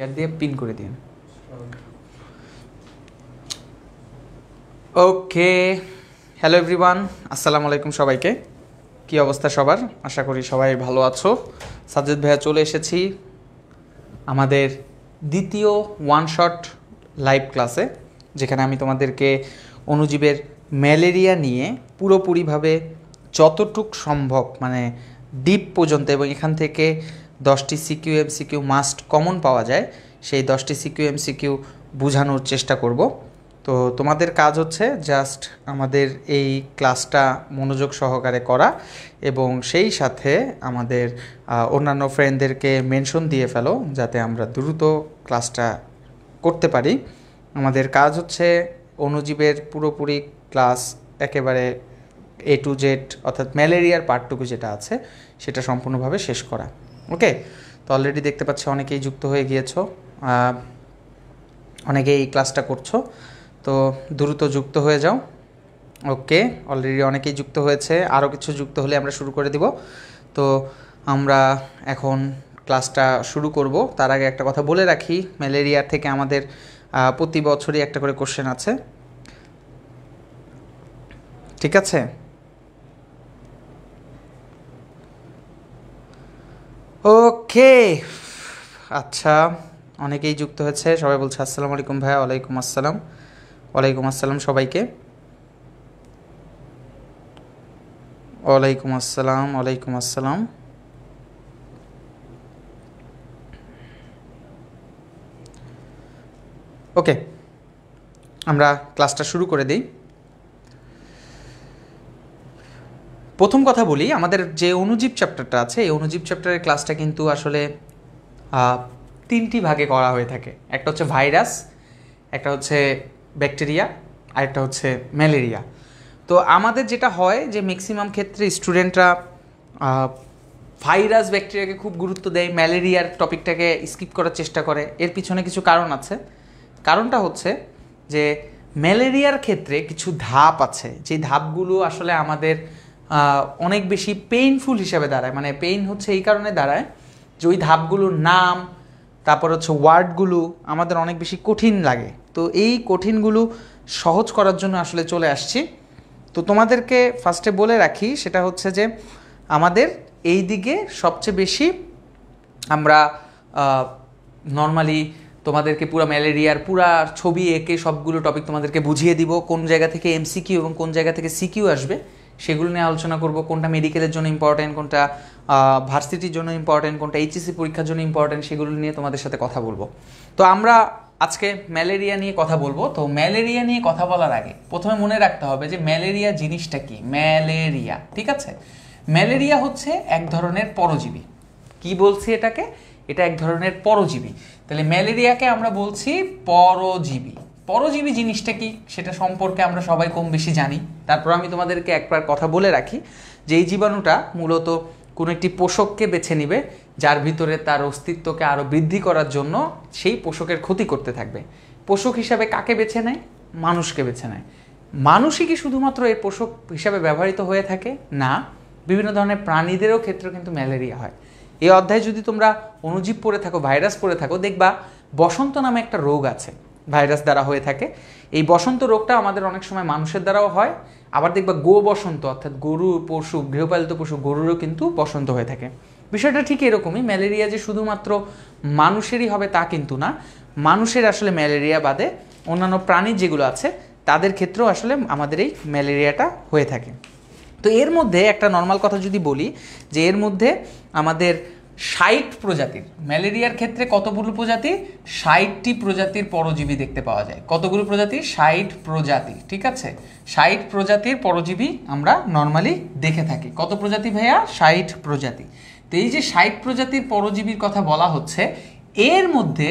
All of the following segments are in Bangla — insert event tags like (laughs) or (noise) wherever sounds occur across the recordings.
শেয়ার দিয়ে পিন করে দিন ওকে হ্যালো এভরিওয়ান আসসালামু আলাইকুম সবাইকে কি অবস্থা সবার আশা করি সবাই ভালো আছো সাজ্জেদ ভাইয়া চলে এসেছি আমাদের দ্বিতীয় ওয়ান শট লাইভ ক্লাসে যেখানে আমি তোমাদেরকে অনুজীবের ম্যালেরিয়া নিয়ে পুরোপুরিভাবে যতটুক সম্ভব মানে ডিপ পর্যন্ত এবং এখান থেকে দশটি CQ M CQ must common পাওয়া যায় সেই দশটি সিকিউ এমসিকিউ বোঝানোর চেষ্টা করব তো তোমাদের কাজ হচ্ছে জাস্ট আমাদের এই ক্লাসটা মনোযোগ সহকারে করা এবং সেই সাথে আমাদের অন্যান্য ফ্রেন্ডদেরকে মেনশন দিয়ে ফেলো যাতে আমরা দ্রুত ক্লাসটা করতে পারি আমাদের কাজ হচ্ছে অনুজীবের পুরোপুরি ক্লাস একেবারে এ টু জেড অর্থাৎ ম্যালেরিয়ার পার্টটুকু যেটা আছে সেটা সম্পূর্ণভাবে শেষ করা ওকে তো অলরেডি দেখতে পাচ্ছি অনেকেই যুক্ত হয়ে গিয়েছ অনেকেই এই ক্লাসটা করছো তো দ্রুত যুক্ত হয়ে যাও ওকে অলরেডি অনেকেই যুক্ত হয়েছে আরও কিছু যুক্ত হলে আমরা শুরু করে দিব তো আমরা এখন ক্লাসটা শুরু করব তার আগে একটা কথা বলে রাখি ম্যালেরিয়া থেকে আমাদের প্রতি বছরই একটা করে কোশ্চেন আছে ঠিক আছে ওকে আচ্ছা অনেকেই যুক্ত হয়েছে সবাই বলছে আসসালামু আলাইকুম ভাই ওয়ালাইকুম আসসালাম ওয়ালাইকুম আসসালাম সবাইকে ওয়ালাইকুম আসসালাম ওয়ালাইকুম আসসালাম ওকে আমরা ক্লাসটা শুরু করে দিই প্রথম কথা বলি আমাদের যে অনুজীব চ্যাপ্টারটা আছে এই অনুজীব চ্যাপ্টারের ক্লাসটা কিন্তু আসলে তিনটি ভাগে করা হয়ে থাকে একটা হচ্ছে ভাইরাস একটা হচ্ছে ব্যাকটেরিয়া আর একটা হচ্ছে ম্যালেরিয়া তো আমাদের যেটা হয় যে ম্যাক্সিমাম ক্ষেত্রে স্টুডেন্টরা ভাইরাস ব্যাকটেরিয়াকে খুব গুরুত্ব দেয় ম্যালেরিয়ার টপিকটাকে স্কিপ করার চেষ্টা করে এর পিছনে কিছু কারণ আছে কারণটা হচ্ছে যে ম্যালেরিয়ার ক্ষেত্রে কিছু ধাপ আছে যে ধাপগুলো আসলে আমাদের অনেক বেশি পেইনফুল হিসাবে দাঁড়ায় মানে পেইন হচ্ছে এই কারণে দাঁড়ায় যে ওই ধাপগুলোর নাম তারপর হচ্ছে ওয়ার্ডগুলো আমাদের অনেক বেশি কঠিন লাগে তো এই কঠিনগুলো সহজ করার জন্য আসলে চলে আসছি তো তোমাদেরকে ফার্স্টে বলে রাখি সেটা হচ্ছে যে আমাদের এই দিকে সবচেয়ে বেশি আমরা নর্মালি তোমাদেরকে পুরো ম্যালেরিয়ার পুরা ছবি এঁকে সবগুলো টপিক তোমাদেরকে বুঝিয়ে দিব কোন জায়গা থেকে এমসিকিউ এবং কোন জায়গা থেকে সিকিউ আসবে সেগুলো নিয়ে আলোচনা করব কোনটা মেডিকেলের জন্য ইম্পর্টেন্ট কোনটা ভার্সিটির জন্য ইম্পর্টেন্ট কোনটা এইচএসসি পরীক্ষার জন্য ইম্পর্টেন্ট সেগুলো নিয়ে তোমাদের সাথে কথা বলবো তো আমরা আজকে ম্যালেরিয়া নিয়ে কথা বলবো তো ম্যালেরিয়া নিয়ে কথা বলার আগে প্রথমে মনে রাখতে হবে যে ম্যালেরিয়া জিনিসটা কি ম্যালেরিয়া ঠিক আছে ম্যালেরিয়া হচ্ছে এক ধরনের পরজীবী কি বলছি এটাকে এটা এক ধরনের পরজীবী তাহলে ম্যালেরিয়াকে আমরা বলছি পরজীবী পরজীবী জিনিসটা কি সেটা সম্পর্কে আমরা সবাই কম বেশি জানি তারপর আমি তোমাদেরকে একবার কথা বলে রাখি যে এই জীবাণুটা মূলত কোনো একটি পোষককে বেছে নিবে যার ভিতরে তার অস্তিত্বকে আরও বৃদ্ধি করার জন্য সেই পোষকের ক্ষতি করতে থাকবে পোষক হিসাবে কাকে বেছে নেয় মানুষকে বেছে নেয় মানুষই কি শুধুমাত্র এই পোষক হিসাবে ব্যবহৃত হয়ে থাকে না বিভিন্ন ধরনের প্রাণীদেরও ক্ষেত্রে কিন্তু ম্যালেরিয়া হয় এই অধ্যায়ে যদি তোমরা অনুজীব পড়ে থাকো ভাইরাস পড়ে থাকো দেখবা বসন্ত নামে একটা রোগ আছে ভাইরাস দ্বারা হয়ে থাকে এই বসন্ত রোগটা আমাদের অনেক সময় মানুষের দ্বারাও হয় আবার দেখবা গো বসন্ত অর্থাৎ গরু পশু গৃহপালিত পশু গরুরও কিন্তু বসন্ত হয়ে থাকে বিষয়টা ঠিক এরকমই ম্যালেরিয়া যে শুধুমাত্র মানুষেরই হবে তা কিন্তু না মানুষের আসলে ম্যালেরিয়া বাদে অন্যান্য প্রাণী যেগুলো আছে তাদের ক্ষেত্রেও আসলে আমাদের এই ম্যালেরিয়াটা হয়ে থাকে তো এর মধ্যে একটা নর্মাল কথা যদি বলি যে এর মধ্যে আমাদের ষাট প্রজাতির ম্যালেরিয়ার ক্ষেত্রে কতগুলো প্রজাতি ষাটটি প্রজাতির পরজীবী দেখতে পাওয়া যায় কতগুলো প্রজাতি ষাট প্রজাতি ঠিক আছে ষাট প্রজাতির পরজীবী আমরা নর্মালি দেখে থাকি কত প্রজাতি ভাইয়া ষাট প্রজাতি তো এই যে ষাট প্রজাতির পরজীবীর কথা বলা হচ্ছে এর মধ্যে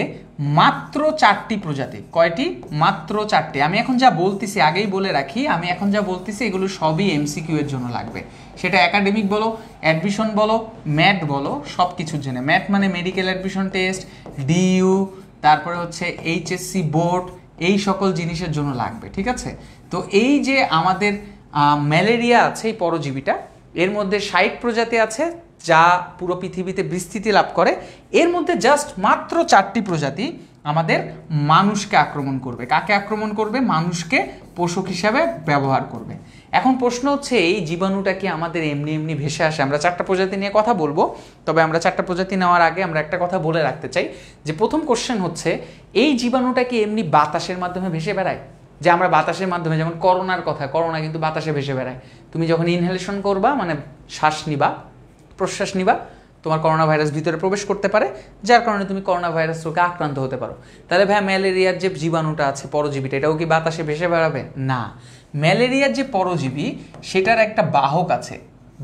মাত্র চারটি প্রজাতি কয়টি মাত্র চারটি আমি এখন যা বলতেছি আগেই বলে রাখি আমি এখন যা বলতেছি এগুলো সবই এমসিকিউ এর জন্য লাগবে সেটা একাডেমিক বলো অ্যাডমিশন বলো ম্যাট বলো সব কিছুর জন্য ম্যাট মানে মেডিকেল অ্যাডমিশন টেস্ট ডিইউ তারপরে হচ্ছে এইচএসসি বোর্ড এই সকল জিনিসের জন্য লাগবে ঠিক আছে তো এই যে আমাদের ম্যালেরিয়া আছে এই পরজীবীটা এর মধ্যে ষাট প্রজাতি আছে যা পুরো পৃথিবীতে বিস্তৃতি লাভ করে এর মধ্যে জাস্ট মাত্র চারটি প্রজাতি আমাদের মানুষকে আক্রমণ করবে কাকে আক্রমণ করবে মানুষকে পোষক হিসাবে ব্যবহার করবে এখন প্রশ্ন হচ্ছে এই জীবাণুটা কি আমাদের এমনি এমনি ভেসে আসে আমরা চারটা প্রজাতি নিয়ে কথা বলবো তবে আমরা চারটা প্রজাতি নেওয়ার আগে আমরা একটা কথা বলে রাখতে চাই যে প্রথম কোশ্চেন হচ্ছে এই জীবাণুটা কি এমনি বাতাসের মাধ্যমে ভেসে বেড়ায় যে আমরা বাতাসের মাধ্যমে যেমন করোনার কথা করোনা কিন্তু বাতাসে ভেসে বেড়ায় তুমি যখন ইনহেলেশন করবা মানে শ্বাস নিবা প্রশ্বাস নিবা তোমার করোনা ভাইরাস ভিতরে প্রবেশ করতে পারে যার কারণে তুমি করোনা ভাইরাস রোগে আক্রান্ত হতে পারো তাহলে ভাই ম্যালেরিয়ার যে জীবাণুটা আছে পরজীবীটা এটাও কি বাতাসে ভেসে বেড়াবে না ম্যালেরিয়ার যে পরজীবী সেটার একটা বাহক আছে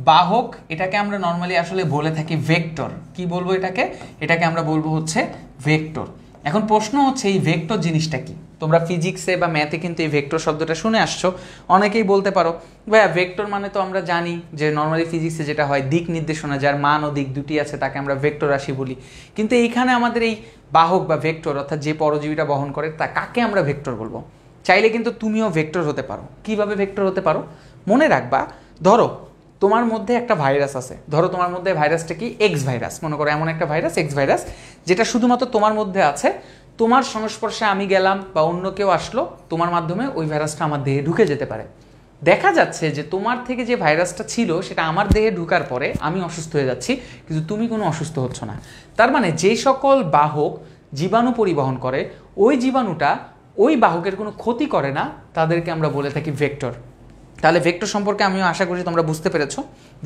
বাহক এটাকে আমরা নর্মালি আসলে বলে থাকি ভেক্টর কি বলবো এটাকে এটাকে আমরা বলবো হচ্ছে ভেক্টর এখন প্রশ্ন হচ্ছে এই ভেক্টর জিনিসটা কি তোমরা ফিজিক্সে বা ম্যাথে কিন্তু এই ভেক্টর শব্দটা শুনে আসছো অনেকেই বলতে পারো ভাইয়া ভেক্টর মানে তো আমরা জানি যে নর্মালি ফিজিক্সে যেটা হয় দিক নির্দেশনা যার মান ও দিক দুটি আছে তাকে আমরা ভেক্টর রাশি বলি কিন্তু এইখানে আমাদের এই বাহক বা ভেক্টর অর্থাৎ যে পরজীবীটা বহন করে তা কাকে আমরা ভেক্টর বলবো চাইলে কিন্তু তুমিও ভেক্টর হতে পারো কিভাবে ভেক্টর হতে পারো মনে রাখবা ধরো তোমার মধ্যে একটা ভাইরাস আছে ধরো তোমার মধ্যে ভাইরাসটা কি এক্স ভাইরাস মনে করো এমন একটা ভাইরাস এক্স ভাইরাস যেটা শুধুমাত্র তোমার মধ্যে আছে তোমার সংস্পর্শে আমি গেলাম বা অন্য কেউ আসলো তোমার মাধ্যমে ওই ভাইরাসটা আমার দেহে ঢুকে যেতে পারে দেখা যাচ্ছে যে তোমার থেকে যে ভাইরাসটা ছিল সেটা আমার দেহে ঢুকার পরে আমি অসুস্থ হয়ে যাচ্ছি কিন্তু তুমি কোনো অসুস্থ হচ্ছ না তার মানে যে সকল বাহক জীবাণু পরিবহন করে ওই জীবাণুটা ওই বাহকের কোনো ক্ষতি করে না তাদেরকে আমরা বলে থাকি ভেক্টর তাহলে ভেক্টর সম্পর্কে আমিও আশা করি তোমরা বুঝতে পেরেছ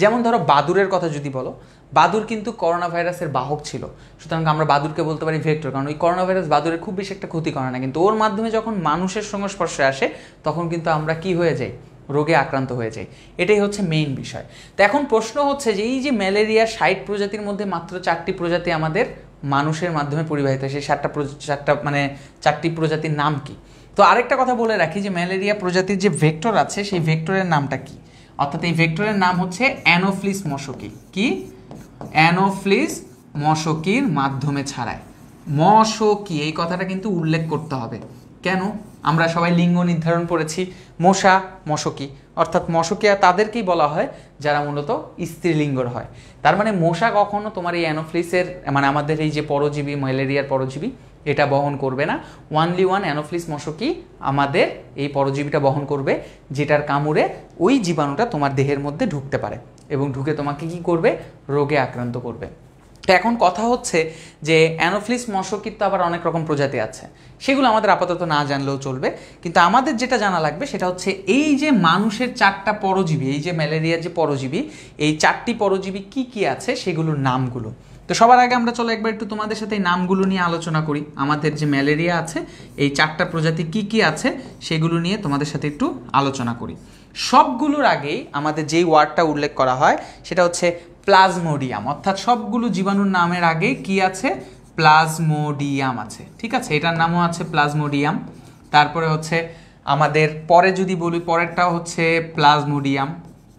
যেমন ধরো বাদুরের কথা যদি বলো বাদুর কিন্তু করোনা ভাইরাসের বাহক ছিল সুতরাং আমরা বাদুরকে বলতে পারি ভেক্টর কারণ ওই করোনা ভাইরাস বাদুরের খুব বেশি একটা ক্ষতি করে না কিন্তু ওর মাধ্যমে যখন মানুষের সংস্পর্শে আসে তখন কিন্তু আমরা কি হয়ে যাই রোগে আক্রান্ত হয়ে যায় এটাই হচ্ছে মেইন বিষয় তো এখন প্রশ্ন হচ্ছে যে এই যে ম্যালেরিয়া ষাট প্রজাতির মধ্যে মাত্র চারটি প্রজাতি আমাদের মানুষের মাধ্যমে পরিবাহিত সেই সাতটা চারটা মানে চারটি প্রজাতির নাম কি তো আরেকটা কথা বলে রাখি যে ম্যালেরিয়া প্রজাতির যে ভেক্টর আছে সেই ভেক্টরের নামটা কি অর্থাৎ এই ভেক্টরের নাম হচ্ছে অ্যানোফ্লিস মশকি কি অ্যানোফ্লিস মশকির মাধ্যমে ছাড়ায় মশকি এই কথাটা কিন্তু উল্লেখ করতে হবে কেন আমরা সবাই লিঙ্গ নির্ধারণ করেছি মশা মশকি অর্থাৎ মশকিয়া তাদেরকেই বলা হয় যারা মূলত স্ত্রীলিঙ্গর হয় তার মানে মশা কখনো তোমার এই অ্যানোফ্লিসের মানে আমাদের এই যে পরজীবী ম্যালেরিয়ার পরজীবী এটা বহন করবে না ওয়ানলি ওয়ান অ্যানোফ্লিস মশকি আমাদের এই পরজীবীটা বহন করবে যেটার কামড়ে ওই জীবাণুটা তোমার দেহের মধ্যে ঢুকতে পারে এবং ঢুকে তোমাকে কি করবে রোগে আক্রান্ত করবে তো এখন কথা হচ্ছে যে অ্যানোফ্লিস মশক কিন্তু আবার অনেক রকম প্রজাতি আছে সেগুলো আমাদের আপাতত না জানলেও চলবে কিন্তু আমাদের যেটা জানা লাগবে সেটা হচ্ছে এই যে মানুষের চারটা পরজীবী এই যে ম্যালেরিয়ার যে পরজীবী এই চারটি পরজীবী কি কি আছে সেগুলোর নামগুলো তো সবার আগে আমরা চলো একবার একটু তোমাদের সাথে এই নামগুলো নিয়ে আলোচনা করি আমাদের যে ম্যালেরিয়া আছে এই চারটা প্রজাতি কি কি আছে সেগুলো নিয়ে তোমাদের সাথে একটু আলোচনা করি সবগুলোর আগেই আমাদের যেই ওয়ার্ডটা উল্লেখ করা হয় সেটা হচ্ছে প্লাজমোডিয়াম অর্থাৎ সবগুলো জীবাণুর নামের আগে কি আছে প্লাজমোডিয়াম আছে ঠিক আছে এটার নামও আছে প্লাজমোডিয়াম তারপরে হচ্ছে আমাদের পরে যদি বলি পরেরটাও হচ্ছে প্লাজমোডিয়াম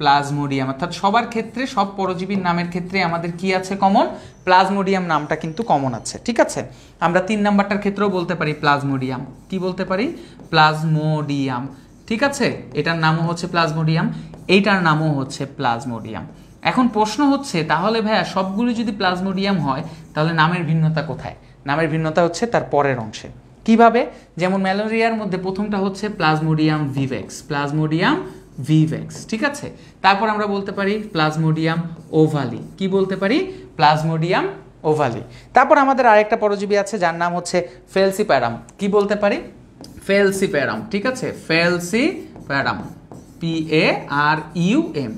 প্লাজমোডিয়াম অর্থাৎ সবার ক্ষেত্রে সব পরজীবীর নামের ক্ষেত্রে আমাদের কি আছে কমন প্লাজমোডিয়াম নামটা কিন্তু কমন আছে ঠিক আছে আমরা তিন নাম্বারটার ক্ষেত্রেও বলতে পারি প্লাজমোডিয়াম কি বলতে পারি প্লাজমোডিয়াম ঠিক আছে এটার নামও হচ্ছে প্লাজমোডিয়াম এইটার নামও হচ্ছে প্লাজমোডিয়াম এখন প্রশ্ন হচ্ছে তাহলে ভাইয়া সবগুলি যদি প্লাজমোডিয়াম হয় তাহলে নামের ভিন্নতা কোথায় নামের ভিন্নতা হচ্ছে তার পরের অংশে কিভাবে যেমন ম্যালেরিয়ার মধ্যে প্রথমটা হচ্ছে প্লাজমোডিয়াম ভিভেক্স প্লাজমোডিয়াম ভিভেক্স ঠিক আছে তারপর আমরা বলতে পারি প্লাজমোডিয়াম ওভালি কি বলতে পারি প্লাজমোডিয়াম ওভালি তারপর আমাদের আরেকটা পরজীবী আছে যার নাম হচ্ছে ফেলসি প্যারাম কি বলতে পারি ফেলসি প্যারাম ঠিক আছে falciparum P A R U M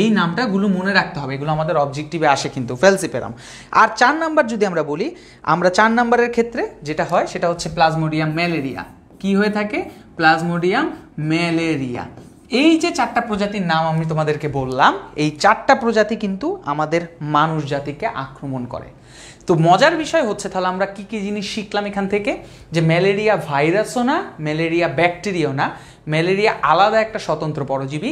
এই নামটাগুলো মনে রাখতে হবে এগুলো আমাদের অবজেক্টিভে আসে কিন্তু ফেলসিপেরাম আর চার নাম্বার যদি আমরা বলি আমরা চার নাম্বারের ক্ষেত্রে যেটা হয় সেটা হচ্ছে প্লাজমোডিয়াম ম্যালেরিয়া কি হয়ে থাকে প্লাজমোডিয়াম ম্যালেরিয়া এই যে চারটা প্রজাতির নাম আমি তোমাদেরকে বললাম এই চারটা প্রজাতি কিন্তু আমাদের মানুষ জাতিকে আক্রমণ করে তো মজার বিষয় হচ্ছে তাহলে আমরা কি কি জিনিস শিখলাম এখান থেকে যে ম্যালেরিয়া ভাইরাসও না ম্যালেরিয়া ব্যাকটেরিয়াও না ম্যালেরিয়া আলাদা একটা স্বতন্ত্র পরজীবী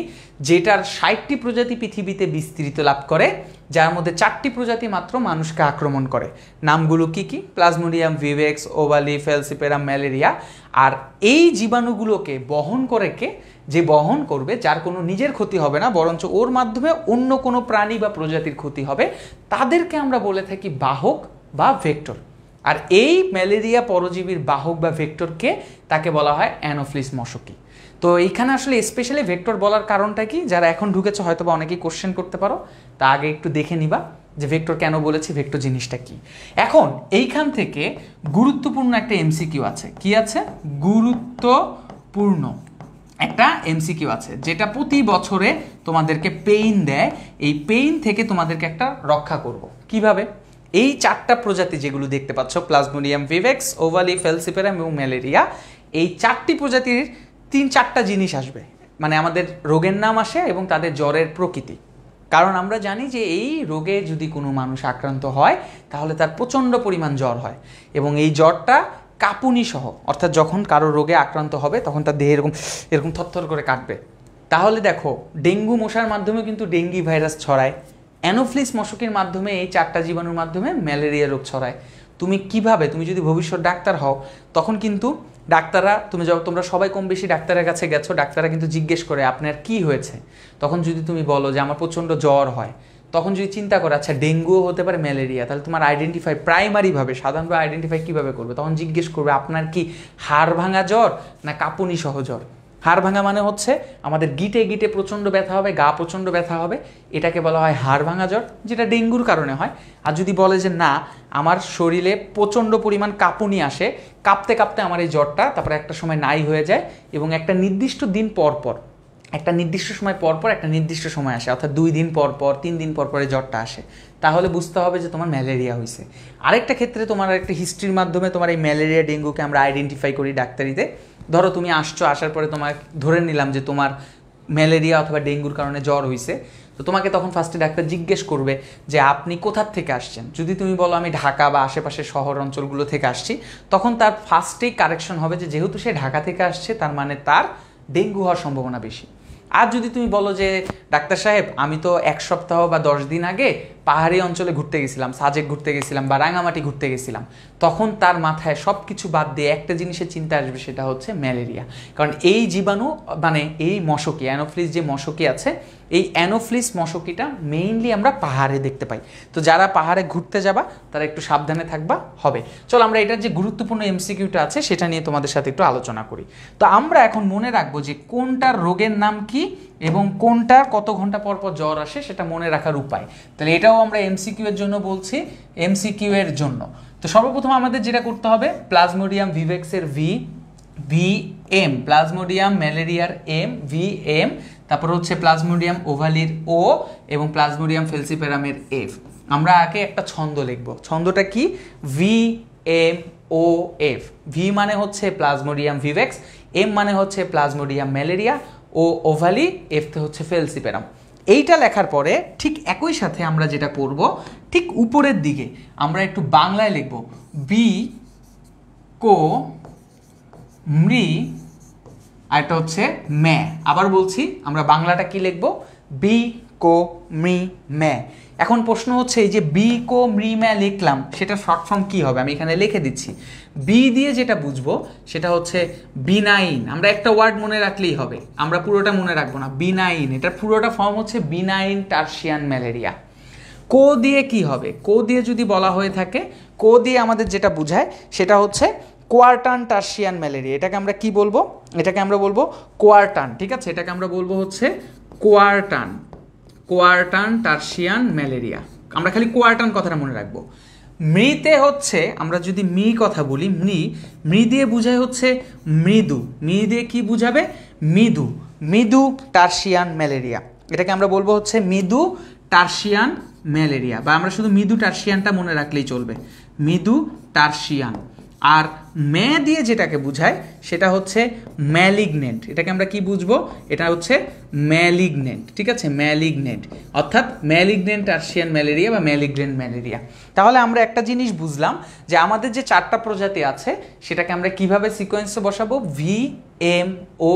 যেটার ষাটটি প্রজাতি পৃথিবীতে বিস্তৃত লাভ করে যার মধ্যে চারটি প্রজাতি মাত্র মানুষকে আক্রমণ করে নামগুলো কি কি plasmodium vivax ovale falciparum malaria আর এই জীবাণুগুলোকে বহন করে কে যে বহন করবে যার কোনো নিজের ক্ষতি হবে না বরঞ্চ ওর মাধ্যমে অন্য কোনো প্রাণী বা প্রজাতির ক্ষতি হবে তাদেরকে আমরা বলে থাকি বাহক বা ভেক্টর আর এই ম্যালেরিয়া পরজীবীর বাহক বা ভেক্টরকে তাকে বলা হয় অ্যানোফ্লিস মশকি তো এইখানে আসলে স্পেশালি ভেক্টর বলার কারণটা কি যারা এখন ঢুকেছে হয়তো বা অনেকেই কোশ্চেন করতে পারো তা আগে একটু দেখে নিবা যে ভেক্টর কেন বলেছি ভেক্টর জিনিসটা কি এখন এইখান থেকে গুরুত্বপূর্ণ একটা এমসিকিউ আছে কি আছে গুরুত্বপূর্ণ একটা এমসিকিউ আছে যেটা প্রতি বছরে তোমাদেরকে পেইন দেয় এই পেইন থেকে তোমাদেরকে একটা রক্ষা করব কিভাবে এই চারটা প্রজাতি যেগুলো দেখতে পাচ্ছ প্লাজমোডিয়াম ভিভেক্স ওভালি ফেলসিপেরাম এবং ম্যালেরিয়া এই চারটি প্রজাতির তিন চারটা জিনিস আসবে মানে আমাদের রোগের নাম আসে এবং তাদের জ্বরের প্রকৃতি কারণ আমরা জানি যে এই রোগে যদি কোনো মানুষ আক্রান্ত হয় তাহলে তার প্রচণ্ড পরিমাণ জ্বর হয় এবং এই জ্বরটা কাঁপুনি সহ অর্থাৎ যখন কারো রোগে আক্রান্ত হবে তখন তার দেহে এরকম এরকম থরথর করে কাটবে তাহলে দেখো ডেঙ্গু মশার মাধ্যমে কিন্তু ডেঙ্গি ভাইরাস ছড়ায় অ্যানোফ্লিস মশকের মাধ্যমে এই চারটা জীবাণুর মাধ্যমে ম্যালেরিয়া রোগ ছড়ায় তুমি কিভাবে তুমি যদি ভবিষ্যৎ ডাক্তার হও তখন কিন্তু ডাক্তাররা তুমি যখন তোমরা সবাই কম বেশি ডাক্তারের কাছে গেছো ডাক্তাররা কিন্তু জিজ্ঞেস করে আপনার কি হয়েছে তখন যদি তুমি বলো যে আমার প্রচণ্ড জ্বর হয় তখন যদি চিন্তা করো আচ্ছা ডেঙ্গুও হতে পারে ম্যালেরিয়া তাহলে তোমার আইডেন্টিফাই প্রাইমারিভাবে সাধারণভাবে আইডেন্টিফাই কীভাবে করবে তখন জিজ্ঞেস করবে আপনার কি হাড় ভাঙা জ্বর না কাঁপুনি সহ জ্বর হাড় ভাঙা মানে হচ্ছে আমাদের গিটে গিটে প্রচণ্ড ব্যথা হবে গা প্রচণ্ড ব্যথা হবে এটাকে বলা হয় হাড় ভাঙা জ্বর যেটা ডেঙ্গুর কারণে হয় আর যদি বলে যে না আমার শরীরে প্রচণ্ড পরিমাণ কাঁপুনি আসে কাঁপতে কাঁপতে আমার এই জ্বরটা তারপরে একটা সময় নাই হয়ে যায় এবং একটা নির্দিষ্ট দিন পর পর একটা নির্দিষ্ট সময় পরপর একটা নির্দিষ্ট সময় আসে অর্থাৎ দুই দিন পর পর তিন দিন পর পরে জ্বরটা আসে তাহলে বুঝতে হবে যে তোমার ম্যালেরিয়া হয়েছে আরেকটা ক্ষেত্রে তোমার একটা হিস্ট্রির মাধ্যমে তোমার এই ম্যালেরিয়া ডেঙ্গুকে আমরা আইডেন্টিফাই করি ডাক্তারিতে ধরো তুমি আসছো আসার পরে তোমার ধরে নিলাম যে তোমার ম্যালেরিয়া অথবা ডেঙ্গুর কারণে জ্বর হয়েছে তো তোমাকে তখন ফার্স্টে ডাক্তার জিজ্ঞেস করবে যে আপনি কোথার থেকে আসছেন যদি তুমি বলো আমি ঢাকা বা আশেপাশের শহর অঞ্চলগুলো থেকে আসছি তখন তার ফার্স্টেই কারেকশন হবে যে যেহেতু সে ঢাকা থেকে আসছে তার মানে তার ডেঙ্গু হওয়ার সম্ভাবনা বেশি আর যদি তুমি বলো যে ডাক্তার সাহেব আমি তো এক সপ্তাহ বা দশ দিন আগে পাহাড়ি অঞ্চলে ঘুরতে গেছিলাম সাজেক ঘুরতে গেছিলাম বা রাঙামাটি ঘুরতে গেছিলাম তখন তার মাথায় সব কিছু বাদ দিয়ে একটা জিনিসের চিন্তা আসবে সেটা হচ্ছে ম্যালেরিয়া কারণ এই জীবাণু মানে এই মশকি অ্যানোফ্লিস যে মশকি আছে এই অ্যানোফ্লিস মশকিটা মেইনলি আমরা পাহাড়ে দেখতে পাই তো যারা পাহাড়ে ঘুরতে যাবা তারা একটু সাবধানে থাকবা হবে চলো আমরা এটার যে গুরুত্বপূর্ণ এমসিকিউটা আছে সেটা নিয়ে তোমাদের সাথে একটু আলোচনা করি তো আমরা এখন মনে রাখবো যে কোনটার রোগের নাম কি এবং কোনটার কত ঘন্টা পর পর জ্বর আসে সেটা মনে রাখার উপায় তাহলে এটাও আমরা এমসিকিউ এর জন্য বলছি এমসিকিউ এর জন্য তো সর্বপ্রথম আমাদের যেটা করতে হবে প্লাজমোডিয়াম ভিভেক্সের ভি ভি এম প্লাজমোডিয়াম ম্যালেরিয়ার এম ভি এম তারপর হচ্ছে প্লাজমোডিয়াম ওভালির ও এবং প্লাজমোডিয়াম ফেলসিপেরামের এফ আমরা আগে একটা ছন্দ লিখব ছন্দটা কি V M O F V মানে হচ্ছে প্লাজমোডিয়াম ভিভেক্স এম মানে হচ্ছে প্লাজমোডিয়াম ম্যালেরিয়া ও ওভালি এফতে হচ্ছে ফেলসিপেরাম এইটা লেখার পরে ঠিক একই সাথে আমরা যেটা করব ঠিক উপরের দিকে আমরা একটু বাংলায় লিখব বি কো মৃ আর এটা হচ্ছে ম্যা আবার বলছি আমরা বাংলাটা কি লিখব বি কো মি ম্যা এখন প্রশ্ন হচ্ছে এই যে বি কো মি ম্যা লিখলাম সেটা শর্ট ফর্ম কী হবে আমি এখানে লিখে দিচ্ছি বি দিয়ে যেটা বুঝবো সেটা হচ্ছে বিনাইন আমরা একটা ওয়ার্ড মনে রাখলেই হবে আমরা পুরোটা মনে রাখবো না বিনাইন এটার পুরোটা ফর্ম হচ্ছে বিনাইন টার্সিয়ান ম্যালেরিয়া কো দিয়ে কি হবে কো দিয়ে যদি বলা হয়ে থাকে কো দিয়ে আমাদের যেটা বোঝায় সেটা হচ্ছে কোয়ার্টান টার্সিয়ান ম্যালেরিয়া এটাকে আমরা কি বলবো এটাকে আমরা বলবো কোয়ার্টান ঠিক আছে এটাকে আমরা বলবো হচ্ছে কোয়ার্টান কোয়ার্টান টার্সিয়ান ম্যালেরিয়া আমরা খালি কোয়ার্টান কথাটা মনে রাখবো মৃতে হচ্ছে আমরা যদি মি কথা বলি মৃ মৃ দিয়ে বোঝায় হচ্ছে মৃদু মৃ দিয়ে কি বুঝাবে মৃদু মৃদু টার্সিয়ান ম্যালেরিয়া এটাকে আমরা বলবো হচ্ছে মৃদু টার্সিয়ান ম্যালেরিয়া বা আমরা শুধু মৃদু টার্সিয়ানটা মনে রাখলেই চলবে মৃদু টার্সিয়ান আর ম্যা দিয়ে যেটাকে বুঝায় সেটা হচ্ছে ম্যালিগনেন্ট এটাকে আমরা কি বুঝবো এটা হচ্ছে ম্যালিগনেন্ট ঠিক আছে ম্যালিগনেন্ট অর্থাৎ ম্যালিগনেন্ট আর্শিয়ান ম্যালেরিয়া বা ম্যালিগনেন্ট ম্যালেরিয়া তাহলে আমরা একটা জিনিস বুঝলাম যে আমাদের যে চারটা প্রজাতি আছে সেটাকে আমরা কিভাবে সিকোয়েন্সে বসাবো ভি এম ও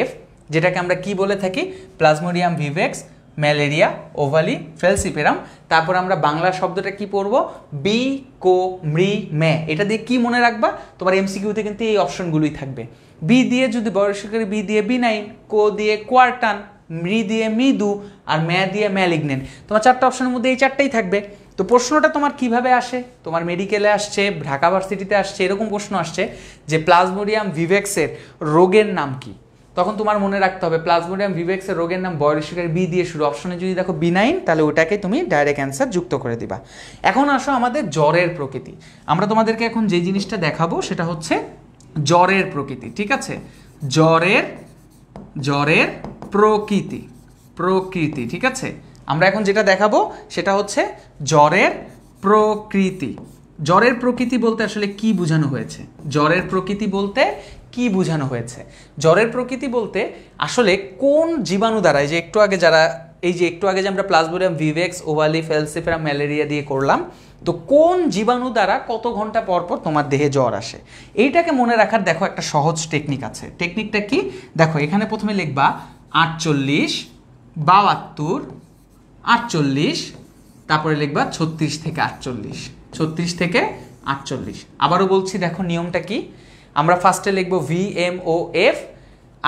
এফ যেটাকে আমরা কি বলে থাকি plasmodium vivax malaria ovale falciparum তারপর আমরা বাংলা শব্দটা কি পড়ব বি কো মৃ মে এটা দিয়ে কি মনে রাখবা তোমার এমসিকিউতে কিন্তু এই অপশনগুলোই থাকবে বি দিয়ে যদি বয়স্কের বি দিয়ে বিনাইন কো দিয়ে কোয়ার্টান মৃ দিয়ে মৃদু আর ম্যা দিয়ে ম্যালিগনেন্ট তোমার চারটা অপশনের মধ্যে এই চারটাই থাকবে তো প্রশ্নটা তোমার কিভাবে আসে তোমার মেডিকেলে আসছে ঢাকা ভার্সিটিতে আসছে এরকম প্রশ্ন আসছে যে প্লাজমোডিয়াম ভিভেক্সের রোগের নাম কী তখন তোমার মনে রাখতে হবে প্লাজমোডিয়াম ভিভেক্সের রোগের নাম বয়রশিকার বি দিয়ে শুরু অপশনে যদি দেখো বিনাইন তাহলে ওটাকে তুমি ডাইরেক্ট অ্যান্সার যুক্ত করে দিবা এখন আসো আমাদের জ্বরের প্রকৃতি আমরা তোমাদেরকে এখন যে জিনিসটা দেখাবো সেটা হচ্ছে জ্বরের প্রকৃতি ঠিক আছে জ্বরের জ্বরের প্রকৃতি প্রকৃতি ঠিক আছে আমরা এখন যেটা দেখাবো সেটা হচ্ছে জ্বরের প্রকৃতি জ্বরের প্রকৃতি বলতে আসলে কি বোঝানো হয়েছে জ্বরের প্রকৃতি বলতে কি বোঝানো হয়েছে জ্বরের প্রকৃতি বলতে আসলে কোন জীবাণু দ্বারা এই যে একটু আগে যারা এই যে একটু আগে যে আমরা প্লাসবোরিয়াম ভিভেক্স ওভালি ফেলসিফেরা ম্যালেরিয়া দিয়ে করলাম তো কোন জীবাণু দ্বারা কত ঘন্টা পর পর তোমার দেহে জ্বর আসে এইটাকে মনে রাখার দেখো একটা সহজ টেকনিক আছে টেকনিকটা কি দেখো এখানে প্রথমে লিখবা আটচল্লিশ বাহাত্তর আটচল্লিশ তারপরে লিখবা ছত্রিশ থেকে আটচল্লিশ ছত্রিশ থেকে আটচল্লিশ আবারও বলছি দেখো নিয়মটা কি আমরা ফার্স্টে লিখব ভি এম ও এফ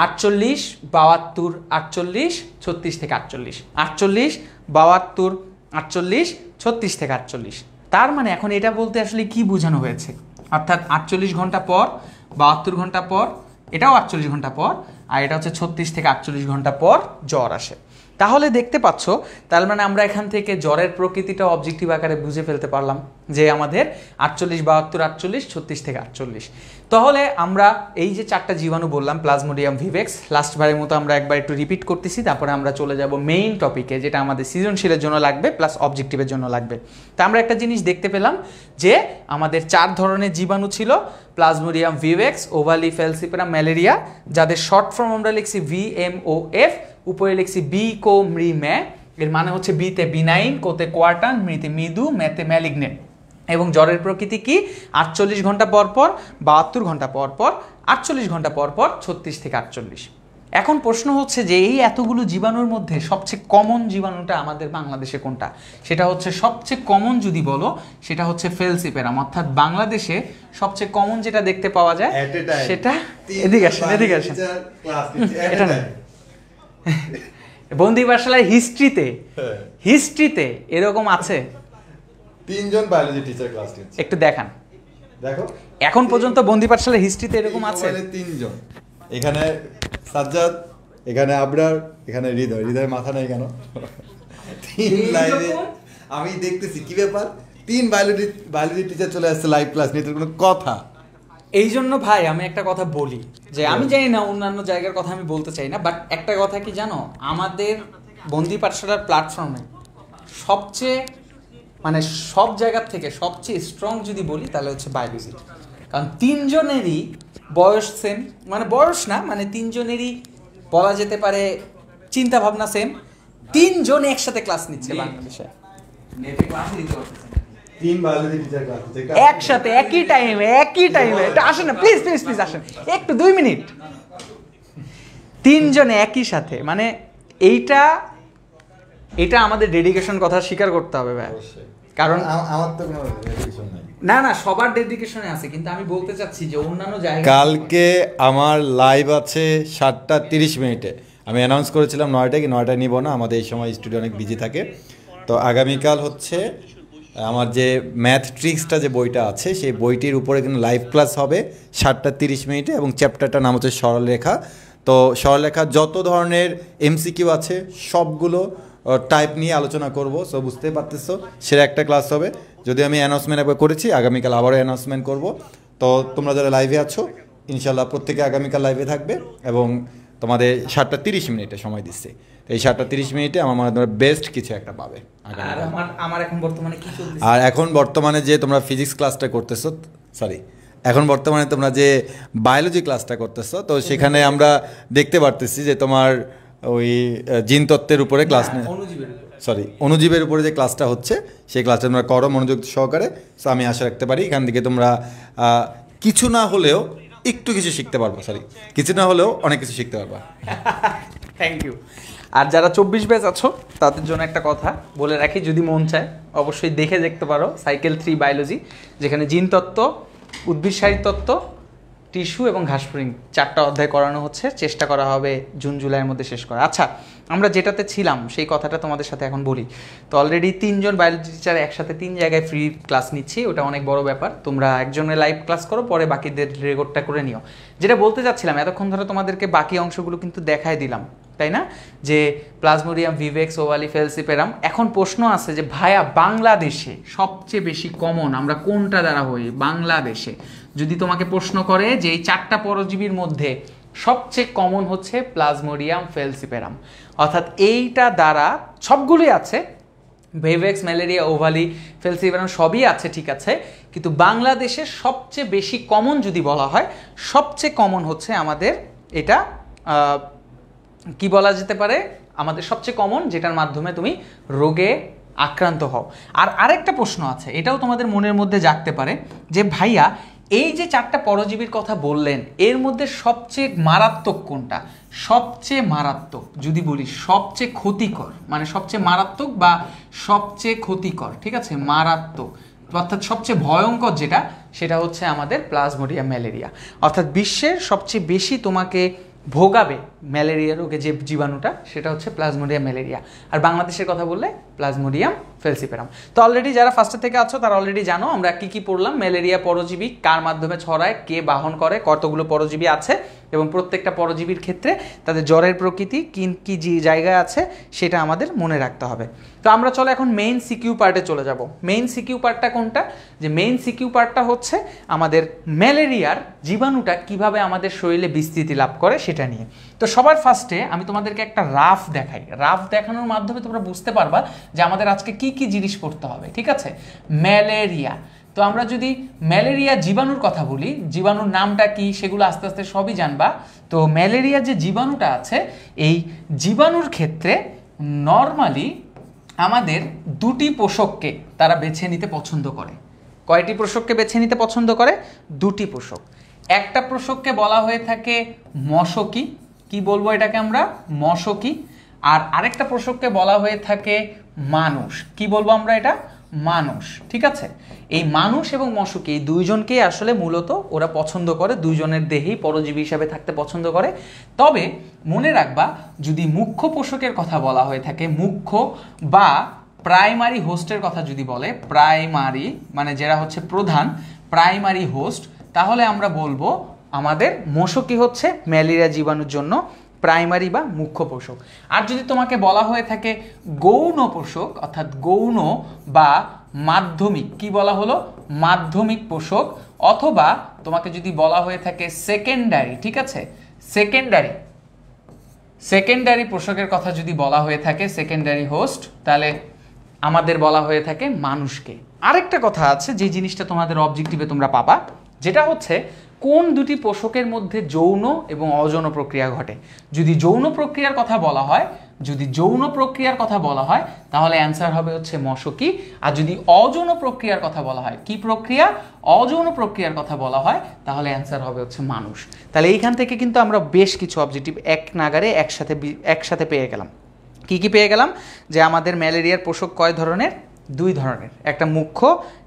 আটচল্লিশ বাহাত্তর আটচল্লিশ ছত্রিশ থেকে আটচল্লিশ আটচল্লিশ বাহাত্তর আটচল্লিশ ছত্রিশ থেকে আটচল্লিশ তার মানে এখন এটা বলতে আসলে কি বোঝানো হয়েছে অর্থাৎ আটচল্লিশ ঘন্টা পর বাহাত্তর ঘন্টা পর এটাও আটচল্লিশ ঘন্টা পর আর এটা হচ্ছে ছত্রিশ থেকে আটচল্লিশ ঘন্টা পর জ্বর আসে তাহলে দেখতে পাচ্ছ তার মানে আমরা এখান থেকে জ্বরের প্রকৃতিটা অবজেক্টিভ আকারে বুঝে ফেলতে পারলাম যে আমাদের আটচল্লিশ বাহাত্তর আটচল্লিশ ছত্রিশ থেকে আটচল্লিশ তাহলে আমরা এই যে চারটা জীবাণু বললাম প্লাজমোডিয়াম ভিভেক্স লাস্টবারের মতো আমরা একবার একটু রিপিট করতেছি তারপরে আমরা চলে যাব মেইন টপিকে যেটা আমাদের সৃজনশীলের জন্য লাগবে প্লাস অবজেক্টিভের জন্য লাগবে তা আমরা একটা জিনিস দেখতে পেলাম যে আমাদের চার ধরনের জীবাণু ছিল plasmodium vivax ovale falciparum malaria যাদের শর্ট ফর্ম আমরা লিখছি ভি এম ও এফ উপরে লিখছি বি কো মৃ ম্যা এর মানে হচ্ছে বিতে বিনাইন কোতে কোয়ার্টান মৃতে মৃদু ম্যাতে ম্যালিগনেট এবং জ্বরের প্রকৃতি কি আটচল্লিশ ঘন্টা পর পর বাহাত্তর ঘন্টা পর পর আটচল্লিশ ঘন্টা পর পর ছত্রিশ থেকে আটচল্লিশ এখন প্রশ্ন হচ্ছে যে এই এতগুলো জীবাণুর মধ্যে সবচেয়ে কমন জীবাণুটা আমাদের বাংলাদেশে কোনটা সেটা হচ্ছে সবচেয়ে কমন যদি বলো সেটা হচ্ছে ফেলসিপেরাম অর্থাৎ বাংলাদেশে সবচেয়ে কমন যেটা দেখতে পাওয়া যায় সেটা এদিকে আসেন এদিকে আসেন (laughs) এটা না (laughs) বন্দি পাঠশালায় হিস্ট্রিতে হিস্ট্রিতে হ্যাঁ। এরকম আছে তিনজন বায়োলজি টিচার ক্লাস একটু দেখান দেখো এখন পর্যন্ত বন্দি পাঠশালায় হিস্ট্রিতে এরকম আছে তিনজন মানে এখানে সাজ্জাদ এখানে আবরার এখানে হৃদয় হৃদয় মাথা নাই কেন তিন লাইনে আমি দেখতেছি কি ব্যাপার তিন বায়োলজি বায়োলজি টিচার চলে আসছে লাইভ ক্লাস নিয়ে কোনো কথা এই জন্য ভাই আমি একটা কথা বলি যে আমি জানি না অন্যান্য জায়গার কথা আমি বলতে চাই না বাট একটা কথা কি জানো আমাদের বন্দি পাঠশালার প্ল্যাটফর্মে সবচেয়ে মানে সব জায়গার থেকে সবচেয়ে স্ট্রং যদি বলি তাহলে হচ্ছে বায়োলজি কারণ তিনজনেরই বয়স সেম মানে বয়স না মানে তিনজনেরই বলা যেতে পারে চিন্তা ভাবনা সেম তিনজন একসাথে ক্লাস নিচ্ছে বাংলাদেশে একসাথে একই টাইমে একই টাইমে আসেন না প্লিজ প্লিজ প্লিজ আসেন একটু দুই মিনিট তিনজনে একই সাথে মানে এইটা এটা আমাদের ডেডিকেশন কথা স্বীকার করতে হবে ভাই কারণ আমার তো কোনো ডেডিকেশন নাই না না সবার ডেডিকেশনে আছে কিন্তু আমি বলতে চাচ্ছি যে অন্যান্য জায়গায় কালকে আমার লাইভ আছে সাতটা তিরিশ মিনিটে আমি অ্যানাউন্স করেছিলাম নয়টা কি নয়টা নিব না আমাদের এই সময় স্টুডিও অনেক বিজি থাকে তো আগামীকাল হচ্ছে আমার যে ম্যাথ ট্রিক্সটা যে বইটা আছে সেই বইটির উপরে কিন্তু লাইভ ক্লাস হবে সাতটা তিরিশ মিনিটে এবং চ্যাপ্টারটার নাম হচ্ছে সরলরেখা তো সরলরেখা যত ধরনের এমসিকিউ আছে সবগুলো টাইপ নিয়ে আলোচনা করব সো বুঝতে পারতেছো সেটা একটা ক্লাস হবে যদি আমি অ্যানাউন্সমেন্ট একবার করেছি আগামীকাল আবারও অ্যানাউন্সমেন্ট করব তো তোমরা যারা লাইভে আছো ইনশাল্লাহ প্রত্যেকে আগামীকাল লাইভে থাকবে এবং তোমাদের সাতটা তিরিশ মিনিটে সময় দিচ্ছে তো এই সাতটা তিরিশ মিনিটে আমার মনে তোমরা বেস্ট কিছু একটা পাবে আর এখন বর্তমানে যে তোমরা ফিজিক্স ক্লাসটা করতেছো সরি এখন বর্তমানে তোমরা যে বায়োলজি ক্লাসটা করতেছো তো সেখানে আমরা দেখতে পারতেছি যে তোমার ওই জিনতত্ত্বের উপরে ক্লাস হ্যাঁ, নেই সরি অনুজীবের উপরে যে ক্লাসটা হচ্ছে সেই ক্লাসটা তোমরা করো মনোযোগ সহকারে সো আমি আশা রাখতে পারি এখান থেকে তোমরা কিছু না হলেও একটু কিছু শিখতে পারবো সরি কিছু না হলেও অনেক কিছু শিখতে পারবা থ্যাংক (laughs) ইউ আর যারা চব্বিশ ব্যাচ আছো তাদের জন্য একটা কথা বলে রাখি যদি মন চায় অবশ্যই দেখে দেখতে পারো সাইকেল থ্রি বায়োলজি যেখানে জিনতত্ত্ব উদ্ভিদ তত্ত্ব টিস্যু এবং ঘাসফড়িং চারটা অধ্যায় করানো হচ্ছে চেষ্টা করা হবে জুন জুলাইয়ের মধ্যে শেষ করা আচ্ছা আমরা যেটাতে ছিলাম সেই কথাটা তোমাদের সাথে এখন বলি তো অলরেডি তিনজন বায়োলজি টিচার একসাথে তিন জায়গায় ফ্রি ক্লাস নিচ্ছি ওটা অনেক বড় ব্যাপার তোমরা একজনের লাইভ ক্লাস করো পরে বাকিদের রেকর্ডটা করে নিও যেটা বলতে চাচ্ছিলাম এতক্ষণ ধরে তোমাদেরকে বাকি অংশগুলো কিন্তু দেখাই দিলাম তাই না যে প্লাজমোরিয়াম ভিভেক্স ওভালি ফেলসিপেরাম এখন প্রশ্ন আছে যে ভায়া বাংলাদেশে সবচেয়ে বেশি কমন আমরা কোনটা দ্বারা হই বাংলাদেশে যদি তোমাকে প্রশ্ন করে যে এই চারটা পরজীবীর মধ্যে সবচেয়ে কমন হচ্ছে প্লাজমোডিয়াম ফেলসিপেরাম অর্থাৎ এইটা দ্বারা সবগুলোই আছে ভেভেক্স ম্যালেরিয়া ওভালি ফেলসিপেরাম সবই আছে ঠিক আছে কিন্তু বাংলাদেশে সবচেয়ে বেশি কমন যদি বলা হয় সবচেয়ে কমন হচ্ছে আমাদের এটা কি বলা যেতে পারে আমাদের সবচেয়ে কমন যেটার মাধ্যমে তুমি রোগে আক্রান্ত হও আর আরেকটা প্রশ্ন আছে এটাও তোমাদের মনের মধ্যে জাগতে পারে যে ভাইয়া এই যে চারটা পরজীবীর কথা বললেন এর মধ্যে সবচেয়ে মারাত্মক কোনটা সবচেয়ে মারাত্মক যদি বলি সবচেয়ে ক্ষতিকর মানে সবচেয়ে মারাত্মক বা সবচেয়ে ক্ষতিকর ঠিক আছে মারাত্মক অর্থাৎ সবচেয়ে ভয়ঙ্কর যেটা সেটা হচ্ছে আমাদের প্লাজমোডিয়া ম্যালেরিয়া অর্থাৎ বিশ্বের সবচেয়ে বেশি তোমাকে ভোগাবে ম্যালেরিয়া রোগে যে জীবাণুটা সেটা হচ্ছে প্লাজমোডিয়াম ম্যালেরিয়া আর বাংলাদেশের কথা বললে প্লাজমোডিয়াম ফেলসিপেরাম তো অলরেডি যারা ফার্স্টের থেকে আছো তারা অলরেডি জানো আমরা কি কি পড়লাম ম্যালেরিয়া পরজীবী কার মাধ্যমে ছড়ায় কে বাহন করে কতগুলো পরজীবী আছে এবং প্রত্যেকটা পরজীবীর ক্ষেত্রে তাদের জ্বরের প্রকৃতি কি কী যে জায়গায় আছে সেটা আমাদের মনে রাখতে হবে তো আমরা চলো এখন মেইন সিকিউ পার্টে চলে যাব মেইন সিকিউ পার্টটা কোনটা যে মেইন সিকিউ পার্টটা হচ্ছে আমাদের ম্যালেরিয়ার জীবাণুটা কিভাবে আমাদের শরীরে বিস্তৃতি লাভ করে সেটা নিয়ে তো সবার ফার্স্টে আমি তোমাদেরকে একটা রাফ দেখাই রাফ দেখানোর মাধ্যমে তোমরা বুঝতে পারবা যে আমাদের আজকে কি কি জিনিস করতে হবে ঠিক আছে ম্যালেরিয়া তো আমরা যদি ম্যালেরিয়া জীবাণুর কথা বলি জীবাণুর নামটা কি সেগুলো আস্তে আস্তে সবই জানবা তো ম্যালেরিয়া যে জীবাণুটা আছে এই জীবাণুর ক্ষেত্রে নর্মালি আমাদের দুটি পোষককে তারা বেছে নিতে পছন্দ করে কয়টি পোষককে বেছে নিতে পছন্দ করে দুটি পোষক একটা পোষককে বলা হয়ে থাকে মশকি কি বলবো এটাকে আমরা মশকি আর আরেকটা পোষককে বলা হয়ে থাকে মানুষ কি বলবো আমরা এটা মানুষ ঠিক আছে এই মানুষ এবং মশকি এই দুইজনকেই আসলে মূলত ওরা পছন্দ করে দুইজনের দেহেই পরজীবী হিসাবে থাকতে পছন্দ করে তবে মনে রাখবা যদি মুখ্য পোষকের কথা বলা হয়ে থাকে মুখ্য বা প্রাইমারি হোস্টের কথা যদি বলে প্রাইমারি মানে যারা হচ্ছে প্রধান প্রাইমারি হোস্ট তাহলে আমরা বলবো আমাদের মশকই হচ্ছে ম্যালেরিয়া জীবাণুর জন্য প্রাইমারি বা মুখ্য পোষক আর যদি তোমাকে বলা হয়ে থাকে গৌণ পোষক অর্থাৎ গৌণ বা মাধ্যমিক কি বলা হলো মাধ্যমিক পোষক অথবা তোমাকে যদি বলা হয়ে থাকে সেকেন্ডারি ঠিক আছে সেকেন্ডারি সেকেন্ডারি পোষকের কথা যদি বলা হয়ে থাকে সেকেন্ডারি হোস্ট তাহলে আমাদের বলা হয়ে থাকে মানুষকে আরেকটা কথা আছে যে জিনিসটা তোমাদের অবজেক্টিভে তোমরা পাবা যেটা হচ্ছে কোন দুটি পোষকের মধ্যে যৌন এবং অযৌন প্রক্রিয়া ঘটে যদি যৌন প্রক্রিয়ার কথা বলা হয় যদি যৌন প্রক্রিয়ার কথা বলা হয় তাহলে অ্যান্সার হবে হচ্ছে মশকি আর যদি অযৌন প্রক্রিয়ার কথা বলা হয় কি প্রক্রিয়া অযৌন প্রক্রিয়ার কথা বলা হয় তাহলে অ্যান্সার হবে হচ্ছে মানুষ তাহলে এইখান থেকে কিন্তু আমরা বেশ কিছু অবজেক্টিভ এক নাগারে একসাথে একসাথে পেয়ে গেলাম কি কি পেয়ে গেলাম যে আমাদের ম্যালেরিয়ার পোষক কয় ধরনের দুই ধরনের একটা মুখ্য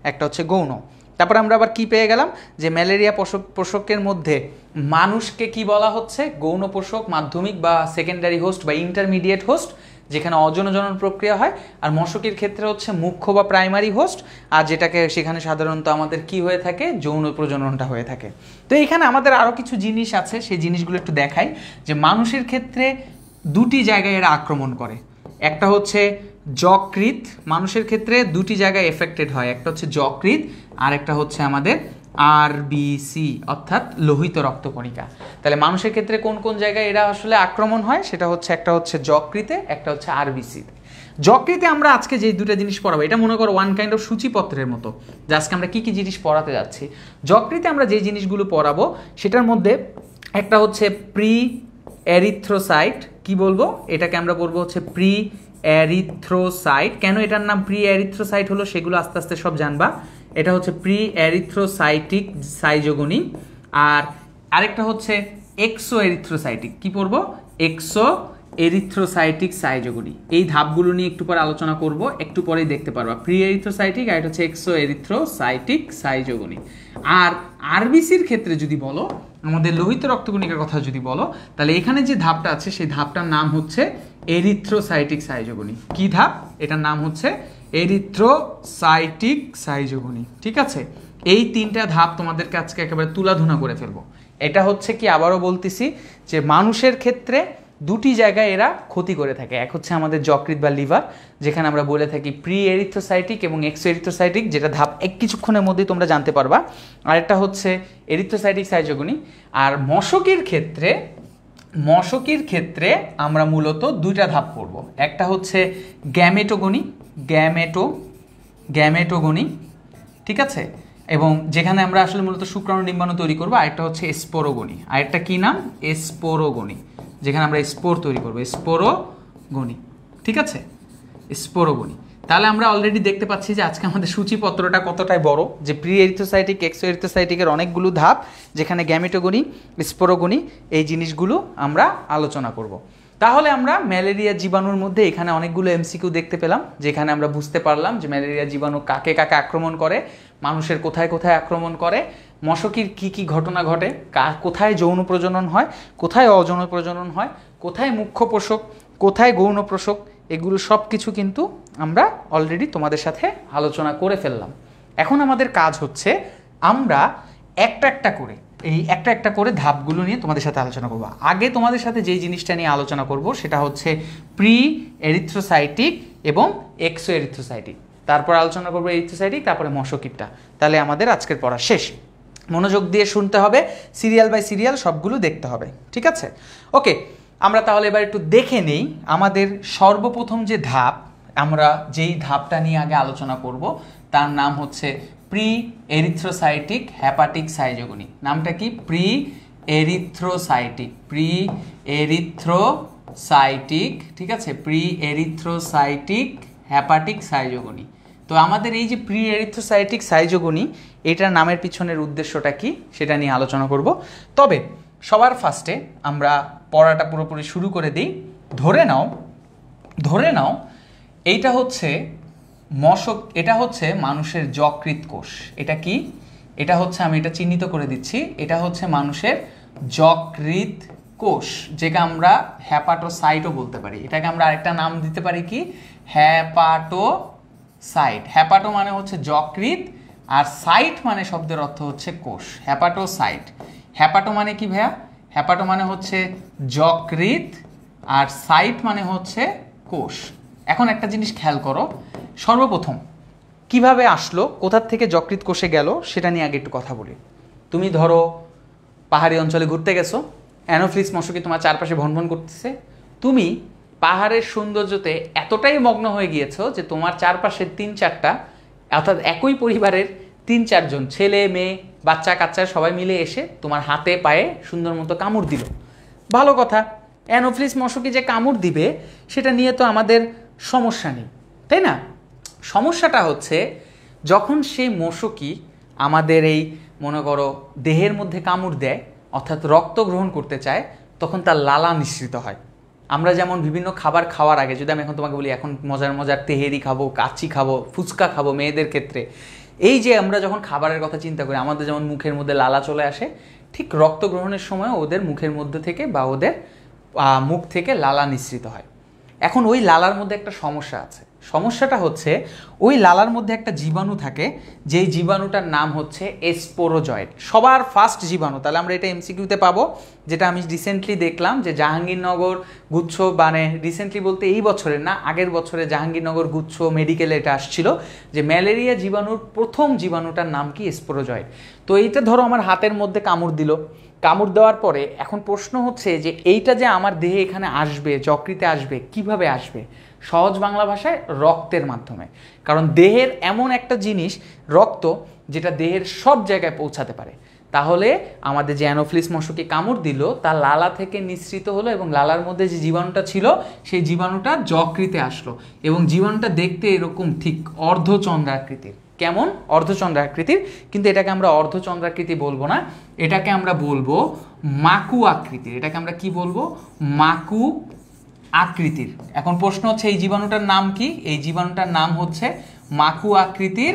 একটা হচ্ছে গৌণ তারপরে আমরা আবার কি পেয়ে গেলাম যে ম্যালেরিয়া পোষক পোষকের মধ্যে মানুষকে কি বলা হচ্ছে গৌণ পোষক মাধ্যমিক বা সেকেন্ডারি হোস্ট বা ইন্টারমিডিয়েট হোস্ট যেখানে অজনজনন প্রক্রিয়া হয় আর মশকির ক্ষেত্রে হচ্ছে মুখ্য বা প্রাইমারি হোস্ট আর যেটাকে সেখানে সাধারণত আমাদের কি হয়ে থাকে যৌন প্রজননটা হয়ে থাকে তো এখানে আমাদের আরও কিছু জিনিস আছে সেই জিনিসগুলো একটু দেখাই যে মানুষের ক্ষেত্রে দুটি জায়গায় এরা আক্রমণ করে একটা হচ্ছে যকৃত মানুষের ক্ষেত্রে দুটি জায়গায় এফেক্টেড হয় একটা হচ্ছে যকৃত আর একটা হচ্ছে আমাদের আরবিসি অর্থাৎ লোহিত রক্তকণিকা তাহলে মানুষের ক্ষেত্রে কোন কোন জায়গায় এরা আসলে আক্রমণ হয় সেটা হচ্ছে একটা হচ্ছে যকৃতে একটা হচ্ছে আরবিসিতে যকৃতে আমরা আজকে যে দুটো জিনিস পড়াবো এটা মনে করো ওয়ান কাইন্ড অফ সূচিপত্রের মতো যে আজকে আমরা কী কী জিনিস পড়াতে যাচ্ছি যকৃতে আমরা যে জিনিসগুলো পড়াবো সেটার মধ্যে একটা হচ্ছে প্রি অ্যারিথ্রোসাইট কি বলবো এটাকে আমরা বলবো হচ্ছে প্রি অ্যারিথ্রোসাইট কেন এটার নাম প্রি অ্যারিথ্রোসাইট হলো সেগুলো আস্তে আস্তে সব জানবা এটা হচ্ছে প্রি অ্যারিথ্রোসাইটিক সাইজোগনি আর আরেকটা হচ্ছে এক্সো এরিথ্রোসাইটিক কী পড়বো এক্সো এরিথ্রোসাইটিক সাইজোগনি এই ধাপগুলো নিয়ে একটু পরে আলোচনা করব একটু পরেই দেখতে পারবা প্রি এরিথ্রোসাইটিক আর এটা হচ্ছে এক্সো এরিথ্রোসাইটিক সাইজোগনি আর আরবিসির ক্ষেত্রে যদি বলো আমাদের লোহিত রক্তকণিকার কথা যদি বলো তাহলে এখানে যে ধাপটা আছে সেই ধাপটার নাম হচ্ছে এরিথ্রোসাইটিক সাইজগুনি কি ধাপ এটার নাম হচ্ছে এরিথ্রোসাইটিক সাইজোগনি ঠিক আছে এই তিনটা ধাপ তোমাদের কাছকে একেবারে তুলাধুনা করে ফেলবো এটা হচ্ছে কি আবারও বলতেছি যে মানুষের ক্ষেত্রে দুটি জায়গায় এরা ক্ষতি করে থাকে এক হচ্ছে আমাদের যকৃত বা লিভার যেখানে আমরা বলে থাকি প্রি এরিথ্রোসাইটিক এবং এক্স এরিথ্রোসাইটিক যেটা ধাপ এক কিছুক্ষণের মধ্যেই তোমরা জানতে পারবা আরেকটা হচ্ছে এরিথ্রোসাইটিক সাইজোগনি আর মশকের ক্ষেত্রে মশকির ক্ষেত্রে আমরা মূলত দুইটা ধাপ করব একটা হচ্ছে গ্যামেটোগনি গ্যামেটো গ্যামেটোগনি ঠিক আছে এবং যেখানে আমরা আসলে মূলত শুক্রাণু নিম্বাণু তৈরি করবো আরেকটা হচ্ছে স্পোরোগনি আরেকটা কী নাম স্পোরোগনি যেখানে আমরা স্পোর তৈরি করবো স্পোরোগনি ঠিক আছে স্পোরোগনি তাহলে আমরা অলরেডি দেখতে পাচ্ছি যে আজকে আমাদের সূচিপত্রটা কতটাই বড় যে প্রি এরিথোসাইটিক এক্সো এরিথোসাইটিকের অনেকগুলো ধাপ যেখানে গ্যামেটোগনি স্পোরোগনি এই জিনিসগুলো আমরা আলোচনা করব। তাহলে আমরা ম্যালেরিয়া জীবাণুর মধ্যে এখানে অনেকগুলো এমসিকিউ দেখতে পেলাম যেখানে আমরা বুঝতে পারলাম যে ম্যালেরিয়া জীবাণু কাকে কাকে আক্রমণ করে মানুষের কোথায় কোথায় আক্রমণ করে মশকির কি কি ঘটনা ঘটে কোথায় যৌন প্রজনন হয় কোথায় অযৌন প্রজনন হয় কোথায় মুখ্য পোষক কোথায় গৌণ প্রসব এগুলো সব কিছু কিন্তু আমরা অলরেডি তোমাদের সাথে আলোচনা করে ফেললাম এখন আমাদের কাজ হচ্ছে আমরা একটা একটা করে এই একটা একটা করে ধাপগুলো নিয়ে তোমাদের সাথে আলোচনা করব আগে তোমাদের সাথে যেই জিনিসটা নিয়ে আলোচনা করব সেটা হচ্ছে প্রি এরিথ্রোসাইটিক এবং এক্সো এরিথ্রোসাইটিক তারপর আলোচনা করবো এরিথ্রোসাইটিক তারপরে মশকিটটা তাহলে আমাদের আজকের পড়া শেষ মনোযোগ দিয়ে শুনতে হবে সিরিয়াল বাই সিরিয়াল সবগুলো দেখতে হবে ঠিক আছে ওকে আমরা তাহলে এবার একটু দেখে নেই আমাদের সর্বপ্রথম যে ধাপ আমরা যেই ধাপটা নিয়ে আগে আলোচনা করব তার নাম হচ্ছে প্রি এরিথ্রোসাইটিক হ্যাপাটিক সাইজগুনি নামটা কি প্রি এরিথ্রোসাইটিক প্রি এরিথ্রোসাইটিক ঠিক আছে প্রি এরিথ্রোসাইটিক হ্যাপাটিক সাইজগুনি তো আমাদের এই যে প্রি এরিথ্রোসাইটিক সাইজগুনি এটার নামের পিছনের উদ্দেশ্যটা কি সেটা নিয়ে আলোচনা করব তবে সবার ফার্স্টে আমরা পড়াটা পুরোপুরি শুরু করে দিই ধরে নাও ধরে নাও এইটা হচ্ছে মশক এটা হচ্ছে মানুষের যকৃত কোষ এটা কি এটা হচ্ছে আমি এটা চিহ্নিত করে দিচ্ছি এটা হচ্ছে মানুষের যকৃত কোষ যেটা আমরা হ্যাপাটোসাইটও বলতে পারি এটাকে আমরা আরেকটা নাম দিতে পারি কি হ্যাপাটোসাইট হ্যাপাটো মানে হচ্ছে যকৃত আর সাইট মানে শব্দের অর্থ হচ্ছে কোষ হ্যাপাটোসাইট হ্যাপাটো মানে কি ভাইয়া হ্যাপাটো মানে হচ্ছে যকৃত আর সাইট মানে হচ্ছে কোষ এখন একটা জিনিস খেয়াল করো সর্বপ্রথম কিভাবে আসলো কোথার থেকে যকৃত কোষে গেল সেটা নিয়ে আগে একটু কথা বলি তুমি ধরো পাহাড়ি অঞ্চলে ঘুরতে গেছো অ্যানোফ্লিস মশকি তোমার চারপাশে ভনভন করতেছে তুমি পাহাড়ের সৌন্দর্যতে এতটাই মগ্ন হয়ে গিয়েছো যে তোমার চারপাশের তিন চারটা অর্থাৎ একই পরিবারের তিন চারজন ছেলে মেয়ে বাচ্চা কাচ্চা সবাই মিলে এসে তোমার হাতে পায়ে সুন্দর মতো কামড় দিল ভালো কথা অ্যানোফ্লিস মশকে যে কামড় দিবে সেটা নিয়ে তো আমাদের সমস্যা নেই তাই না সমস্যাটা হচ্ছে যখন সেই মশকি আমাদের এই মনে করো দেহের মধ্যে কামড় দেয় অর্থাৎ রক্ত গ্রহণ করতে চায় তখন তার লালা নিঃসৃত হয় আমরা যেমন বিভিন্ন খাবার খাওয়ার আগে যদি আমি এখন তোমাকে বলি এখন মজার মজার তেহেরি খাবো কাচি খাবো ফুচকা খাবো মেয়েদের ক্ষেত্রে এই যে আমরা যখন খাবারের কথা চিন্তা করি আমাদের যেমন মুখের মধ্যে লালা চলে আসে ঠিক রক্ত গ্রহণের সময় ওদের মুখের মধ্যে থেকে বা ওদের মুখ থেকে লালা নিঃসৃত হয় এখন ওই লালার মধ্যে একটা সমস্যা আছে সমস্যাটা হচ্ছে ওই লালার মধ্যে একটা জীবাণু থাকে যেই জীবাণুটার নাম হচ্ছে এসপোরোজয়েড সবার ফার্স্ট জীবাণু তাহলে আমরা এটা এমসিকিউতে পাবো যেটা আমি রিসেন্টলি দেখলাম যে জাহাঙ্গীরনগর গুচ্ছ মানে রিসেন্টলি বলতে এই বছরের না আগের বছরে জাহাঙ্গীরনগর গুচ্ছ মেডিকেলে এটা আসছিল যে ম্যালেরিয়া জীবাণুর প্রথম জীবাণুটার নাম কি এসপোরোজয়েড তো এইটা ধরো আমার হাতের মধ্যে কামড় দিল কামড় দেওয়ার পরে এখন প্রশ্ন হচ্ছে যে এইটা যে আমার দেহে এখানে আসবে যকৃতে আসবে কিভাবে আসবে সহজ বাংলা ভাষায় রক্তের মাধ্যমে কারণ দেহের এমন একটা জিনিস রক্ত যেটা দেহের সব জায়গায় পৌঁছাতে পারে তাহলে আমাদের যে অ্যানোফ্লিস মশকে কামড় দিল তা লালা থেকে নিঃসৃত হলো এবং লালার মধ্যে যে জীবাণুটা ছিল সেই জীবাণুটা যকৃতে আসলো এবং জীবাণুটা দেখতে এরকম ঠিক অর্ধচন্দ্রাকৃতির কেমন অর্ধচন্দ্রাকৃতির কিন্তু এটাকে আমরা অর্ধচন্দ্রাকৃতি বলবো না এটাকে আমরা বলবো মাকু আকৃতির এটাকে আমরা কি বলবো মাকু আকৃতির এখন প্রশ্ন হচ্ছে এই জীবাণুটার নাম কি এই জীবাণুটার নাম হচ্ছে মাকু আকৃতির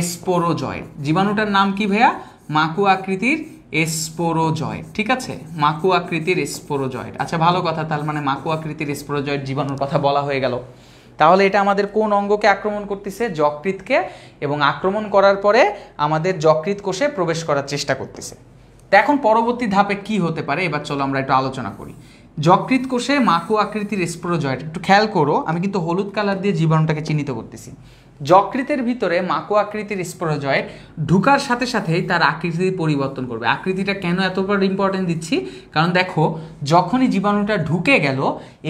এসপোরোজয়েড জীবাণুটার নাম কি ভাইয়া মাকু আকৃতির এসপোরোজয়েড ঠিক আছে মাকু আকৃতির এসপোরোজয়েড আচ্ছা ভালো কথা তার মানে মাকু আকৃতির এসপোরোজয়েড জীবাণুর কথা বলা হয়ে গেল তাহলে এটা আমাদের কোন অঙ্গকে আক্রমণ করতেছে যকৃৎকে এবং আক্রমণ করার পরে আমাদের যকৃৎ কোষে প্রবেশ করার চেষ্টা করতেছে এখন পরবর্তী ধাপে কি হতে পারে এবার চলো আমরা একটু আলোচনা করি যকৃত কোষে মাকু আকৃতির স্প্রোজয়েড একটু খেয়াল করো আমি কিন্তু হলুদ কালার দিয়ে জীবাণুটাকে চিহ্নিত করতেছি যকৃতের ভিতরে মাকো আকৃতির স্প্রোজয়েড ঢুকার সাথে সাথেই তার আকৃতি পরিবর্তন করবে আকৃতিটা কেন এতবার ইম্পর্টেন্ট দিচ্ছি কারণ দেখো যখনই জীবাণুটা ঢুকে গেল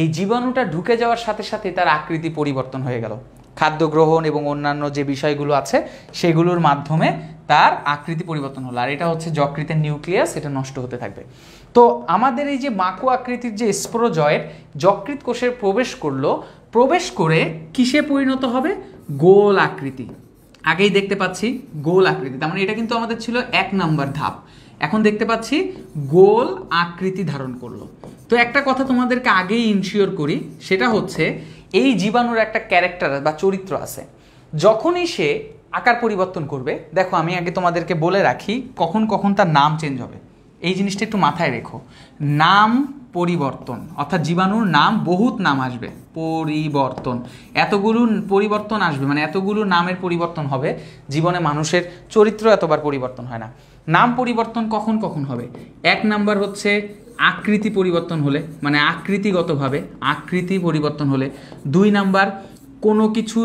এই জীবাণুটা ঢুকে যাওয়ার সাথে সাথে তার আকৃতি পরিবর্তন হয়ে গেল খাদ্য গ্রহণ এবং অন্যান্য যে বিষয়গুলো আছে সেগুলোর মাধ্যমে তার আকৃতি পরিবর্তন হলো আর এটা হচ্ছে যকৃতের নিউক্লিয়াস এটা নষ্ট হতে থাকবে তো আমাদের এই যে মাকু আকৃতির যে স্প্রোজয়েড যকৃত কোষে প্রবেশ করলো প্রবেশ করে কিসে পরিণত হবে গোল আকৃতি আগেই দেখতে পাচ্ছি গোল আকৃতি তার মানে এটা কিন্তু আমাদের ছিল এক নাম্বার ধাপ এখন দেখতে পাচ্ছি গোল আকৃতি ধারণ করলো তো একটা কথা তোমাদেরকে আগেই ইনশিওর করি সেটা হচ্ছে এই জীবাণুর একটা ক্যারেক্টার বা চরিত্র আছে যখনই সে আকার পরিবর্তন করবে দেখো আমি আগে তোমাদেরকে বলে রাখি কখন কখন তার নাম চেঞ্জ হবে এই জিনিসটা একটু মাথায় রেখো নাম পরিবর্তন অর্থাৎ জীবাণুর নাম বহুত নাম আসবে পরিবর্তন এতগুলো পরিবর্তন আসবে মানে এতগুলো নামের পরিবর্তন হবে জীবনে মানুষের চরিত্র এতবার পরিবর্তন হয় না নাম পরিবর্তন কখন কখন হবে এক নাম্বার হচ্ছে আকৃতি পরিবর্তন হলে মানে আকৃতিগতভাবে আকৃতি পরিবর্তন হলে দুই নাম্বার কোনো কিছু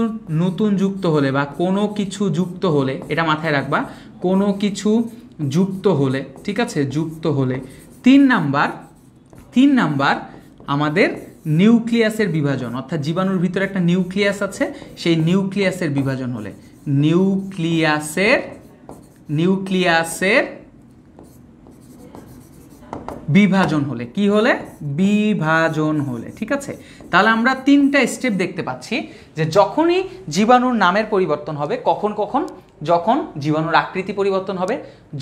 নতুন যুক্ত হলে বা কোনো কিছু যুক্ত হলে এটা মাথায় রাখবা কোনো কিছু যুক্ত হলে ঠিক আছে যুক্ত হলে তিন নাম্বার তিন নাম্বার আমাদের নিউক্লিয়াসের বিভাজন অর্থাৎ জীবাণুর ভিতরে একটা নিউক্লিয়াস আছে সেই নিউক্লিয়াসের বিভাজন হলে নিউক্লিয়াসের নিউক্লিয়াসের বিভাজন হলে কি হলে বিভাজন হলে ঠিক আছে তাহলে আমরা তিনটা স্টেপ দেখতে পাচ্ছি যে যখনই জীবাণুর নামের পরিবর্তন হবে কখন কখন যখন জীবাণুর আকৃতি পরিবর্তন হবে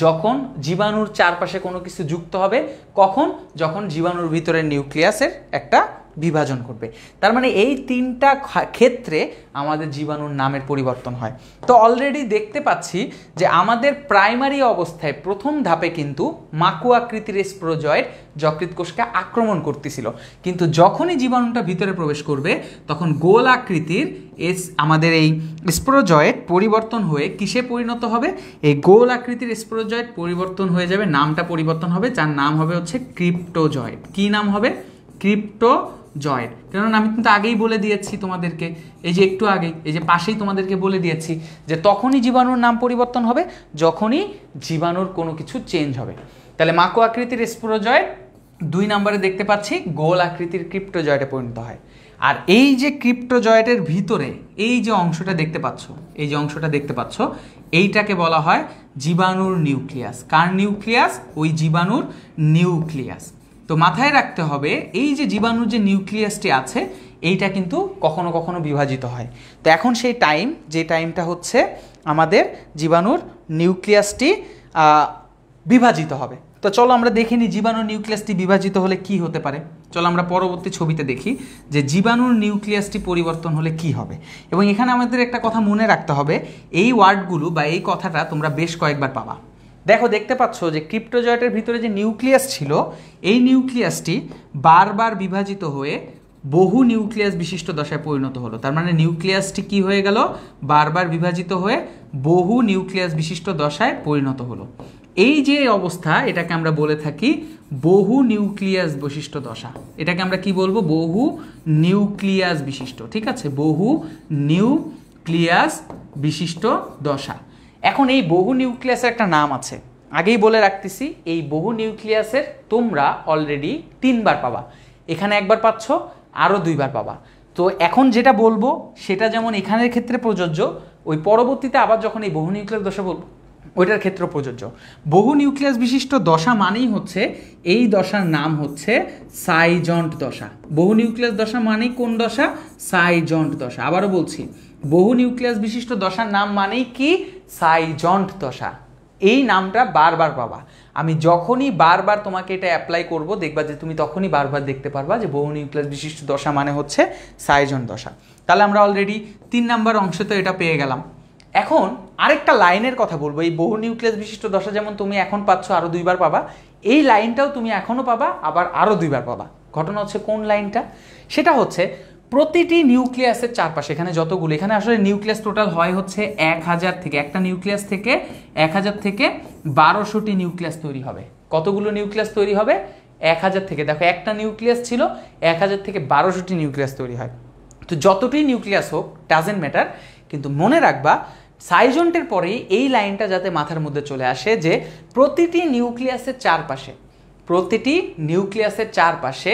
যখন জীবাণুর চারপাশে কোনো কিছু যুক্ত হবে কখন যখন জীবাণুর ভিতরে নিউক্লিয়াসের একটা বিভাজন করবে তার মানে এই তিনটা ক্ষেত্রে আমাদের জীবাণুর নামের পরিবর্তন হয় তো অলরেডি দেখতে পাচ্ছি যে আমাদের প্রাইমারি অবস্থায় প্রথম ধাপে কিন্তু মাকু আকৃতির স্প্রোজয়েড যকৃত কোষকে আক্রমণ করতেছিল কিন্তু যখনই জীবাণুটা ভিতরে প্রবেশ করবে তখন গোল আকৃতির এস আমাদের এই স্প্রোজয়েড পরিবর্তন হয়ে কিসে পরিণত হবে এই গোল আকৃতির স্প্রোজয়েড পরিবর্তন হয়ে যাবে নামটা পরিবর্তন হবে যার নাম হবে হচ্ছে ক্রিপ্টোজয়েড কি নাম হবে ক্রিপ্টো জয়ের কেননা আমি কিন্তু আগেই বলে দিয়েছি তোমাদেরকে এই যে একটু আগেই এই যে পাশেই তোমাদেরকে বলে দিয়েছি যে তখনই জীবাণুর নাম পরিবর্তন হবে যখনই জীবাণুর কোনো কিছু চেঞ্জ হবে তাহলে মাকো আকৃতির স্পোরোজয়েড দুই নম্বরে দেখতে পাচ্ছি গোল আকৃতির ক্রিপ্টোজয়েডে পরিণত হয় আর এই যে ক্রিপ্টোজয়েডের ভিতরে এই যে অংশটা দেখতে পাচ্ছ এই যে অংশটা দেখতে পাচ্ছ এইটাকে বলা হয় জীবাণুর নিউক্লিয়াস কার নিউক্লিয়াস ওই জীবাণুর নিউক্লিয়াস তো মাথায় রাখতে হবে এই যে জীবাণুর যে নিউক্লিয়াসটি আছে এইটা কিন্তু কখনো কখনো বিভাজিত হয় তো এখন সেই টাইম যে টাইমটা হচ্ছে আমাদের জীবাণুর নিউক্লিয়াসটি বিভাজিত হবে তো চলো আমরা দেখে নিই জীবাণুর নিউক্লিয়াসটি বিভাজিত হলে কি হতে পারে চলো আমরা পরবর্তী ছবিতে দেখি যে জীবাণুর নিউক্লিয়াসটি পরিবর্তন হলে কি হবে এবং এখানে আমাদের একটা কথা মনে রাখতে হবে এই ওয়ার্ডগুলো বা এই কথাটা তোমরা বেশ কয়েকবার পাবা দেখো দেখতে পাচ্ছ যে ক্রিপ্টোজয়েটের ভিতরে যে নিউক্লিয়াস ছিল এই নিউক্লিয়াসটি বারবার বিভাজিত হয়ে বহু নিউক্লিয়াস বিশিষ্ট দশায় পরিণত হলো তার মানে নিউক্লিয়াসটি কি হয়ে গেল বারবার বিভাজিত হয়ে বহু নিউক্লিয়াস বিশিষ্ট দশায় পরিণত হলো এই যে অবস্থা এটাকে আমরা বলে থাকি বহু নিউক্লিয়াস বিশিষ্ট দশা এটাকে আমরা কি বলবো বহু নিউক্লিয়াস বিশিষ্ট ঠিক আছে বহু নিউক্লিয়াস বিশিষ্ট দশা এখন এই বহু নিউক্লিয়াসের একটা নাম আছে আগেই বলে রাখতেছি এই বহু নিউক্লিয়াসের তোমরা অলরেডি তিনবার পাবা এখানে একবার পাচ্ছ আরও দুইবার পাবা তো এখন যেটা বলবো সেটা যেমন এখানের ক্ষেত্রে প্রযোজ্য ওই পরবর্তীতে আবার যখন এই বহু নিউক্লিয়াস দশা বলবো ওইটার ক্ষেত্র প্রযোজ্য বহু নিউক্লিয়াস বিশিষ্ট দশা মানেই হচ্ছে এই দশার নাম হচ্ছে সাইজন্ট দশা বহু নিউক্লিয়াস দশা মানেই কোন দশা সাইজন্ট দশা আবারও বলছি বহু নিউক্লিয়াস বিশিষ্ট দশার নাম মানেই কি সাইজন্ট দশা এই নামটা বারবার পাবা আমি যখনই বারবার তোমাকে এটা অ্যাপ্লাই করব দেখবা যে তুমি তখনই বারবার দেখতে পারবা যে বহু নিউক্লিয়াস বিশিষ্ট দশা মানে হচ্ছে সাইজন দশা তাহলে আমরা অলরেডি তিন নাম্বার অংশে তো এটা পেয়ে গেলাম এখন আরেকটা লাইনের কথা বলবো এই বহু নিউক্লিয়াস বিশিষ্ট দশা যেমন তুমি এখন পাচ্ছ আরও দুইবার পাবা এই লাইনটাও তুমি এখনও পাবা আবার আরও দুইবার পাবা ঘটনা হচ্ছে কোন লাইনটা সেটা হচ্ছে প্রতিটি নিউক্লিয়াসের চারপাশে এখানে যতগুলো এখানে আসলে নিউক্লিয়াস টোটাল হয় হচ্ছে এক হাজার থেকে একটা নিউক্লিয়াস থেকে এক হাজার থেকে বারোশোটি নিউক্লিয়াস তৈরি হবে কতগুলো নিউক্লিয়াস তৈরি হবে এক হাজার থেকে দেখো একটা নিউক্লিয়াস ছিল এক হাজার থেকে বারোশোটি নিউক্লিয়াস তৈরি হয় তো যতটি নিউক্লিয়াস হোক ডাজেন্ট ম্যাটার কিন্তু মনে রাখবা সাইজন্টের পরেই এই লাইনটা যাতে মাথার মধ্যে চলে আসে যে প্রতিটি নিউক্লিয়াসের চারপাশে প্রতিটি নিউক্লিয়াসের চারপাশে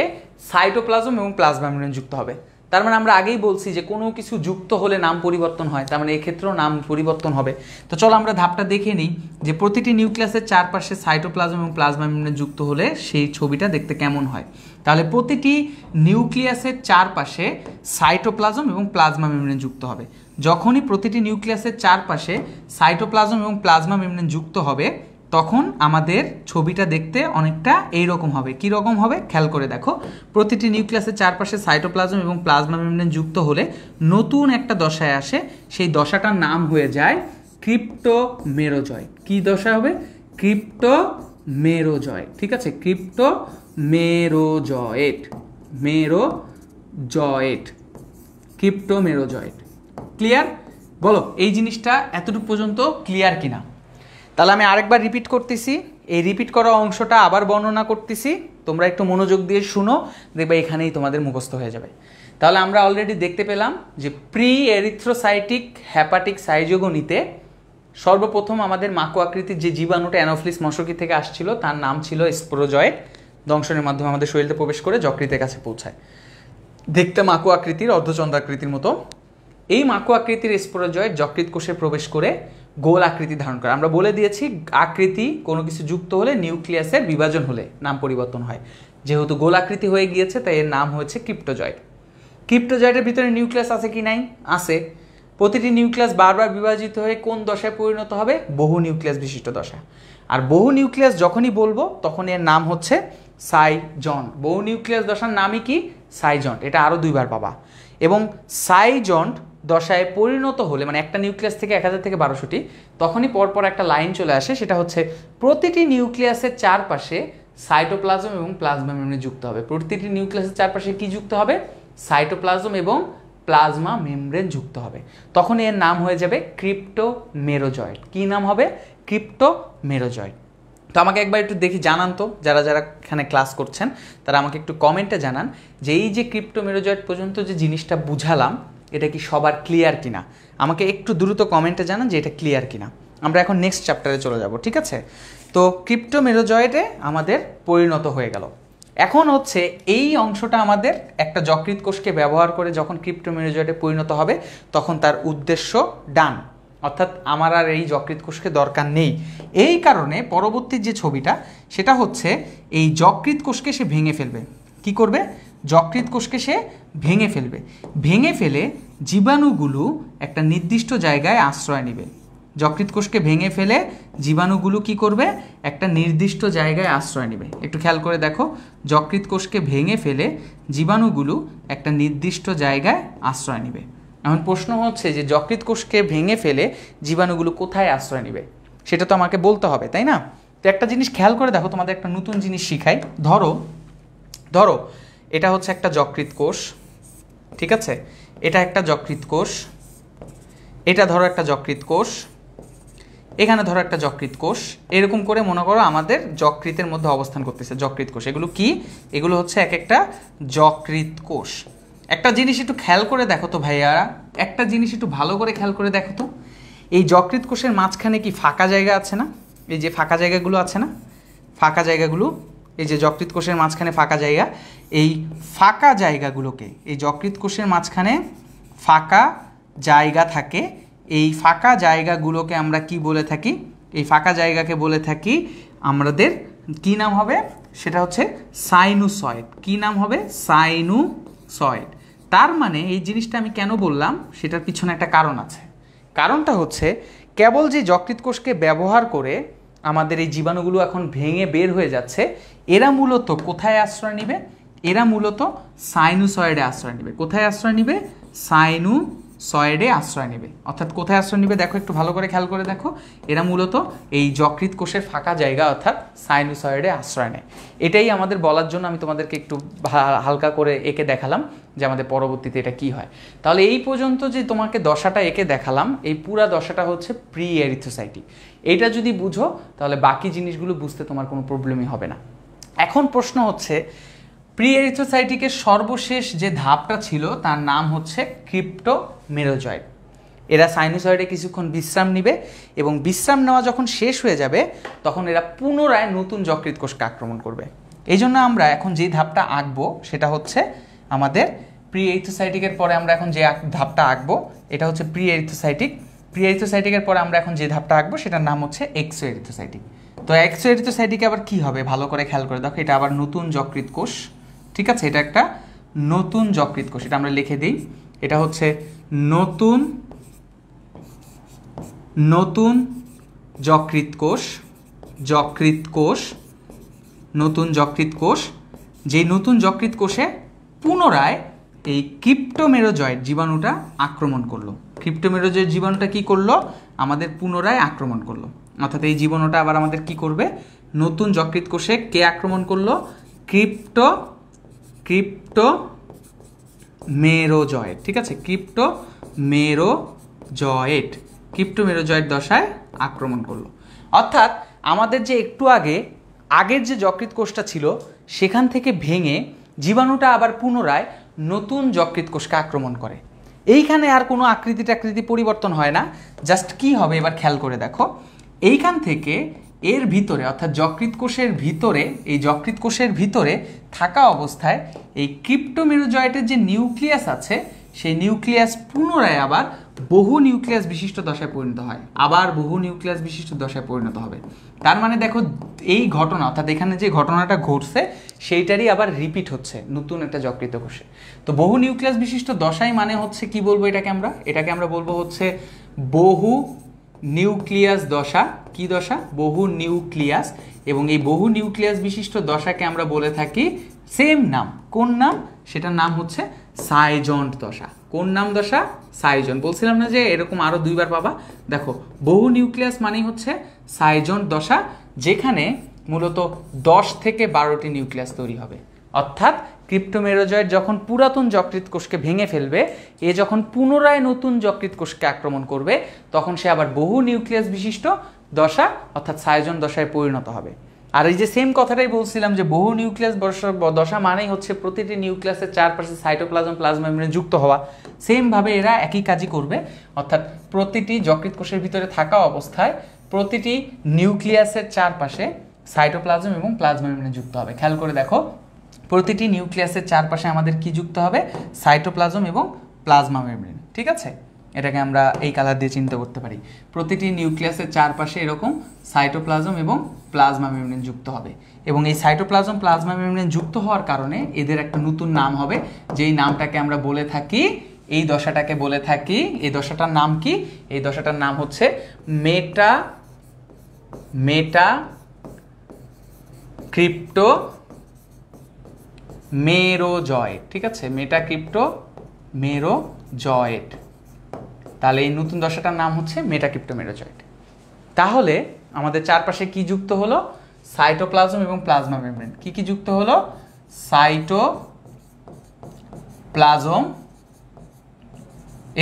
সাইটোপ্লাজম এবং প্লাজমা মেমব্রেন যুক্ত হবে তার মানে আমরা আগেই বলছি যে কোনো কিছু যুক্ত হলে নাম পরিবর্তন হয় তার মানে এক্ষেত্রেও নাম পরিবর্তন হবে তো চলো আমরা ধাপটা দেখে নিই যে প্রতিটি নিউক্লিয়াসের চারপাশে সাইটোপ্লাজম এবং প্লাজমা মেমব্রেন যুক্ত হলে সেই ছবিটা দেখতে কেমন হয় তাহলে প্রতিটি নিউক্লিয়াসের চারপাশে সাইটোপ্লাজম এবং প্লাজমা মেমব্রেন যুক্ত হবে যখনই প্রতিটি নিউক্লিয়াসের চারপাশে সাইটোপ্লাজম এবং প্লাজমা মেমব্রেন যুক্ত হবে তখন আমাদের ছবিটা দেখতে অনেকটা এইরকম হবে কি রকম হবে খেয়াল করে দেখো প্রতিটি নিউক্লিয়াসের চারপাশে সাইটোপ্লাজম এবং প্লাজমা মেমব্রেন যুক্ত হলে নতুন একটা দশায় আসে সেই দশাটার নাম হয়ে যায় ক্রিপ্টোমেরোজয় কি দশা হবে ক্রিপ্টোমেরোজয় ঠিক আছে ক্রিপ্টোমেরোজয়েট মেরোজয়েট ক্রিপ্টোমেরোজয়েট ক্লিয়ার বলো এই জিনিসটা এতটুকু পর্যন্ত ক্লিয়ার কিনা তাহলে আমি আরেকবার রিপিট করতেছি এই রিপিট করা অংশটা আবার বর্ণনা করতেছি তোমরা একটু মনোযোগ দিয়ে শুনো দেখবে এখানেই তোমাদের মুখস্থ হয়ে যাবে তাহলে আমরা অলরেডি দেখতে পেলাম যে প্রি এরিথ্রোসাইটিক হ্যাপাটিক সাইজোগনিতে সর্বপ্রথম আমাদের মাকো আকৃতির যে জীবাণুটা অ্যানোফ্লিস মশকি থেকে আসছিল তার নাম ছিল স্প্রোজয়েড দংশনের মাধ্যমে আমাদের শরীরে প্রবেশ করে যকৃতের কাছে পৌঁছায় দেখতে মাকু আকৃতির অর্ধচন্দ্রাকৃতির মতো এই মাকু আকৃতির স্প্রোজয়েড যকৃত কোষে প্রবেশ করে গোল আকৃতি ধারণ করে আমরা বলে দিয়েছি আকৃতি কোনো কিছু যুক্ত হলে নিউক্লিয়াসের বিভাজন হলে নাম পরিবর্তন হয় যেহেতু গোল আকৃতি হয়ে গিয়েছে তাই এর নাম হয়েছে ক্রিপ্টোজয়েড ক্রিপ্টোজয়েডের ভিতরে নিউক্লিয়াস আছে কি নাই আছে প্রতিটি নিউক্লিয়াস বারবার বিভাজিত হয়ে কোন দশায় পরিণত হবে বহু নিউক্লিয়াস বিশিষ্ট দশা আর বহু নিউক্লিয়াস যখনই বলবো তখন এর নাম হচ্ছে সাইজন বহু নিউক্লিয়াস দশার নামই কি সাইজন্ট এটা আরও দুইবার পাবা এবং সাইজন্ট দশায় পরিণত হলে মানে একটা নিউক্লিয়াস থেকে এক হাজার থেকে বারোশোটি তখনই পরপর একটা লাইন চলে আসে সেটা হচ্ছে প্রতিটি নিউক্লিয়াসের চারপাশে সাইটোপ্লাজম এবং প্লাজমা মেমরি যুক্ত হবে প্রতিটি নিউক্লিয়াসের চারপাশে কি যুক্ত হবে সাইটোপ্লাজম এবং প্লাজমা মেমব্রেন যুক্ত হবে তখন এর নাম হয়ে যাবে ক্রিপ্টো মেরোজয়েড কি নাম হবে ক্রিপ্টো মেরোজয়েড তো আমাকে একবার একটু দেখি জানান তো যারা যারা এখানে ক্লাস করছেন তারা আমাকে একটু কমেন্টে জানান যে এই যে ক্রিপ্টো মেরোজয়েড পর্যন্ত যে জিনিসটা বুঝালাম এটা কি সবার ক্লিয়ার কিনা আমাকে একটু দ্রুত কমেন্টে জানান যে এটা ক্লিয়ার কিনা আমরা এখন নেক্সট চ্যাপ্টারে চলে যাব ঠিক আছে তো ক্রিপ্টো আমাদের পরিণত হয়ে গেল এখন হচ্ছে এই অংশটা আমাদের একটা যকৃত কোষকে ব্যবহার করে যখন ক্রিপ্টো পরিণত হবে তখন তার উদ্দেশ্য ডান অর্থাৎ আমার আর এই যকৃত কোষকে দরকার নেই এই কারণে পরবর্তী যে ছবিটা সেটা হচ্ছে এই যকৃত কোষকে সে ভেঙে ফেলবে কি করবে যকৃত কোষকে সে ভেঙে ফেলবে ভেঙে ফেলে জীবাণুগুলো একটা নির্দিষ্ট জায়গায় আশ্রয় নেবে যকৃত কোষকে ভেঙে ফেলে জীবাণুগুলো কি করবে একটা নির্দিষ্ট জায়গায় আশ্রয় নেবে একটু খেয়াল করে দেখো যকৃত কোষকে ভেঙে ফেলে জীবাণুগুলো একটা নির্দিষ্ট জায়গায় আশ্রয় নেবে এখন প্রশ্ন হচ্ছে যে যকৃত কোষকে ভেঙে ফেলে জীবাণুগুলো কোথায় আশ্রয় নেবে সেটা তো আমাকে বলতে হবে তাই না তো একটা জিনিস খেয়াল করে দেখো তোমাদের একটা নতুন জিনিস শিখাই ধরো ধরো এটা হচ্ছে একটা যকৃত কোষ ঠিক আছে এটা একটা যকৃত কোষ এটা ধরো একটা যকৃত কোষ এখানে ধরো একটা যকৃত কোষ এরকম করে মনে করো আমাদের যকৃতের মধ্যে অবস্থান করতেছে যকৃত কোষ এগুলো কি এগুলো হচ্ছে এক একটা যকৃত কোষ একটা জিনিস একটু খেয়াল করে দেখো তো ভাইয়ারা একটা জিনিস একটু ভালো করে খেয়াল করে দেখো তো এই যকৃত কোষের মাঝখানে কি ফাঁকা জায়গা আছে না এই যে ফাঁকা জায়গাগুলো আছে না ফাঁকা জায়গাগুলো এই যে যকৃত কোষের মাঝখানে ফাঁকা জায়গা এই ফাঁকা জায়গাগুলোকে এই যকৃত কোষের মাঝখানে ফাঁকা জায়গা থাকে এই ফাঁকা জায়গাগুলোকে আমরা কি বলে থাকি এই ফাঁকা জায়গাকে বলে থাকি আমাদের কি নাম হবে সেটা হচ্ছে সাইনুসয়েড কি নাম হবে সাইনুসয়েড তার মানে এই জিনিসটা আমি কেন বললাম সেটার পিছনে একটা কারণ আছে কারণটা হচ্ছে কেবল যে যকৃত কোষকে ব্যবহার করে আমাদের এই জীবাণুগুলো এখন ভেঙে বের হয়ে যাচ্ছে এরা মূলত কোথায় আশ্রয় নেবে এরা মূলত সাইনুসয়েডে আশ্রয় নেবে কোথায় আশ্রয় নেবে সাইনু সয়েডে আশ্রয় নেবে অর্থাৎ কোথায় আশ্রয় নেবে দেখো একটু ভালো করে খেয়াল করে দেখো এরা মূলত এই যকৃত কোষের ফাঁকা জায়গা অর্থাৎ সাইনুসয়েডে আশ্রয় নেয় এটাই আমাদের বলার জন্য আমি তোমাদেরকে একটু হালকা করে একে দেখালাম যে আমাদের পরবর্তীতে এটা কি হয় তাহলে এই পর্যন্ত যে তোমাকে দশাটা একে দেখালাম এই পুরা দশাটা হচ্ছে প্রি এরিথোসাইটি এটা যদি বুঝো তাহলে বাকি জিনিসগুলো বুঝতে তোমার কোনো প্রবলেমই হবে না এখন প্রশ্ন হচ্ছে প্রি এরিথোসাইটিকে সর্বশেষ যে ধাপটা ছিল তার নাম হচ্ছে ক্রিপ্টো মেরোজয়েড এরা সাইনোসয়েডে কিছুক্ষণ বিশ্রাম নেবে এবং বিশ্রাম নেওয়া যখন শেষ হয়ে যাবে তখন এরা পুনরায় নতুন যকৃত কোষকে আক্রমণ করবে এই জন্য আমরা এখন যে ধাপটা আঁকবো সেটা হচ্ছে আমাদের এরিথোসাইটিকের পরে আমরা এখন যে ধাপটা আঁকবো এটা হচ্ছে এরিথোসাইটিক প্রি এরিথোসাইটিকের পরে আমরা এখন যে ধাপটা আঁকবো সেটার নাম হচ্ছে এরিথোসাইটিক তো এক্সোএরিথোসাইটিকে আবার কি হবে ভালো করে খেয়াল করে দেখো এটা আবার নতুন যকৃত কোষ ঠিক আছে এটা একটা নতুন যকৃত কোষ এটা আমরা লিখে দিই এটা হচ্ছে নতুন নতুন যকৃত কোষ যকৃত কোষ নতুন যকৃত কোষ যেই নতুন যকৃত কোষে পুনরায় এই ক্রিপ্টোমেরোজয়েড জীবাণুটা আক্রমণ করলো ক্রিপ্টোমেরোজয়েড জীবাণুটা কি করলো আমাদের পুনরায় আক্রমণ করলো অর্থাৎ এই জীবাণুটা আবার আমাদের কি করবে নতুন যকৃত কোষে কে আক্রমণ করলো ক্রিপ্টো ক্রিপ্টো মেরোজয়েড ঠিক আছে ক্রিপ্টো মেরোজয়েড ক্রিপ্টোমেরোজয়েড দশায় আক্রমণ করলো অর্থাৎ আমাদের যে একটু আগে আগের যে যকৃত কোষটা ছিল সেখান থেকে ভেঙে জীবাণুটা আবার পুনরায় নতুন যকৃত কোষকে আক্রমণ করে এইখানে আর কোনো আকৃতি টাকৃতি পরিবর্তন হয় না জাস্ট কি হবে এবার খেয়াল করে দেখো এইখান থেকে এর ভিতরে অর্থাৎ যকৃত কোষের ভিতরে এই যকৃত কোষের ভিতরে থাকা অবস্থায় এই ক্রিপ্টোমেরোজয়েটের যে নিউক্লিয়াস আছে সেই নিউক্লিয়াস পুনরায় আবার বহু নিউক্লিয়াস বিশিষ্ট দশায় পরিণত হয় আবার বহু নিউক্লিয়াস বিশিষ্ট দশায় পরিণত হবে তার মানে দেখো এই ঘটনা অর্থাৎ এখানে যে ঘটনাটা ঘটছে সেইটারই আবার রিপিট হচ্ছে নতুন একটা যকৃত কোষে তো বহু নিউক্লিয়াস বিশিষ্ট দশাই মানে হচ্ছে কি বলবো এটাকে আমরা এটাকে আমরা বলবো হচ্ছে বহু নিউক্লিয়াস দশা কি দশা বহু নিউক্লিয়াস এবং এই বহু নিউক্লিয়াস বিশিষ্ট দশাকে আমরা বলে থাকি সেম নাম কোন নাম সেটার নাম হচ্ছে সাইজন্ট দশা কোন নাম দশা সাইজন বলছিলাম না যে এরকম আরও দুইবার পাবা দেখো বহু নিউক্লিয়াস মানেই হচ্ছে সাইজন্ট দশা যেখানে মূলত দশ থেকে বারোটি নিউক্লিয়াস তৈরি হবে অর্থাৎ ক্রিপ্টোমেরোজয়েড যখন পুরাতন যকৃত কোষকে ভেঙে ফেলবে এ যখন পুনরায় নতুন যকৃত কোষকে আক্রমণ করবে তখন সে আবার বহু নিউক্লিয়াস বিশিষ্ট দশা অর্থাৎ সাইজন দশায় পরিণত হবে আর এই যে সেম কথাটাই বলছিলাম যে বহু নিউক্লিয়াস বর্ষার দশা মানেই হচ্ছে প্রতিটি নিউক্লিয়াসের চারপাশে সাইটোপ্লাজম প্লাজমা মেমব্রেন যুক্ত হওয়া সেমভাবে এরা একই কাজই করবে অর্থাৎ প্রতিটি যকৃত কোষের ভিতরে থাকা অবস্থায় প্রতিটি নিউক্লিয়াসের চারপাশে সাইটোপ্লাজম এবং প্লাজমা মেমব্রেন যুক্ত হবে খেয়াল করে দেখো প্রতিটি নিউক্লিয়াসের চারপাশে আমাদের কি যুক্ত হবে সাইটোপ্লাজম এবং প্লাজমা মেমব্রেন ঠিক আছে এটাকে আমরা এই কালার দিয়ে চিন্তা করতে পারি প্রতিটি নিউক্লিয়াসের চারপাশে এরকম সাইটোপ্লাজম এবং প্লাজমা মেমব্রেন যুক্ত হবে এবং এই সাইটোপ্লাজম প্লাজমা মেমব্রেন যুক্ত হওয়ার কারণে এদের একটা নতুন নাম হবে যেই নামটাকে আমরা বলে থাকি এই দশাটাকে বলে থাকি এই দশাটার নাম কি এই দশাটার নাম হচ্ছে মেটা মেটা ক্রিপ্টো মেরোজয়েট ঠিক আছে মেটা ক্রিপ্টো মেরোজয়েট তাহলে এই নতুন দশাটার নাম হচ্ছে মেটাক্রিপ্টোমেরোজয়েড তাহলে আমাদের চারপাশে কি যুক্ত হলো সাইটোপ্লাজম এবং প্লাজমা মেমব্রেন কি কি যুক্ত হলো সাইটো প্লাজম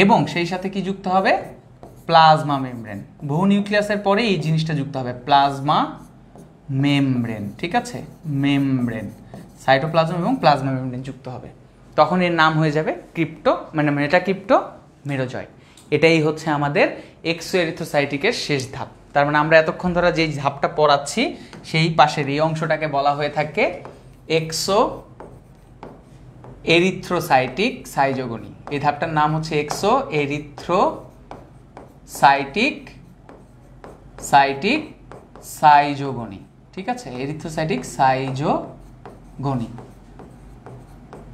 এবং সেই সাথে কি যুক্ত হবে প্লাজমা মেমব্রেন বহু নিউক্লিয়াসের পরে এই জিনিসটা যুক্ত হবে প্লাজমা মেমব্রেন ঠিক আছে মেমব্রেন সাইটোপ্লাজম এবং প্লাজমা মেমব্রেন যুক্ত হবে তখন এর নাম হয়ে যাবে ক্রিপ্টো মানে মেটাক্রিপ্টো মেরোজয়েড এটাই হচ্ছে আমাদের এক্সোএরিথোসাইটিকের শেষ ধাপ তার মানে আমরা এতক্ষণ ধরে যেই ধাপটা পড়াচ্ছি সেই পাশের এই অংশটাকে বলা হয়ে থাকে এক্সো এরিথ্রোসাইটিক সাইজোগনি এই ধাপটার নাম হচ্ছে এক্সো এরিথ্রোসাইটিক সাইটিক সাইজোগনি ঠিক আছে এরিথ্রোসাইটিক সাইজোগনি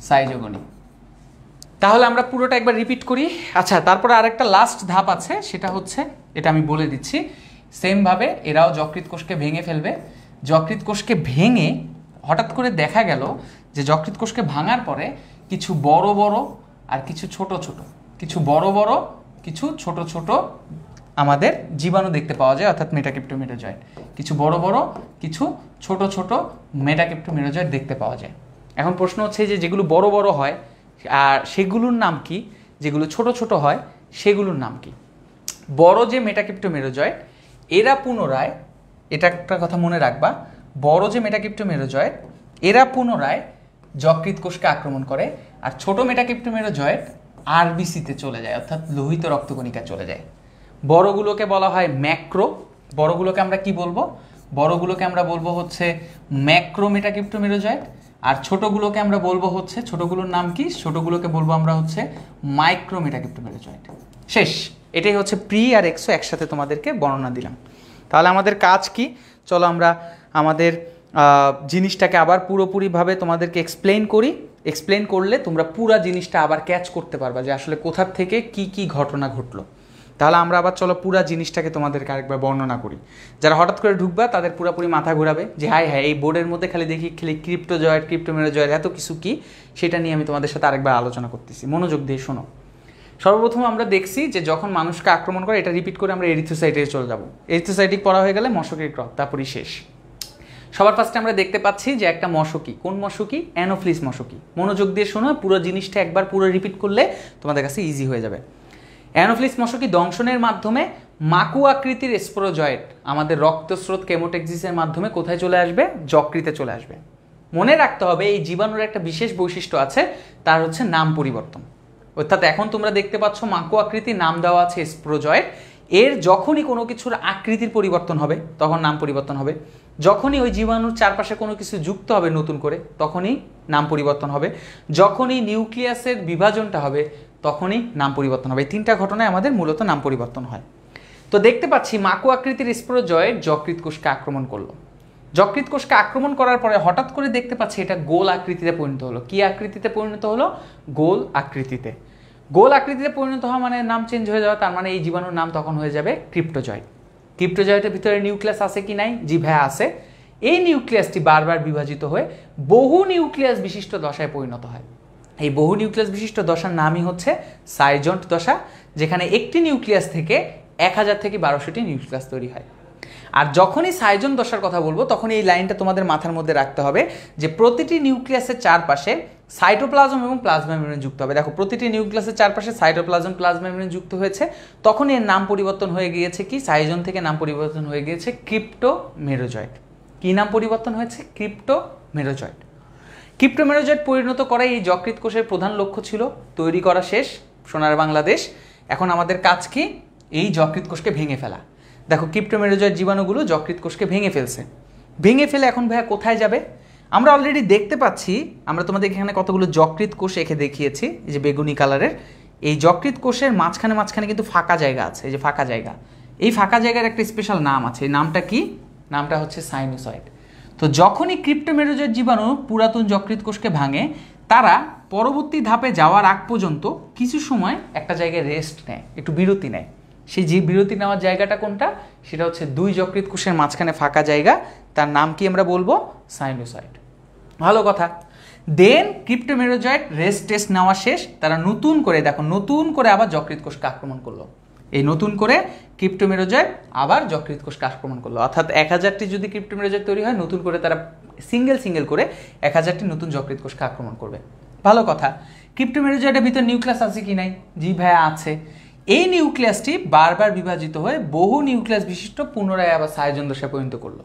সাইজোগনি তাহলে আমরা পুরোটা একবার রিপিট করি আচ্ছা তারপরে আরেকটা লাস্ট ধাপ আছে সেটা হচ্ছে এটা আমি বলে দিচ্ছি সেমভাবে এরাও যকৃত কোষকে ভেঙে ফেলবে যকৃত কোষকে ভেঙে হঠাৎ করে দেখা গেল যে যকৃত কোষকে ভাঙার পরে কিছু বড় বড় আর কিছু ছোট ছোট কিছু বড় বড় কিছু ছোট ছোট আমাদের জীবাণু দেখতে পাওয়া যায় অর্থাৎ মেটাক্রিপ্টোমেটোজয়েড কিছু বড় বড় কিছু ছোট ছোট মেটাক্রিপ্টোমেটোজয়েড দেখতে পাওয়া যায় এখন প্রশ্ন হচ্ছে যে যেগুলো বড় বড় হয় আর সেগুলোর নাম কি যেগুলো ছোট ছোট হয় সেগুলোর নাম কি বড় যে মেটাক্রিপ্টোমেরোজয়েড এরা পুনরায় এটা একটা কথা মনে রাখবা বড় যে মেটাকিপ্টো মেটাক্রিপ্টোমেরোজয়েড এরা পুনরায় যকৃত কোষকে আক্রমণ করে আর ছোট মেটাক্রিপ্টোমেরোজয়েড আরবিসিতে চলে যায় অর্থাৎ লোহিত রক্তকণিকা চলে যায় বড়গুলোকে বলা হয় ম্যাক্রো বড়গুলোকে আমরা কি বলবো বড়গুলোকে আমরা বলবো হচ্ছে ম্যাক্রো মেটাক্রিপ্টোমেরোজয়েড আর ছোটগুলোকে আমরা বলবো হচ্ছে ছোটগুলোর নাম কি ছোটগুলোকে বলবো আমরা হচ্ছে মাইক্রোমেটাক্রিপ্টোমেটা জয়েন্ট শেষ এটাই হচ্ছে প্রি আর এক্সো একসাথে তোমাদেরকে বর্ণনা দিলাম তাহলে আমাদের কাজ কি চলো আমরা আমাদের জিনিসটাকে আবার পুরোপুরিভাবে তোমাদেরকে এক্সপ্লেন করি এক্সপ্লেন করলে তোমরা পুরা জিনিসটা আবার ক্যাচ করতে পারবা যে আসলে কোথার থেকে কি কি ঘটনা ঘটলো তাহলে আমরা আবার চলো পুরো জিনিসটাকে তোমাদেরকে আরেকবার বর্ণনা করি যারা হঠাৎ করে ঢুকবা তাদের পুরোপুরি মাথা ঘোরাবে যে হাই হ্যাঁ এই বোর্ডের মধ্যে খালি দেখি খালি ক্রিপ্টো জয়ের ক্রিপ্টো মেরো জয়ের এত কিছু কি সেটা নিয়ে আমি তোমাদের সাথে আরেকবার আলোচনা করতেছি মনোযোগ দিয়ে শোনো সর্বপ্রথম আমরা দেখছি যে যখন মানুষকে আক্রমণ করে এটা রিপিট করে আমরা এরিথোসাইটে চলে যাবো এরিথোসাইটিক পড়া হয়ে গেলে মশকের ক্রপ তারপরই শেষ সবার ফার্স্টে আমরা দেখতে পাচ্ছি যে একটা মশকি কোন মশকি অ্যানোফ্লিস মশকি মনোযোগ দিয়ে শোনো পুরো জিনিসটা একবার পুরো রিপিট করলে তোমাদের কাছে ইজি হয়ে যাবে অ্যানোফিলিস মশকি দংশনের মাধ্যমে মাকু আকৃতির স্প্রোজয়েড আমাদের রক্তস্রোত কেমোটেক্সিসের মাধ্যমে কোথায় চলে আসবে যকৃতে চলে আসবে মনে রাখতে হবে এই জীবাণুর একটা বিশেষ বৈশিষ্ট্য আছে তার হচ্ছে নাম পরিবর্তন অর্থাৎ এখন তোমরা দেখতে পাচ্ছ মাকু আকৃতি নাম দেওয়া আছে স্প্রোজয়েড এর যখনই কোনো কিছুর আকৃতির পরিবর্তন হবে তখন নাম পরিবর্তন হবে যখনই ওই জীবাণুর চারপাশে কোনো কিছু যুক্ত হবে নতুন করে তখনই নাম পরিবর্তন হবে যখনই নিউক্লিয়াসের বিভাজনটা হবে তখনই নাম পরিবর্তন হবে এই তিনটা ঘটনায় আমাদের মূলত নাম পরিবর্তন হয় তো দেখতে পাচ্ছি মাকু আকৃতির স্প্রোজয়েড যকৃত কোষকে আক্রমণ করলো যকৃত কোষকে আক্রমণ করার পরে হঠাৎ করে দেখতে পাচ্ছি এটা গোল আকৃতিতে পরিণত হলো কি আকৃতিতে পরিণত হলো গোল আকৃতিতে গোল আকৃতিতে পরিণত হওয়া মানে নাম চেঞ্জ হয়ে যাওয়া তার মানে এই জীবাণুর নাম তখন হয়ে যাবে ক্রিপ্টোজয়েড ক্রিপ্টোজয়টার ভিতরে নিউক্লিয়াস আছে কি নাই জি ভ্যা আছে এই নিউক্লিয়াসটি বারবার বিভাজিত হয়ে বহু নিউক্লিয়াস বিশিষ্ট দশায় পরিণত হয় এই বহু নিউক্লিয়াস বিশিষ্ট দশার নামই হচ্ছে সাইজন্ট দশা যেখানে একটি নিউক্লিয়াস থেকে এক হাজার থেকে বারোশোটি নিউক্লিয়াস তৈরি হয় আর যখনই সাইজন দশার কথা বলবো তখন এই লাইনটা তোমাদের মাথার মধ্যে রাখতে হবে যে প্রতিটি নিউক্লিয়াসের চারপাশে সাইটোপ্লাজম এবং প্লাজমা মেমব্রেন যুক্ত হবে দেখো প্রতিটি নিউক্লিয়াসের চারপাশে সাইটোপ্লাজম প্লাজমা মেমব্রেন যুক্ত হয়েছে তখন এর নাম পরিবর্তন হয়ে গিয়েছে কি সাইজন থেকে নাম পরিবর্তন হয়ে গিয়েছে ক্রিপ্টো মেরোজয়েড কী নাম পরিবর্তন হয়েছে ক্রিপ্টো মেরোজয়েড ক্রিপ্টোমেরোজেট পরিণত করাই এই যকৃত কোষের প্রধান লক্ষ্য ছিল তৈরি করা শেষ সোনার বাংলাদেশ এখন আমাদের কাজ কি এই যকৃত কোষকে ভেঙে ফেলা দেখো কিপ্টোমেরোজয়েড জীবাণুগুলো যকৃত কোষকে ভেঙে ফেলছে ভেঙে ফেলে এখন ভাইয়া কোথায় যাবে আমরা অলরেডি দেখতে পাচ্ছি আমরা তোমাদের এখানে কতগুলো যকৃত কোষ এঁকে দেখিয়েছি এই যে বেগুনি কালারের এই যকৃত কোষের মাঝখানে মাঝখানে কিন্তু ফাঁকা জায়গা আছে এই যে ফাঁকা জায়গা এই ফাঁকা জায়গার একটা স্পেশাল নাম আছে এই নামটা কি নামটা হচ্ছে সাইনোসয়েড তো যখনই ক্রিপ্টোমেরোজের জীবাণু পুরাতন যকৃত কোষকে ভাঙে তারা পরবর্তী ধাপে যাওয়ার আগ পর্যন্ত কিছু সময় একটা জায়গায় রেস্ট নেয় একটু বিরতি নেয় সেই যে বিরতি নেওয়ার জায়গাটা কোনটা সেটা হচ্ছে দুই যকৃত কোষের মাঝখানে ফাঁকা জায়গা তার নাম কি আমরা বলবো সাইনোসাইড ভালো কথা দেন ক্রিপ্টোমেরোজয়েড রেস্ট টেস্ট নেওয়া শেষ তারা নতুন করে দেখো নতুন করে আবার যকৃত কোষকে আক্রমণ করলো এই নতুন করে ক্রিপ্টোমেরোজয় আবার যকৃত কোষকে আক্রমণ করলো অর্থাৎ এক হাজারটি যদি ক্রিপ্টোমেরোজয় তৈরি হয় নতুন করে তারা সিঙ্গেল সিঙ্গেল করে এক হাজারটি নতুন যকৃত কোষকে আক্রমণ করবে ভালো কথা ক্রিপ্টোমেরোজয়েটের ভিতর নিউক্লিয়াস আছে কি নাই জি ভাইয়া আছে এই নিউক্লিয়াসটি বারবার বিভাজিত হয়ে বহু নিউক্লিয়াস বিশিষ্ট পুনরায় আবার সায়জন দশায় পরিণত করলো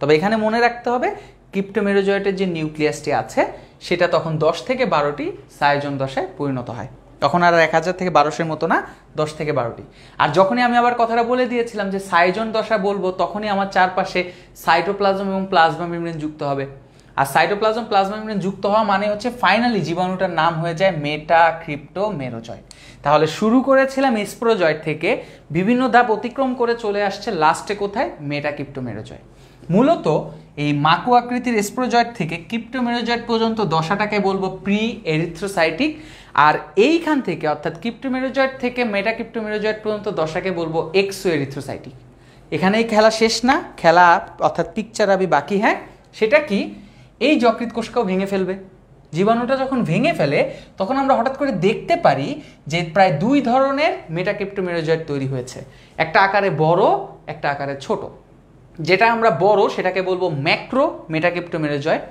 তবে এখানে মনে রাখতে হবে ক্রিপ্টোমেরোজয়েটের যে নিউক্লিয়াসটি আছে সেটা তখন দশ থেকে বারোটি সায়জন দশায় পরিণত হয় তখন আর এক হাজার থেকে বারোশোর মতো না দশ থেকে বারোটি আর যখনই আমি আবার কথাটা বলে দিয়েছিলাম যে সাইজন দশা বলবো তখনই আমার চারপাশে সাইটোপ্লাজম এবং প্লাজমা মেমব্রেন যুক্ত হবে আর সাইটোপ্লাজম প্লাজমা মেমব্রেন যুক্ত হওয়া মানে হচ্ছে ফাইনালি জীবাণুটার নাম হয়ে যায় মেটা ক্রিপ্টো মেরোজয় তাহলে শুরু করেছিলাম স্প্রোজয় থেকে বিভিন্ন ধাপ অতিক্রম করে চলে আসছে লাস্টে কোথায় মেটা ক্রিপ্টো মেরোজয় মূলত এই মাকু আকৃতির স্প্রোজয়েড থেকে ক্রিপ্টোমেরোজয়েড পর্যন্ত দশাটাকে বলবো প্রি এরিথ্রোসাইটিক আর এইখান থেকে অর্থাৎ ক্রিপ্টোমেরোজয়েড থেকে মেটা ক্রিপ্টোমেরোজয়েড পর্যন্ত দশাকে বলবো এক্সো এরিথ্রোসাইটিক এখানেই খেলা শেষ না খেলা অর্থাৎ পিকচার আবি বাকি হ্যাঁ সেটা কি এই যকৃত কোষকেও ভেঙে ফেলবে জীবাণুটা যখন ভেঙে ফেলে তখন আমরা হঠাৎ করে দেখতে পারি যে প্রায় দুই ধরনের মেটাক্রিপ্টোমেরোজয়েড তৈরি হয়েছে একটা আকারে বড় একটা আকারে ছোট যেটা আমরা বড় সেটাকে বলবো ম্যাক্রো মেটাক্রিপ্টোমেরোজয়েড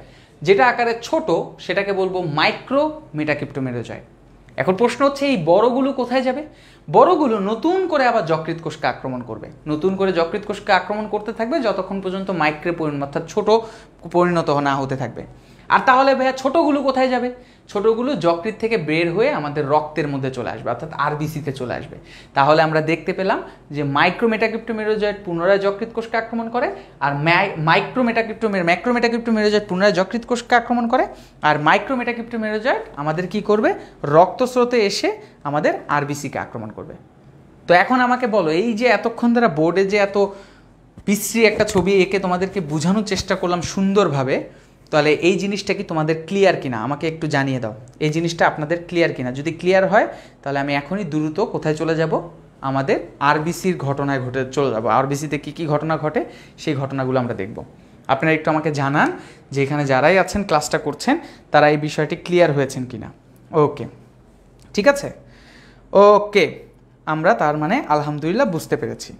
যেটা আকারে ছোট সেটাকে বলবো মাইক্রো মেটাক্রিপ্টোমেরোজয় এখন প্রশ্ন হচ্ছে এই বড়গুলো কোথায় যাবে বড়গুলো নতুন করে আবার যকৃত কোষকে আক্রমণ করবে নতুন করে যকৃত কোষকে আক্রমণ করতে থাকবে যতক্ষণ পর্যন্ত মাইক্রে পরিণত অর্থাৎ ছোট পরিণত না হতে থাকবে আর তাহলে ভাইয়া ছোটগুলো কোথায় যাবে ছোটোগুলো যকৃত থেকে বের হয়ে আমাদের রক্তের মধ্যে চলে আসবে অর্থাৎ আরবিসিতে চলে আসবে তাহলে আমরা দেখতে পেলাম যে মাইক্রোমেটাক্রিপ্টোমেরোজয়েড পুনরায় যকৃত কোষকে আক্রমণ করে আর মাইক্রোমেটাক্রিপ্টোমের ম্যাক্রোমেটাক্রিপ্টোমেরোজয়েড পুনরায় যকৃত কোষকে আক্রমণ করে আর মাইক্রোমেটাক্রিপ্টোমেরোজয়েড আমাদের কি করবে রক্তস্রোতে এসে আমাদের আরবিসিকে আক্রমণ করবে তো এখন আমাকে বলো এই যে এতক্ষণ ধরে বোর্ডে যে এত বিশ্রী একটা ছবি এঁকে তোমাদেরকে বোঝানোর চেষ্টা করলাম সুন্দরভাবে তাহলে এই জিনিসটা কি তোমাদের ক্লিয়ার কিনা আমাকে একটু জানিয়ে দাও এই জিনিসটা আপনাদের ক্লিয়ার কিনা যদি ক্লিয়ার হয় তাহলে আমি এখনই দ্রুত কোথায় চলে যাব আমাদের আরবিসির ঘটনায় ঘটে চলে যাবো আরবিসিতে কী কী ঘটনা ঘটে সেই ঘটনাগুলো আমরা দেখব আপনারা একটু আমাকে জানান যে এখানে যারাই আছেন ক্লাসটা করছেন তারা এই বিষয়টি ক্লিয়ার হয়েছেন কিনা ওকে ঠিক আছে ওকে আমরা তার মানে আলহামদুলিল্লাহ বুঝতে পেরেছি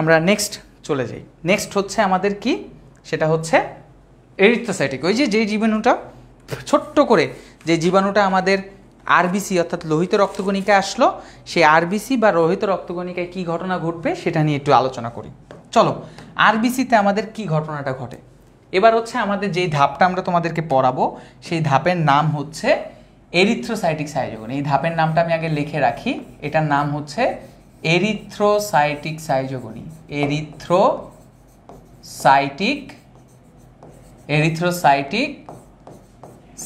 আমরা নেক্সট চলে যাই নেক্সট হচ্ছে আমাদের কি সেটা হচ্ছে এরিথ্রোসাইটিক ওই যে যে জীবাণুটা ছোট্ট করে যে জীবাণুটা আমাদের আরবিসি অর্থাৎ লোহিত রক্তকণিকায় আসলো সেই আরবিসি বা লোহিত রক্তকণিকায় কি ঘটনা ঘটবে সেটা নিয়ে একটু আলোচনা করি চলো আরবিসিতে আমাদের কি ঘটনাটা ঘটে এবার হচ্ছে আমাদের যেই ধাপটা আমরা তোমাদেরকে পড়াবো সেই ধাপের নাম হচ্ছে এরিথ্রোসাইটিক সাইজোগন এই ধাপের নামটা আমি আগে লিখে রাখি এটার নাম হচ্ছে erythrocytic schizogony erythrocytic erythrocytic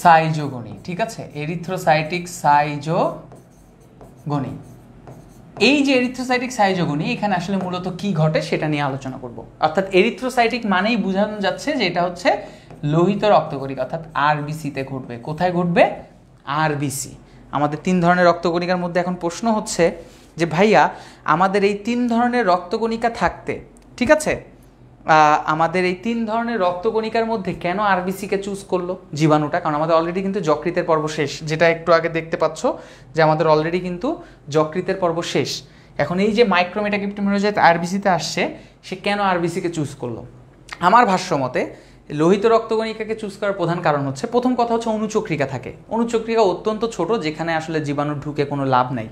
schizogony ঠিক আছে এরিথ্রোসাইটিক সাইজোগনি এই যে এরিথ্রোসাইটিক সাইজোগনি এখানে আসলে মূলত কি ঘটে সেটা নিয়ে আলোচনা করব অর্থাৎ এরিথ্রোসাইটিক মানেই বোঝানো যাচ্ছে যে এটা হচ্ছে লোহিত রক্তকণিকা অর্থাৎ আরবিসিতে ঘটবে কোথায় ঘটবে আরবিসি আমাদের তিন ধরনের রক্তকণিকার মধ্যে এখন প্রশ্ন হচ্ছে যে ভাইয়া আমাদের এই তিন ধরনের রক্তকণিকা থাকতে ঠিক আছে আমাদের এই তিন ধরনের রক্তকণিকার মধ্যে কেন আরবিসিকে চুজ করলো জীবাণুটা কারণ আমাদের অলরেডি কিন্তু যকৃতের পর্ব শেষ যেটা একটু আগে দেখতে পাচ্ছ যে আমাদের অলরেডি কিন্তু যকৃতের পর্ব শেষ এখন এই যে মাইক্রোমেটা ক্রিপ্টোমিনোজাইট আরবিসিতে আসছে সে কেন আরবিসিকে চুজ করলো আমার ভাষ্য মতে লোহিত রক্তকণিকাকে চুজ করার প্রধান কারণ হচ্ছে প্রথম কথা হচ্ছে অনুচক্রিকা থাকে অনুচক্রিকা অত্যন্ত ছোট যেখানে আসলে জীবাণু ঢুকে কোনো লাভ নাই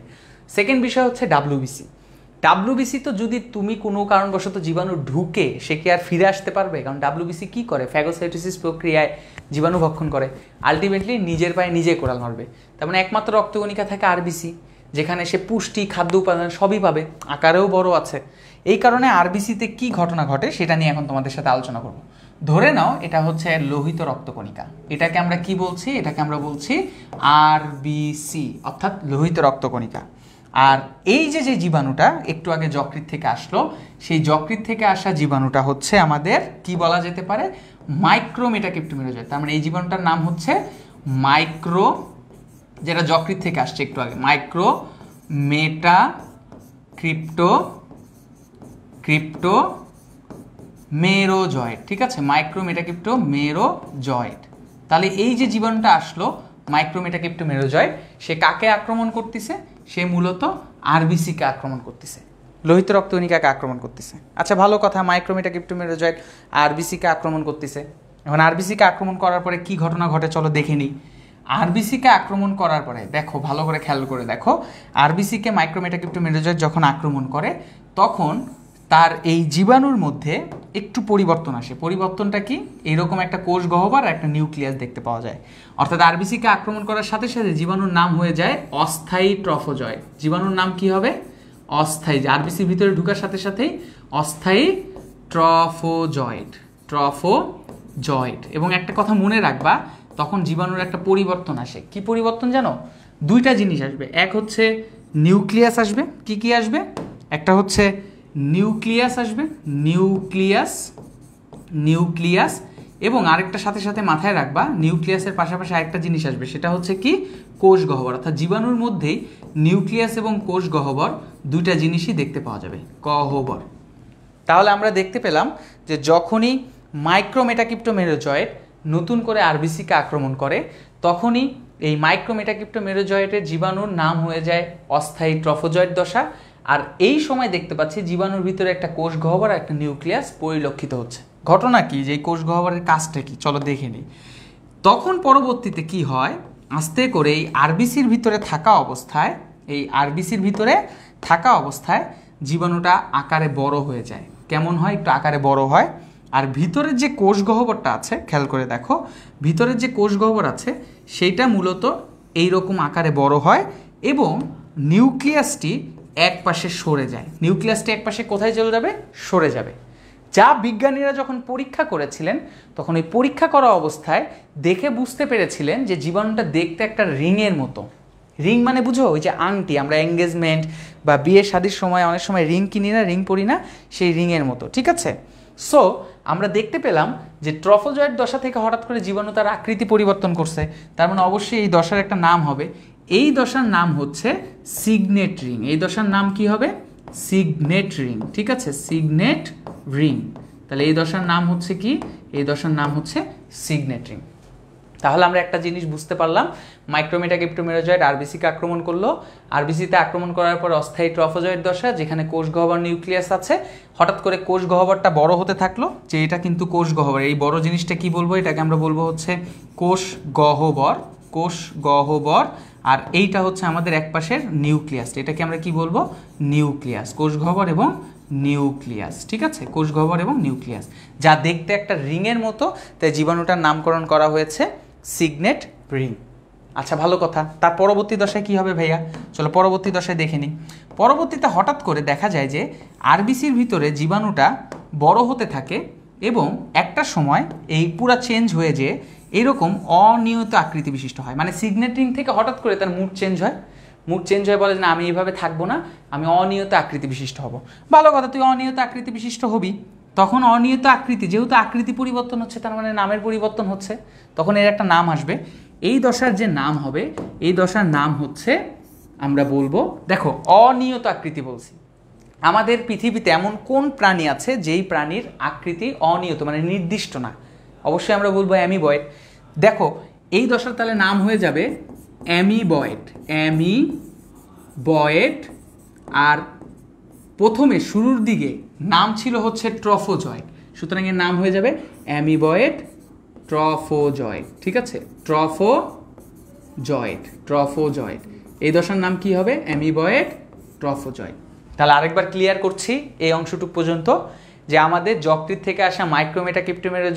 সেকেন্ড বিষয় হচ্ছে ডাব্লিউবিসি ডাব্লিউবিসি তো যদি তুমি কোনো কারণবশত জীবাণু ঢুকে সে কি আর ফিরে আসতে পারবে কারণ ডাব্লিউবিসি কী করে ফ্যাগোসাইটোসিস প্রক্রিয়ায় জীবাণু ভক্ষণ করে আলটিমেটলি নিজের পায়ে নিজে কোড়াল মারবে তার মানে একমাত্র রক্তগণিকা থাকে আরবিসি যেখানে সে পুষ্টি খাদ্য উপাদান সবই পাবে আকারেও বড় আছে এই কারণে আরবিসিতে কি ঘটনা ঘটে সেটা নিয়ে এখন তোমাদের সাথে আলোচনা করব ধরে নাও এটা হচ্ছে লোহিত রক্তকণিকা এটাকে আমরা কি বলছি এটাকে আমরা বলছি আরবিসি অর্থাৎ লোহিত রক্তকণিকা আর এই যে যে জীবাণুটা একটু আগে যকৃত থেকে আসলো সেই যকৃত থেকে আসা জীবাণুটা হচ্ছে আমাদের কি বলা যেতে পারে মাইক্রো মেটাক্রিপ্টোমিরোজয় তার মানে এই জীবাণুটার নাম হচ্ছে মাইক্রো যেটা যকৃত থেকে আসছে একটু আগে micro meta crypto crypto merozoite ঠিক আছে মাইক্রোমেটাকিপ্টো মেরো মেরোজয়েড তাহলে এই যে জীবাণুটা আসলো মাইক্রোমেটা ক্রিপ্টোমেরোজয় সে কাকে আক্রমণ করতেছে সে মূলত আরবিসিকে আক্রমণ করতেছে লোহিত রক্তনিকাকে আক্রমণ করতেছে আচ্ছা ভালো কথা মাইক্রোমেটা ক্রিপ্টোমেরোজয় আরবিসিকে আক্রমণ করতেছে এখন আরবিসিকে আক্রমণ করার পরে কি ঘটনা ঘটে চলো দেখে নিই আরবিসিকে আক্রমণ করার পরে দেখো ভালো করে খেয়াল করে দেখো আরবিসিকে মাইক্রোমেটা ক্রিপ্টোমেরোজয় যখন আক্রমণ করে তখন তার এই জীবাণুর মধ্যে একটু পরিবর্তন আসে পরিবর্তনটা কি এরকম একটা কোষ গহ্বর একটা নিউক্লিয়াস দেখতে পাওয়া যায় অর্থাৎ আরবিসিকে আক্রমণ করার সাথে সাথে জীবাণুর নাম হয়ে যায় অস্থায়ী ট্রফোজয় জীবাণুর নাম কি হবে অস্থায়ী আরবিসির ভিতরে ঢুকার সাথে সাথেই অস্থায়ী ট্রফোজয়েড ট্রফোজয়েড এবং একটা কথা মনে রাখবা তখন জীবাণুর একটা পরিবর্তন আসে কি পরিবর্তন জানো দুইটা জিনিস আসবে এক হচ্ছে নিউক্লিয়াস আসবে কি কি আসবে একটা হচ্ছে নিউক্লিয়াস আসবে নিউক্লিয়াস নিউক্লিয়াস এবং আরেকটা সাথে সাথে মাথায় রাখবা নিউক্লিয়াসের পাশাপাশি আরেকটা জিনিস আসবে সেটা হচ্ছে কি কোষ গহ্বর অর্থাৎ জীবাণুর মধ্যেই নিউক্লিয়াস এবং কোষ গহ্বর দুইটা জিনিসই দেখতে পাওয়া যাবে গহ্বর তাহলে আমরা দেখতে পেলাম যে যখনই মাইক্রোমেটাকিপ্টোমেরোজয়েড নতুন করে আরবিসিকে আক্রমণ করে তখনই এই মাইক্রোমেটাকিপ্টোমেরোজয়েডের জীবাণুর নাম হয়ে যায় অস্থায়ী ট্রফোজয়েড দশা আর এই সময় দেখতে পাচ্ছি জীবাণুর ভিতরে একটা কোষ গহবর আর একটা নিউক্লিয়াস পরিলক্ষিত হচ্ছে ঘটনা কি যে কোষ গহবরের কাজটা কি চলো দেখে নিই তখন পরবর্তীতে কি হয় আস্তে করে এই আরবিসির ভিতরে থাকা অবস্থায় এই আরবিসির ভিতরে থাকা অবস্থায় জীবাণুটা আকারে বড় হয়ে যায় কেমন হয় একটু আকারে বড় হয় আর ভিতরের যে কোষ গহবরটা আছে খেয়াল করে দেখো ভিতরের যে কোষ গহবর আছে সেইটা মূলত এই রকম আকারে বড় হয় এবং নিউক্লিয়াসটি এক পাশে সরে যায় নিউক্লিয়াসটি এক পাশে কোথায় চলে যাবে সরে যাবে যা বিজ্ঞানীরা যখন পরীক্ষা করেছিলেন তখন এই পরীক্ষা করা অবস্থায় দেখে বুঝতে পেরেছিলেন যে জীবাণুটা দেখতে একটা রিংয়ের মতো রিং মানে বুঝো ওই যে আংটি আমরা এঙ্গেজমেন্ট বা বিয়ে শাদির সময় অনেক সময় রিং কিনি না রিং পরি না সেই রিংয়ের মতো ঠিক আছে সো আমরা দেখতে পেলাম যে ট্রফোজয়েড দশা থেকে হঠাৎ করে জীবাণু তার আকৃতি পরিবর্তন করছে তার মানে অবশ্যই এই দশার একটা নাম হবে এই দশার নাম হচ্ছে সিগনেট রিং এই দশার নাম কি হবে সিগনেট রিং ঠিক আছে সিগনেট রিং তাহলে এই দশার নাম হচ্ছে কি এই দশার নাম হচ্ছে সিগনেট রিং তাহলে আমরা একটা জিনিস বুঝতে পারলাম মাইক্রোমেটা গিপ্টোমেরোজয়েড আরবিসিকে আক্রমণ করলো আরবিসিতে আক্রমণ করার পর অস্থায়ী ট্রফোজয়েড দশা যেখানে কোষ গহবর নিউক্লিয়াস আছে হঠাৎ করে কোষ গহ্বরটা বড় হতে থাকলো যে এটা কিন্তু কোষ গহবর এই বড় জিনিসটা কি বলবো এটাকে আমরা বলবো হচ্ছে কোষ গহবর কোষ গহবর আর এইটা হচ্ছে আমাদের এক পাশের নিউক্লিয়াস এটাকে আমরা কি বলবো নিউক্লিয়াস কোষগহ্বর এবং নিউক্লিয়াস ঠিক আছে কোষগহ্বর এবং নিউক্লিয়াস যা দেখতে একটা রিংয়ের মতো তাই জীবাণুটার নামকরণ করা হয়েছে সিগনেট রিং আচ্ছা ভালো কথা তার পরবর্তী দশায় কি হবে ভাইয়া চলো পরবর্তী দশায় দেখে নিই পরবর্তীতে হঠাৎ করে দেখা যায় যে আরবিসির ভিতরে জীবাণুটা বড় হতে থাকে এবং একটা সময় এই পুরা চেঞ্জ হয়ে যে এরকম অনিয়ত আকৃতি বিশিষ্ট হয় মানে সিগনেটিং থেকে হঠাৎ করে তার মুড চেঞ্জ হয় মুড চেঞ্জ হয় বলে যে না আমি এইভাবে থাকবো না আমি অনিয়ত আকৃতি বিশিষ্ট হব ভালো কথা তুই অনিয়ত আকৃতি বিশিষ্ট হবি তখন অনিয়ত আকৃতি যেহেতু আকৃতি পরিবর্তন হচ্ছে তার মানে নামের পরিবর্তন হচ্ছে তখন এর একটা নাম আসবে এই দশার যে নাম হবে এই দশার নাম হচ্ছে আমরা বলবো দেখো অনিয়ত আকৃতি বলছি আমাদের পৃথিবীতে এমন কোন প্রাণী আছে যেই প্রাণীর আকৃতি অনিয়ত মানে নির্দিষ্ট না অবশ্যই আমরা বলবো অ্যামি বয়েড দেখো এই দশার তাহলে নাম হয়ে যাবে বয়েড অ্যামি বয়েড আর প্রথমে শুরুর দিকে নাম ছিল হচ্ছে ট্রফোজয়েড সুতরাং এর নাম হয়ে যাবে ট্রফো ট্রফোজয়েড ঠিক আছে ট্রফো জয়েড ট্রফোজয়েড এই দশার নাম কি হবে অ্যামিবয়েড ট্রফোজয়েড তাহলে আরেকবার ক্লিয়ার করছি এই অংশটুক পর্যন্ত যে আমাদের যকৃত থেকে আসা মাইক্রোমেটা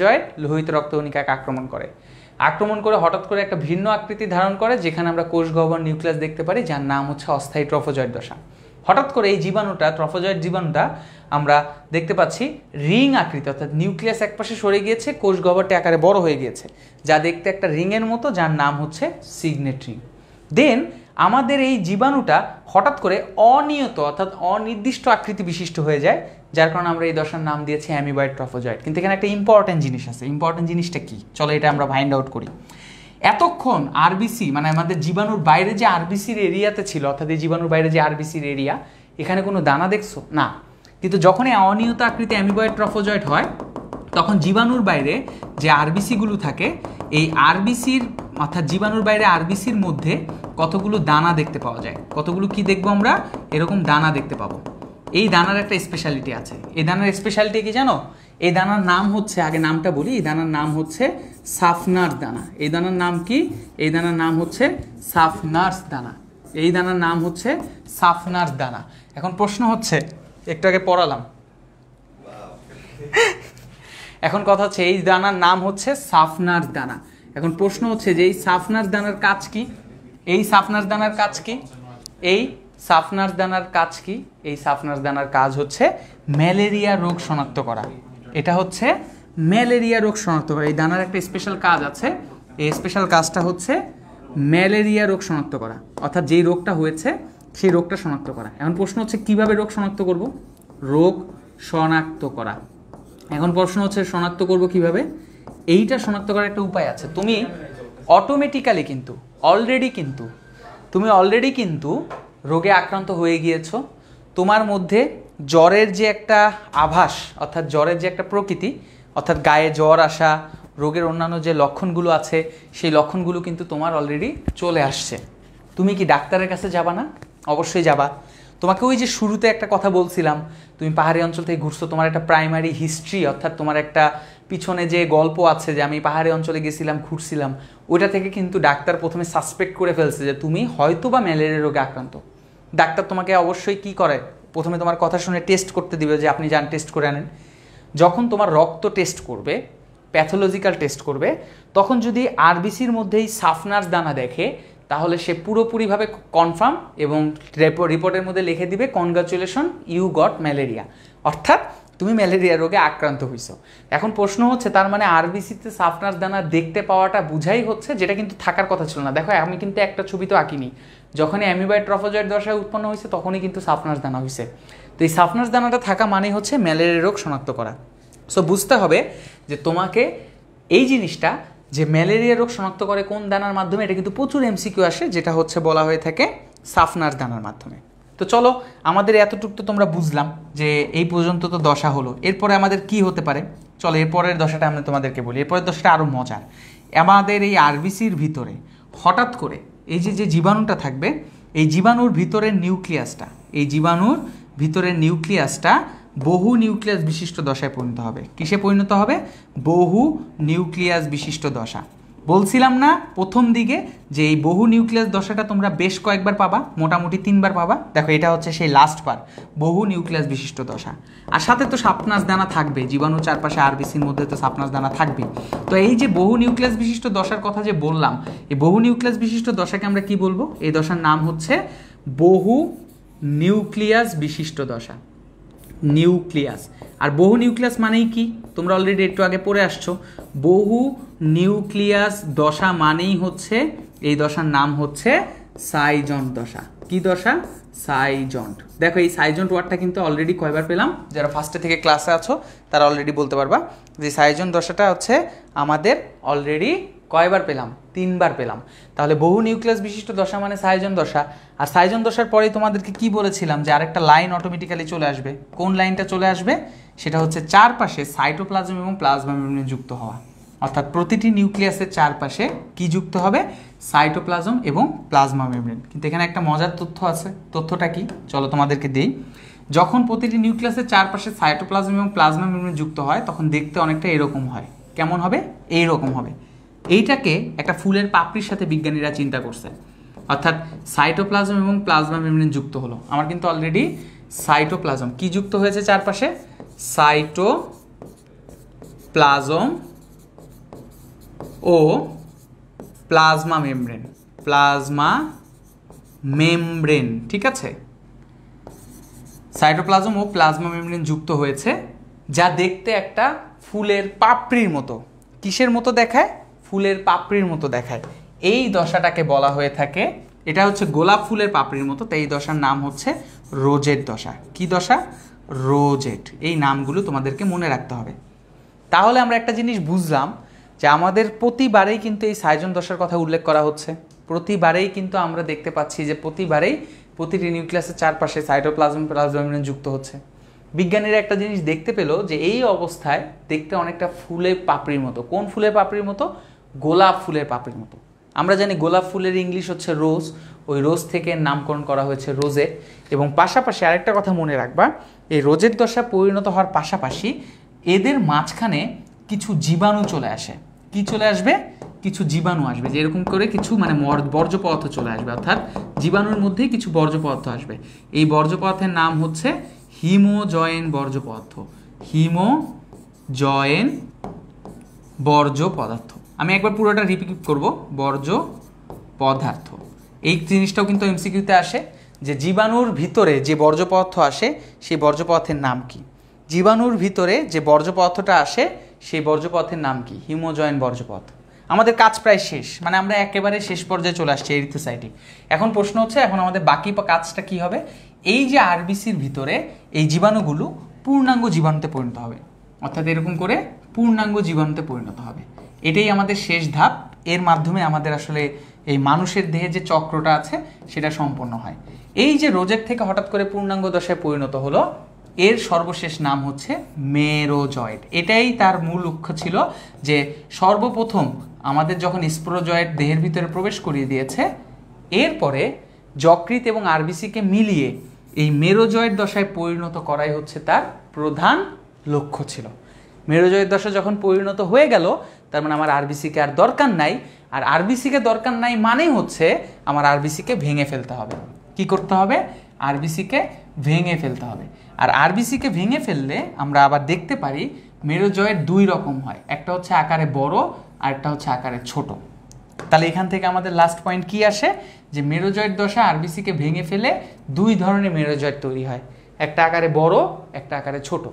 জয় লোহিত রক্তকণিকাকে আক্রমণ করে আক্রমণ করে হঠাৎ করে একটা ভিন্ন আকৃতি ধারণ করে যেখানে আমরা কোষ গহ্বর নিউক্লিয়াস দেখতে পারি যার নাম হচ্ছে অস্থায়ী ট্রফোজয়েড দশা হঠাৎ করে এই জীবাণুটা ট্রফোজয়েড জীবাণুটা আমরা দেখতে পাচ্ছি রিং আকৃতি অর্থাৎ নিউক্লিয়াস একপাশে সরে গিয়েছে কোষ গহ্বরটি আকারে বড় হয়ে গিয়েছে যা দেখতে একটা রিংয়ের মতো যার নাম হচ্ছে সিগনেট রিং দেন আমাদের এই জীবাণুটা হঠাৎ করে অনিয়ত অর্থাৎ অনির্দিষ্ট আকৃতি বিশিষ্ট হয়ে যায় যার কারণে আমরা এই দশার নাম দিয়েছি অ্যামিবয়েড ট্রফোজয়েড কিন্তু এখানে একটা ইম্পর্ট্যান্ট জিনিস আছে ইম্পর্ট্যান্ট জিনিসটা কি চলো এটা আমরা ফাইন্ড আউট করি এতক্ষণ আরবিসি মানে আমাদের জীবাণুর বাইরে যে আরবিসির এরিয়াতে ছিল অর্থাৎ এই জীবাণুর বাইরে যে আরবিসির এরিয়া এখানে কোনো দানা দেখছো না কিন্তু যখনই অনিয়ত আকৃতি অ্যামিবয়েড ট্রফোজয়েড হয় তখন জীবাণুর বাইরে যে আরবিসিগুলো থাকে এই আরবিসির অর্থাৎ জীবাণুর বাইরে আরবিসির মধ্যে কতগুলো দানা দেখতে পাওয়া যায় কতগুলো কি দেখবো আমরা এরকম দানা দেখতে পাবো এই দানার একটা স্পেশালিটি আছে এই দানার স্পেশালিটি কি জানো এই দানার নাম হচ্ছে আগে নামটা বলি এই দানার নাম হচ্ছে সাফনার দানা এই দানার নাম কি এই দানার নাম হচ্ছে সাফনার্স দানা এই দানার নাম হচ্ছে সাফনার্স দানা এখন প্রশ্ন হচ্ছে একটু আগে পড়ালাম এখন কথা হচ্ছে এই দানার নাম হচ্ছে সাফনার দানা এখন প্রশ্ন হচ্ছে যে এই সাফনার দানার কাজ কি এই সাফনার দানার কাজ কি এই সাফনার দানার কাজ কি এই সাফনার দানার কাজ হচ্ছে ম্যালেরিয়া রোগ শনাক্ত করা এটা হচ্ছে ম্যালেরিয়া রোগ শনাক্ত করা এই দানার একটা স্পেশাল কাজ আছে এই স্পেশাল কাজটা হচ্ছে ম্যালেরিয়া রোগ শনাক্ত করা অর্থাৎ যেই রোগটা হয়েছে সেই রোগটা শনাক্ত করা এখন প্রশ্ন হচ্ছে কিভাবে রোগ শনাক্ত করব রোগ শনাক্ত করা এখন প্রশ্ন হচ্ছে শনাক্ত করব কিভাবে এইটা শনাক্ত করার একটা উপায় আছে তুমি অটোমেটিক্যালি কিন্তু অলরেডি কিন্তু তুমি অলরেডি কিন্তু রোগে আক্রান্ত হয়ে গিয়েছ তোমার মধ্যে জ্বরের যে একটা আভাস অর্থাৎ জ্বরের যে একটা প্রকৃতি অর্থাৎ গায়ে জ্বর আসা রোগের অন্যান্য যে লক্ষণগুলো আছে সেই লক্ষণগুলো কিন্তু তোমার অলরেডি চলে আসছে তুমি কি ডাক্তারের কাছে যাবা না অবশ্যই যাবা তোমাকে ওই যে শুরুতে একটা কথা বলছিলাম তুমি পাহাড়ি অঞ্চল থেকে ঘুরছো তোমার একটা প্রাইমারি হিস্ট্রি অর্থাৎ তোমার একটা পিছনে যে গল্প আছে যে আমি পাহাড়ি অঞ্চলে গেছিলাম ঘুরছিলাম ওইটা থেকে কিন্তু ডাক্তার প্রথমে সাসপেক্ট করে ফেলছে যে তুমি হয়তো বা ম্যালেরিয়া রোগে আক্রান্ত ডাক্তার তোমাকে অবশ্যই কি করে প্রথমে তোমার কথা শুনে টেস্ট করতে দিবে যে আপনি যান টেস্ট করে আনেন যখন তোমার রক্ত টেস্ট করবে প্যাথোলজিক্যাল টেস্ট করবে তখন যদি আরবিসির মধ্যেই সাফনার্স দানা দেখে তাহলে সে পুরোপুরিভাবে কনফার্ম এবং রিপোর্টের মধ্যে লিখে দিবে কনগ্রাচুলেশন ইউ গট ম্যালেরিয়া অর্থাৎ তুমি ম্যালেরিয়া রোগে আক্রান্ত হইছো এখন প্রশ্ন হচ্ছে তার মানে আরবিসিতে সাফনার দানা দেখতে পাওয়াটা বুঝাই হচ্ছে যেটা কিন্তু থাকার কথা ছিল না দেখো আমি কিন্তু একটা ছবি তো আঁকিনি যখনই অ্যামিবাই ট্রফোজয়েড দশায় উৎপন্ন হয়েছে তখনই কিন্তু সাফনার দানা হয়েছে তো এই সাফনার দানাটা থাকা মানে হচ্ছে ম্যালেরিয়া রোগ শনাক্ত করা সো বুঝতে হবে যে তোমাকে এই জিনিসটা যে ম্যালেরিয়া রোগ শনাক্ত করে কোন দানার মাধ্যমে এটা কিন্তু প্রচুর এমসিকিউ আসে যেটা হচ্ছে বলা হয়ে থাকে সাফনার দানার মাধ্যমে তো চলো আমাদের এতটুক তো তোমরা বুঝলাম যে এই পর্যন্ত তো দশা হলো এরপরে আমাদের কি হতে পারে চলো এরপরের দশাটা আমরা তোমাদেরকে বলি এরপরের দশাটা আরও মজার আমাদের এই আরবিসির ভিতরে হঠাৎ করে এই যে যে জীবাণুটা থাকবে এই জীবাণুর ভিতরের নিউক্লিয়াসটা এই জীবাণুর ভিতরের নিউক্লিয়াসটা বহু নিউক্লিয়াস বিশিষ্ট দশায় পরিণত হবে কিসে পরিণত হবে বহু নিউক্লিয়াস বিশিষ্ট দশা বলছিলাম না প্রথম দিকে যে এই বহু নিউক্লিয়াস দশাটা তোমরা বেশ কয়েকবার পাবা মোটামুটি তিনবার পাবা দেখো এটা হচ্ছে সেই লাস্ট পার বহু নিউক্লিয়াস বিশিষ্ট দশা আর সাথে তো সাপনাস দানা থাকবে জীবাণু চারপাশে আরবিসির মধ্যে তো সাপনাস দানা থাকবে তো এই যে বহু নিউক্লিয়াস বিশিষ্ট দশার কথা যে বললাম এই বহু নিউক্লিয়াস বিশিষ্ট দশাকে আমরা কি বলবো এই দশার নাম হচ্ছে বহু নিউক্লিয়াস বিশিষ্ট দশা নিউক্লিয়াস আর বহু নিউক্লিয়াস মানেই কি তোমরা অলরেডি একটু আগে পড়ে আসছো বহু নিউক্লিয়াস দশা মানেই হচ্ছে এই দশার নাম হচ্ছে সাইজন্ট দশা কি দশা সাইজন্ট দেখো এই সাইজন্ট ওয়ার্ডটা কিন্তু অলরেডি কয়বার পেলাম যারা ফার্স্টে থেকে ক্লাসে আছো তারা অলরেডি বলতে পারবা যে সাইজন্ট দশাটা হচ্ছে আমাদের অলরেডি কয়বার পেলাম তিনবার পেলাম তাহলে বহু নিউক্লিয়াস বিশিষ্ট দশা মানে সাইজন দশা আর সাইজন দশার পরে তোমাদেরকে কি বলেছিলাম যে আরেকটা লাইন অটোমেটিক্যালি চলে আসবে কোন লাইনটা চলে আসবে সেটা হচ্ছে চারপাশে সাইটোপ্লাজম এবং প্লাজমা মেমব্রেন যুক্ত হওয়া অর্থাৎ প্রতিটি নিউক্লিয়াসের চারপাশে কি যুক্ত হবে সাইটোপ্লাজম এবং প্লাজমা মেমব্রেন কিন্তু এখানে একটা মজার তথ্য আছে তথ্যটা কি চলো তোমাদেরকে দেই যখন প্রতিটি নিউক্লিয়াসের চারপাশে সাইটোপ্লাজম এবং প্লাজমা মেমব্রেন যুক্ত হয় তখন দেখতে অনেকটা এরকম হয় কেমন হবে এই রকম হবে এইটাকে একটা ফুলের পাপড়ির সাথে বিজ্ঞানীরা চিন্তা করছে অর্থাৎ সাইটোপ্লাজম এবং প্লাজমা মেমব্রেন যুক্ত হলো আমার কিন্তু অলরেডি সাইটোপ্লাজম কি যুক্ত হয়েছে চারপাশে সাইটো প্লাজম ও প্লাজমা মেমব্রেন প্লাজমা মেমব্রেন ঠিক আছে সাইটোপ্লাজম ও প্লাজমা মেমব্রেন যুক্ত হয়েছে যা দেখতে একটা ফুলের পাপড়ির মতো কিসের মতো দেখায় ফুলের পাপড়ির মতো দেখায় এই দশাটাকে বলা হয়ে থাকে এটা হচ্ছে গোলাপ ফুলের পাপড়ির মতো তাই এই দশার নাম হচ্ছে রোজেট দশা কি দশা রোজেট এই নামগুলো তোমাদেরকে মনে রাখতে হবে তাহলে আমরা একটা জিনিস বুঝলাম যে আমাদের প্রতিবারেই কিন্তু এই সাইজন দশার কথা উল্লেখ করা হচ্ছে প্রতিবারেই কিন্তু আমরা দেখতে পাচ্ছি যে প্রতিবারেই প্রতিটি নিউক্লিয়াসের চারপাশে সাইটোপ্লাজম প্লাজমিন যুক্ত হচ্ছে বিজ্ঞানীরা একটা জিনিস দেখতে পেলো যে এই অবস্থায় দেখতে অনেকটা ফুলের পাপড়ির মতো কোন ফুলের পাপড়ির মতো গোলাপ ফুলের পাপড়ির মতো আমরা জানি গোলাপ ফুলের ইংলিশ হচ্ছে রোজ ওই রোজ থেকে নামকরণ করা হয়েছে রোজে এবং পাশাপাশি আরেকটা কথা মনে রাখবা এই রোজের দশা পরিণত হওয়ার পাশাপাশি এদের মাঝখানে কিছু জীবাণু চলে আসে কি চলে আসবে কিছু জীবাণু আসবে যে এরকম করে কিছু মানে বর্জ্য পদার্থ চলে আসবে অর্থাৎ জীবাণুর মধ্যেই কিছু বর্জ্য পদার্থ আসবে এই বর্জ্য পদার্থের নাম হচ্ছে হিমোজয়েন বর্জ্য পদার্থ জয়েন বর্জ্য পদার্থ আমি একবার পুরোটা রিপিট করব বর্জ্য পদার্থ এই জিনিসটাও কিন্তু এমসিকিউতে আসে যে জীবাণুর ভিতরে যে বর্জ্য পদার্থ আসে সেই বর্জ্য পদার্থের নাম কি জীবাণুর ভিতরে যে বর্জ্য পদার্থটা আসে সেই বর্জ্য পদার্থের নাম কি হিমোজয়েন বর্জ্য পদার্থ আমাদের কাজ প্রায় শেষ মানে আমরা একেবারে শেষ পর্যায়ে চলে আসছি এরিথোসাইটি এখন প্রশ্ন হচ্ছে এখন আমাদের বাকি কাজটা কি হবে এই যে আরবিসির ভিতরে এই জীবাণুগুলো পূর্ণাঙ্গ জীবাণুতে পরিণত হবে অর্থাৎ এরকম করে পূর্ণাঙ্গ জীবাণুতে পরিণত হবে এটাই আমাদের শেষ ধাপ এর মাধ্যমে আমাদের আসলে এই মানুষের দেহে যে চক্রটা আছে সেটা সম্পন্ন হয় এই যে রোজের থেকে হঠাৎ করে পূর্ণাঙ্গ দশায় পরিণত হলো এর সর্বশেষ নাম হচ্ছে মেরোজয়েড এটাই তার মূল লক্ষ্য ছিল যে সর্বপ্রথম আমাদের যখন স্প্রোজয়েড দেহের ভিতরে প্রবেশ করিয়ে দিয়েছে এরপরে যকৃত এবং আরবিসিকে মিলিয়ে এই মেরোজয়েড দশায় পরিণত করাই হচ্ছে তার প্রধান লক্ষ্য ছিল মেরোজয়েড দশা যখন পরিণত হয়ে গেল তার মানে আমার আরবিসিকে আর দরকার নাই আর আরবিসিকে দরকার নাই মানেই হচ্ছে আমার আরবিসিকে ভেঙে ফেলতে হবে কি করতে হবে আরবিসিকে ভেঙে ফেলতে হবে আর আরবিসিকে ভেঙে ফেললে আমরা আবার দেখতে পারি জয়ের দুই রকম হয় একটা হচ্ছে আকারে বড় আর একটা হচ্ছে আকারে ছোট তাহলে এখান থেকে আমাদের লাস্ট পয়েন্ট কি আসে যে জয়ের দশা আরবিসিকে ভেঙে ফেলে দুই ধরনের জয় তৈরি হয় একটা আকারে বড় একটা আকারে ছোট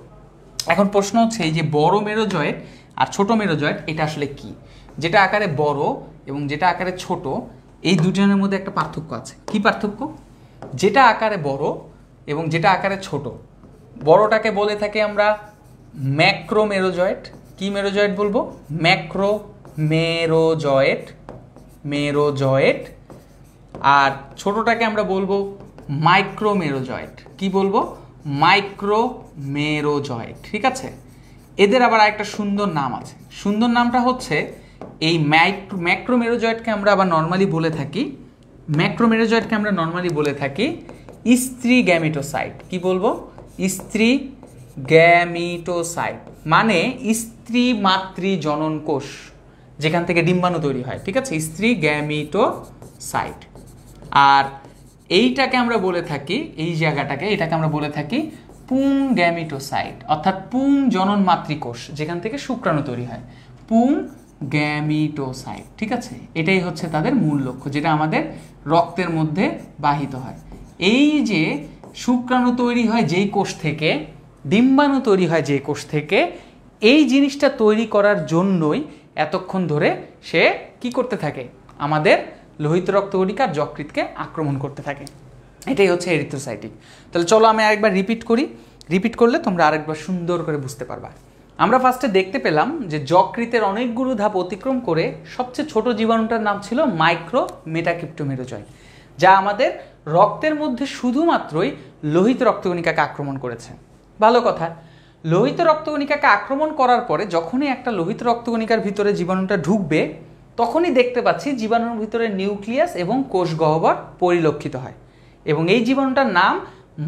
এখন প্রশ্ন হচ্ছে এই যে বড় মেরুজয়ের আর ছোট মেরোজয়েড এটা আসলে কি যেটা আকারে বড় এবং যেটা আকারে ছোট এই দুজনের মধ্যে একটা পার্থক্য আছে কি পার্থক্য যেটা আকারে বড় এবং যেটা আকারে ছোট বড়টাকে বলে থাকি আমরা ম্যাক্রো মেরোজয়েড কি মেরোজয়েড বলবো ম্যাক্রো মেরোজয়েড মেরোজয়েড আর ছোটটাকে আমরা বলবো মাইক্রো মাইক্রোমেরোজয়েড কি বলবো মাইক্রো মাইক্রোমেরোজয়েড ঠিক আছে এদের আবার একটা সুন্দর নাম আছে সুন্দর নামটা হচ্ছে এই ম্যাক্রো ম্যাক্রোমেরোজয়েডকে আমরা আবার নর্মালি বলে থাকি ম্যাক্রোমেরোজয়েডকে আমরা নর্মালি বলে থাকি স্ত্রী গ্যামিটোসাইট কি বলবো স্ত্রী গ্যামিটোসাইট মানে স্ত্রী মাতৃ জনন কোষ যেখান থেকে ডিম্বাণু তৈরি হয় ঠিক আছে স্ত্রী গ্যামিটোসাইট আর এইটাকে আমরা বলে থাকি এই জায়গাটাকে এটাকে আমরা বলে থাকি পুং গ্যামিটোসাইট অর্থাৎ পুং জনন মাতৃকোষ যেখান থেকে শুক্রাণু তৈরি হয় পুং গ্যামিটোসাইট ঠিক আছে এটাই হচ্ছে তাদের মূল লক্ষ্য যেটা আমাদের রক্তের মধ্যে বাহিত হয় এই যে শুক্রাণু তৈরি হয় যেই কোষ থেকে ডিম্বাণু তৈরি হয় যেই কোষ থেকে এই জিনিসটা তৈরি করার জন্যই এতক্ষণ ধরে সে কি করতে থাকে আমাদের লোহিত রক্ত কণিকার যকৃৎকে আক্রমণ করতে থাকে এটাই হচ্ছে এরিথ্রোসাইটিক তাহলে চলো আমি আরেকবার রিপিট করি রিপিট করলে তোমরা আরেকবার সুন্দর করে বুঝতে পারবা আমরা ফার্স্টে দেখতে পেলাম যে যকৃতের অনেকগুলো ধাপ অতিক্রম করে সবচেয়ে ছোট জীবাণুটার নাম ছিল মাইক্রো মেটাকিপ্টোমেরোজয় যা আমাদের রক্তের মধ্যে শুধুমাত্রই লোহিত রক্তকণিকাকে আক্রমণ করেছে ভালো কথা লোহিত রক্তকণিকাকে আক্রমণ করার পরে যখনই একটা লোহিত রক্তকণিকার ভিতরে জীবাণুটা ঢুকবে তখনই দেখতে পাচ্ছি জীবাণুর ভিতরে নিউক্লিয়াস এবং কোষ গহ্বর পরিলক্ষিত হয় এবং এই জীবাণুটার নাম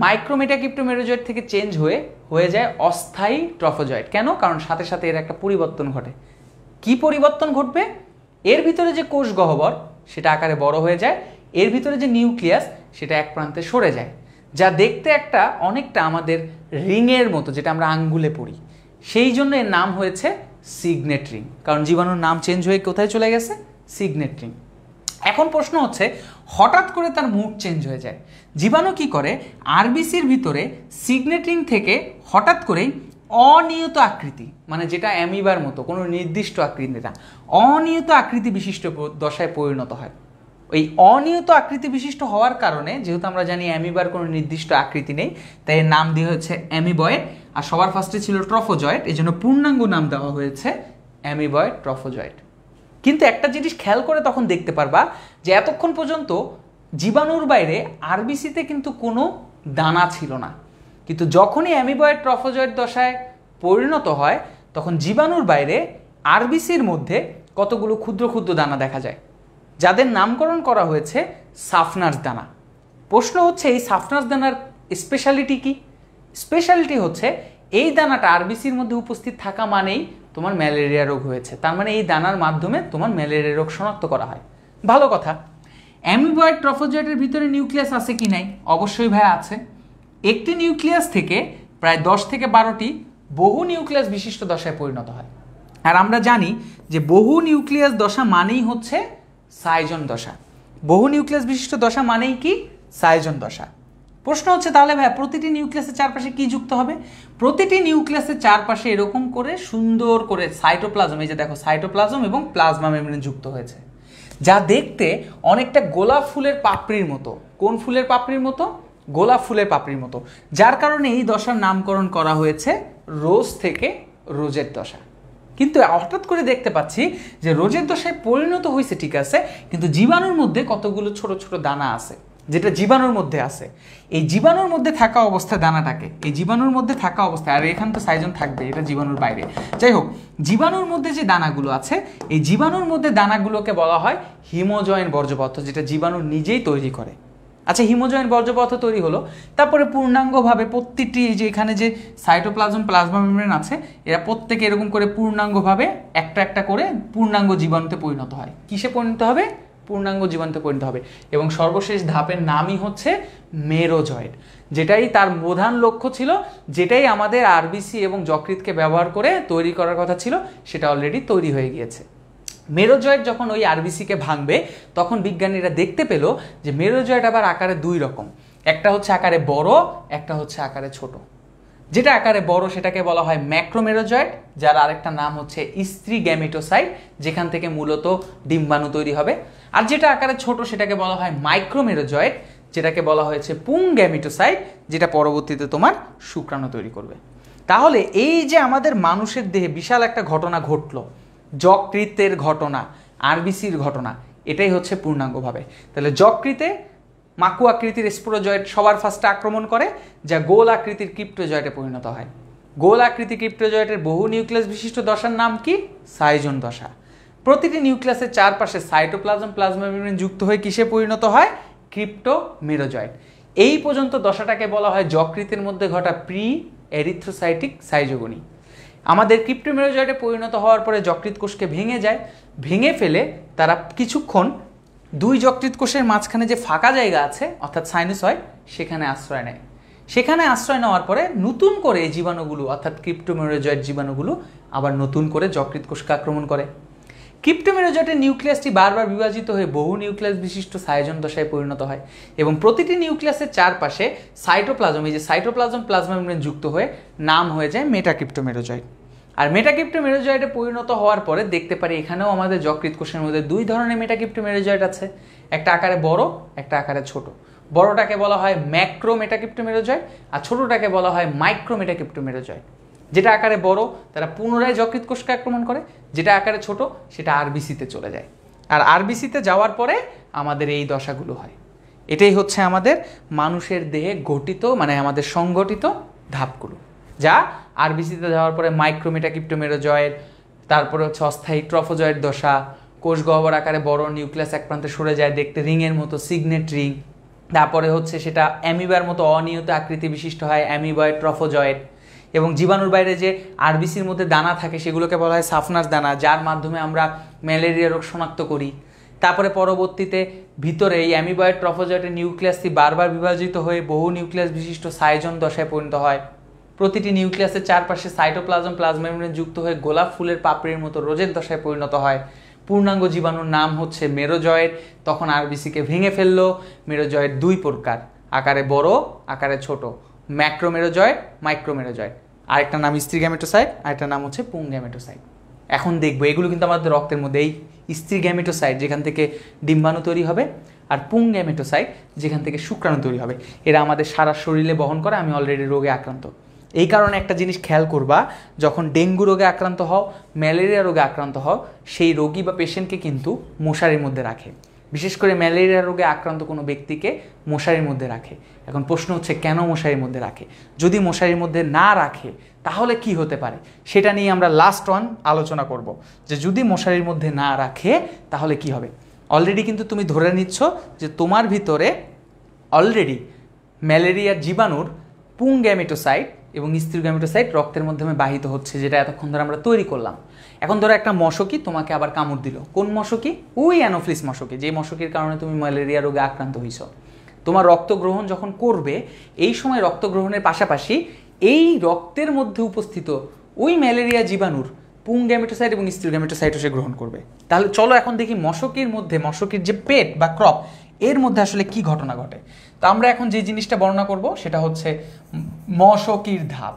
মাইক্রোমেটা কিপ্টোমেরোজয়েড থেকে চেঞ্জ হয়ে হয়ে যায় অস্থায়ী ট্রফোজয়েড কেন কারণ সাথে সাথে এর একটা পরিবর্তন ঘটে কি পরিবর্তন ঘটবে এর ভিতরে যে কোষ গহ্বর সেটা আকারে বড় হয়ে যায় এর ভিতরে যে নিউক্লিয়াস সেটা এক প্রান্তে সরে যায় যা দেখতে একটা অনেকটা আমাদের রিংয়ের মতো যেটা আমরা আঙ্গুলে পড়ি সেই জন্য এর নাম হয়েছে সিগনেট রিং কারণ জীবাণুর নাম চেঞ্জ হয়ে কোথায় চলে গেছে সিগনেট রিং এখন প্রশ্ন হচ্ছে হঠাৎ করে তার মুড চেঞ্জ হয়ে যায় জীবাণু কি করে আরবিসির ভিতরে সিগনেটিং থেকে হঠাৎ করেই অনিয়ত আকৃতি মানে যেটা অ্যামিবার মতো কোনো নির্দিষ্ট আকৃতি না অনিয়ত আকৃতি বিশিষ্ট দশায় পরিণত হয় ওই অনিয়ত আকৃতি বিশিষ্ট হওয়ার কারণে যেহেতু আমরা জানি অ্যামিবার কোনো নির্দিষ্ট আকৃতি নেই তাই এর নাম দিয়ে হয়েছে অ্যামিবয়েড আর সবার ফার্স্টে ছিল ট্রফোজয়েড এই জন্য পূর্ণাঙ্গ নাম দেওয়া হয়েছে অ্যামিবয়েড ট্রফোজয়েড কিন্তু একটা জিনিস খেয়াল করে তখন দেখতে পারবা যে এতক্ষণ পর্যন্ত জীবাণুর বাইরে আরবিসিতে কিন্তু কোনো দানা ছিল না কিন্তু যখনই অ্যামিবয়েড ট্রফোজয়েড দশায় পরিণত হয় তখন জীবাণুর বাইরে আরবিসির মধ্যে কতগুলো ক্ষুদ্র ক্ষুদ্র দানা দেখা যায় যাদের নামকরণ করা হয়েছে সাফনার্স দানা প্রশ্ন হচ্ছে এই সাফনার্স দানার স্পেশালিটি কি স্পেশালিটি হচ্ছে এই দানাটা আরবিসির মধ্যে উপস্থিত থাকা মানেই তোমার ম্যালেরিয়া রোগ হয়েছে তার মানে এই দানার মাধ্যমে তোমার ম্যালেরিয়া রোগ শনাক্ত করা হয় ভালো কথা অ্যামিবয়েড ট্রফোজয়েটের ভিতরে নিউক্লিয়াস আছে কি নাই অবশ্যই ভাই আছে একটি নিউক্লিয়াস থেকে প্রায় দশ থেকে বারোটি বহু নিউক্লিয়াস বিশিষ্ট দশায় পরিণত হয় আর আমরা জানি যে বহু নিউক্লিয়াস দশা মানেই হচ্ছে সাইজন দশা বহু নিউক্লিয়াস বিশিষ্ট দশা মানেই কি সাইজন দশা প্রশ্ন হচ্ছে তাহলে ভাই প্রতিটি নিউক্লিয়াসের চারপাশে কি যুক্ত হবে প্রতিটি নিউক্লিয়াসের চারপাশে এরকম করে সুন্দর করে সাইটোপ্লাজম এই যে দেখো সাইটোপ্লাজম এবং প্লাজমা মেমব্রেন যুক্ত হয়েছে যা দেখতে অনেকটা গোলাপ ফুলের পাপড়ির মতো কোন ফুলের পাপড়ির মতো গোলাপ ফুলের পাপড়ির মতো যার কারণে এই দশার নামকরণ করা হয়েছে রোজ থেকে রোজের দশা কিন্তু হঠাৎ করে দেখতে পাচ্ছি যে রোজের দশায় পরিণত হয়েছে ঠিক আছে কিন্তু জীবাণুর মধ্যে কতগুলো ছোট ছোট দানা আছে যেটা জীবাণুর মধ্যে আছে এই জীবাণুর মধ্যে থাকা অবস্থায় দানাটাকে এই জীবাণুর মধ্যে থাকা অবস্থায় আর এখান তো সাইজন থাকবে এটা জীবাণুর বাইরে যাই হোক জীবাণুর মধ্যে যে দানাগুলো আছে এই জীবাণুর মধ্যে দানাগুলোকে বলা হয় হিমোজয়েন বর্জ্যপথ যেটা জীবাণু নিজেই তৈরি করে আচ্ছা হিমোজয়েন বর্জ্যপথ তৈরি হলো তারপরে পূর্ণাঙ্গভাবে প্রত্যেকটি এই যে এখানে যে সাইটোপ্লাজম প্লাজমা মেমব্রেন আছে এরা প্রত্যেকে এরকম করে পূর্ণাঙ্গভাবে একটা একটা করে পূর্ণাঙ্গ জীবাণুতে পরিণত হয় কিসে পরিণত হবে পূর্ণাঙ্গ জীবন্ত পরিণত হবে এবং সর্বশেষ ধাপের নামই হচ্ছে মেরোজয়েড যেটাই তার প্রধান লক্ষ্য ছিল যেটাই আমাদের আরবিসি এবং যকৃতকে ব্যবহার করে তৈরি করার কথা ছিল সেটা অলরেডি তৈরি হয়ে গিয়েছে মেরোজয়েড যখন ওই আরবিসিকে ভাঙবে তখন বিজ্ঞানীরা দেখতে পেল যে মেরোজয়েড আবার আকারে দুই রকম একটা হচ্ছে আকারে বড় একটা হচ্ছে আকারে ছোটো যেটা আকারে বড় সেটাকে বলা হয় ম্যাক্রোমেরোজয়েড যার আরেকটা নাম হচ্ছে স্ত্রী গ্যামেটোসাইট যেখান থেকে মূলত ডিম্বাণু তৈরি হবে আর যেটা আকারে ছোট সেটাকে বলা হয় মাইক্রোমেরোজয়েড যেটাকে বলা হয়েছে পুং গ্যামেটোসাইট যেটা পরবর্তীতে তোমার শুক্রাণু তৈরি করবে তাহলে এই যে আমাদের মানুষের দেহে বিশাল একটা ঘটনা ঘটলো যকৃতের ঘটনা আরবিসির ঘটনা এটাই হচ্ছে পূর্ণাঙ্গভাবে তাহলে যকৃতে মাকু আকৃতির স্প্রোজয়েড সবার ফার্স্টে আক্রমণ করে যা গোল আকৃতির ক্রিপ্টোজয়েডে পরিণত হয় গোল আকৃতি ক্রিপ্টোজয়েডের বহু নিউক্লিয়াস বিশিষ্ট দশার নাম কি সাইজন দশা প্রতিটি নিউক্লিয়াসের চারপাশে সাইটোপ্লাজম প্লাজমা মেমব্রেন যুক্ত হয়ে কিসে পরিণত হয় ক্রিপ্টো মেরোজয়েড এই পর্যন্ত দশাটাকে বলা হয় যকৃতের মধ্যে ঘটা প্রি এরিথ্রোসাইটিক সাইজোগনি আমাদের ক্রিপ্টোমেরোজয়েডে পরিণত হওয়ার পরে যকৃত কোষকে ভেঙে যায় ভেঙে ফেলে তারা কিছুক্ষণ দুই যকৃত কোষের মাঝখানে যে ফাঁকা জায়গা আছে অর্থাৎ সাইনোসয়েড সেখানে আশ্রয় নেয় সেখানে আশ্রয় নেওয়ার পরে নতুন করে এই জীবাণুগুলো অর্থাৎ ক্রিপ্টোমেরোজয়েড জীবাণুগুলো আবার নতুন করে যকৃত কোষকে আক্রমণ করে ক্রিপ্টোমেরোজয়েডের নিউক্লিয়াসটি বারবার বিভাজিত হয়ে বহু নিউক্লিয়াস বিশিষ্ট সায়োজন দশায় পরিণত হয় এবং প্রতিটি নিউক্লিয়াসের চারপাশে সাইটোপ্লাজম এই যে সাইটোপ্লাজম প্লাজমা মেমব্রেন যুক্ত হয়ে নাম হয়ে যায় মেটাক্রিপ্টোমেরোজয়েড আর মেটাক্রিপ্টো মেরোজয়েডে পরিণত হওয়ার পরে দেখতে পারি এখানেও আমাদের যকৃত কোষের মধ্যে দুই ধরনের মেটাক্রিপ্টো মেরোজয়েড আছে একটা আকারে বড় একটা আকারে ছোট বড়টাকে বলা হয় ম্যাক্রো মেটাক্রিপ্টো মেরোজয়েড আর ছোটটাকে বলা হয় মাইক্রো মেটাক্রিপ্টো মেরোজয়েড যেটা আকারে বড় তারা পুনরায় যকৃত কোষকে আক্রমণ করে যেটা আকারে ছোট সেটা আরবিসিতে চলে যায় আর আরবিসিতে যাওয়ার পরে আমাদের এই দশাগুলো হয় এটাই হচ্ছে আমাদের মানুষের দেহে গঠিত মানে আমাদের সংগঠিত ধাপগুলো যা আরবিসিতে যাওয়ার পরে মাইক্রোমিটা জয়ের তারপরে হচ্ছে অস্থায়ী ট্রফোজয়ের দশা কোষ গহবর আকারে বড় নিউক্লিয়াস এক প্রান্তে সরে যায় দেখতে রিংয়ের মতো সিগনেট রিং তারপরে হচ্ছে সেটা অ্যামিবার মতো অনিয়ত আকৃতি বিশিষ্ট হয় অ্যামিবয়েড ট্রফোজয়েড এবং জীবাণুর বাইরে যে আরবিসির মধ্যে দানা থাকে সেগুলোকে বলা হয় সাফনাস দানা যার মাধ্যমে আমরা ম্যালেরিয়া রোগ শনাক্ত করি তারপরে পরবর্তীতে ভিতরে এই অ্যামিবয়েড ট্রফোজয়েটের নিউক্লিয়াসটি বারবার বিভাজিত হয়ে বহু নিউক্লিয়াস বিশিষ্ট সাইজন দশায় পরিণত হয় প্রতিটি নিউক্লিয়াসের চারপাশে সাইটোপ্লাজম প্লাজমেমব্রেন যুক্ত হয়ে গোলাপ ফুলের পাপড়ির মতো রোজের দশায় পরিণত হয় পূর্ণাঙ্গ জীবাণুর নাম হচ্ছে মেরোজয়েড তখন আরবিসিকে ভেঙে ফেলল মেরোজয়েড দুই প্রকার আকারে বড় আকারে ছোট ম্যাক্রোমেরোজয়েড মাইক্রোমেরোজয়েড আরেকটা নাম স্ত্রী আর আরেকটা নাম হচ্ছে পুং গ্যামেটোসাইট এখন দেখব এগুলো কিন্তু আমাদের রক্তের মধ্যে এই স্ত্রী গ্যামেটোসাইড যেখান থেকে ডিম্বাণু তৈরি হবে আর পুং গ্যামেটোসাইট যেখান থেকে শুক্রাণু তৈরি হবে এরা আমাদের সারা শরীরে বহন করে আমি অলরেডি রোগে আক্রান্ত এই কারণে একটা জিনিস খেয়াল করবা যখন ডেঙ্গু রোগে আক্রান্ত হও ম্যালেরিয়া রোগে আক্রান্ত হও সেই রোগী বা পেশেন্টকে কিন্তু মশারির মধ্যে রাখে বিশেষ করে ম্যালেরিয়া রোগে আক্রান্ত কোনো ব্যক্তিকে মশারির মধ্যে রাখে এখন প্রশ্ন হচ্ছে কেন মশারির মধ্যে রাখে যদি মশারির মধ্যে না রাখে তাহলে কি হতে পারে সেটা নিয়ে আমরা লাস্ট ওয়ান আলোচনা করব যে যদি মশারির মধ্যে না রাখে তাহলে কি হবে অলরেডি কিন্তু তুমি ধরে নিচ্ছ যে তোমার ভিতরে অলরেডি ম্যালেরিয়া জীবাণুর পুং গ্যামেটোসাইট এবং স্ত্রী গ্যামেটোসাইট রক্তের মাধ্যমে বাহিত হচ্ছে যেটা এতক্ষণ ধরে আমরা তৈরি করলাম এখন ধরো একটা মশকি তোমাকে আবার কামড় দিল কোন মশকি ওই অ্যানোফ্লিস মশকি যে মশকির কারণে তুমি ম্যালেরিয়া রোগে আক্রান্ত হয়েছ তোমার রক্ত গ্রহণ যখন করবে এই সময় রক্ত গ্রহণের পাশাপাশি এই রক্তের মধ্যে উপস্থিত ওই ম্যালেরিয়া জীবাণুর পুং গ্যামেটোসাইট এবং স্ত্রী গ্যামেটোসাইটও সে গ্রহণ করবে তাহলে চলো এখন দেখি মশকির মধ্যে মশকির যে পেট বা ক্রপ এর মধ্যে আসলে কি ঘটনা ঘটে তা আমরা এখন যে জিনিসটা বর্ণনা করব সেটা হচ্ছে মশকির ধাপ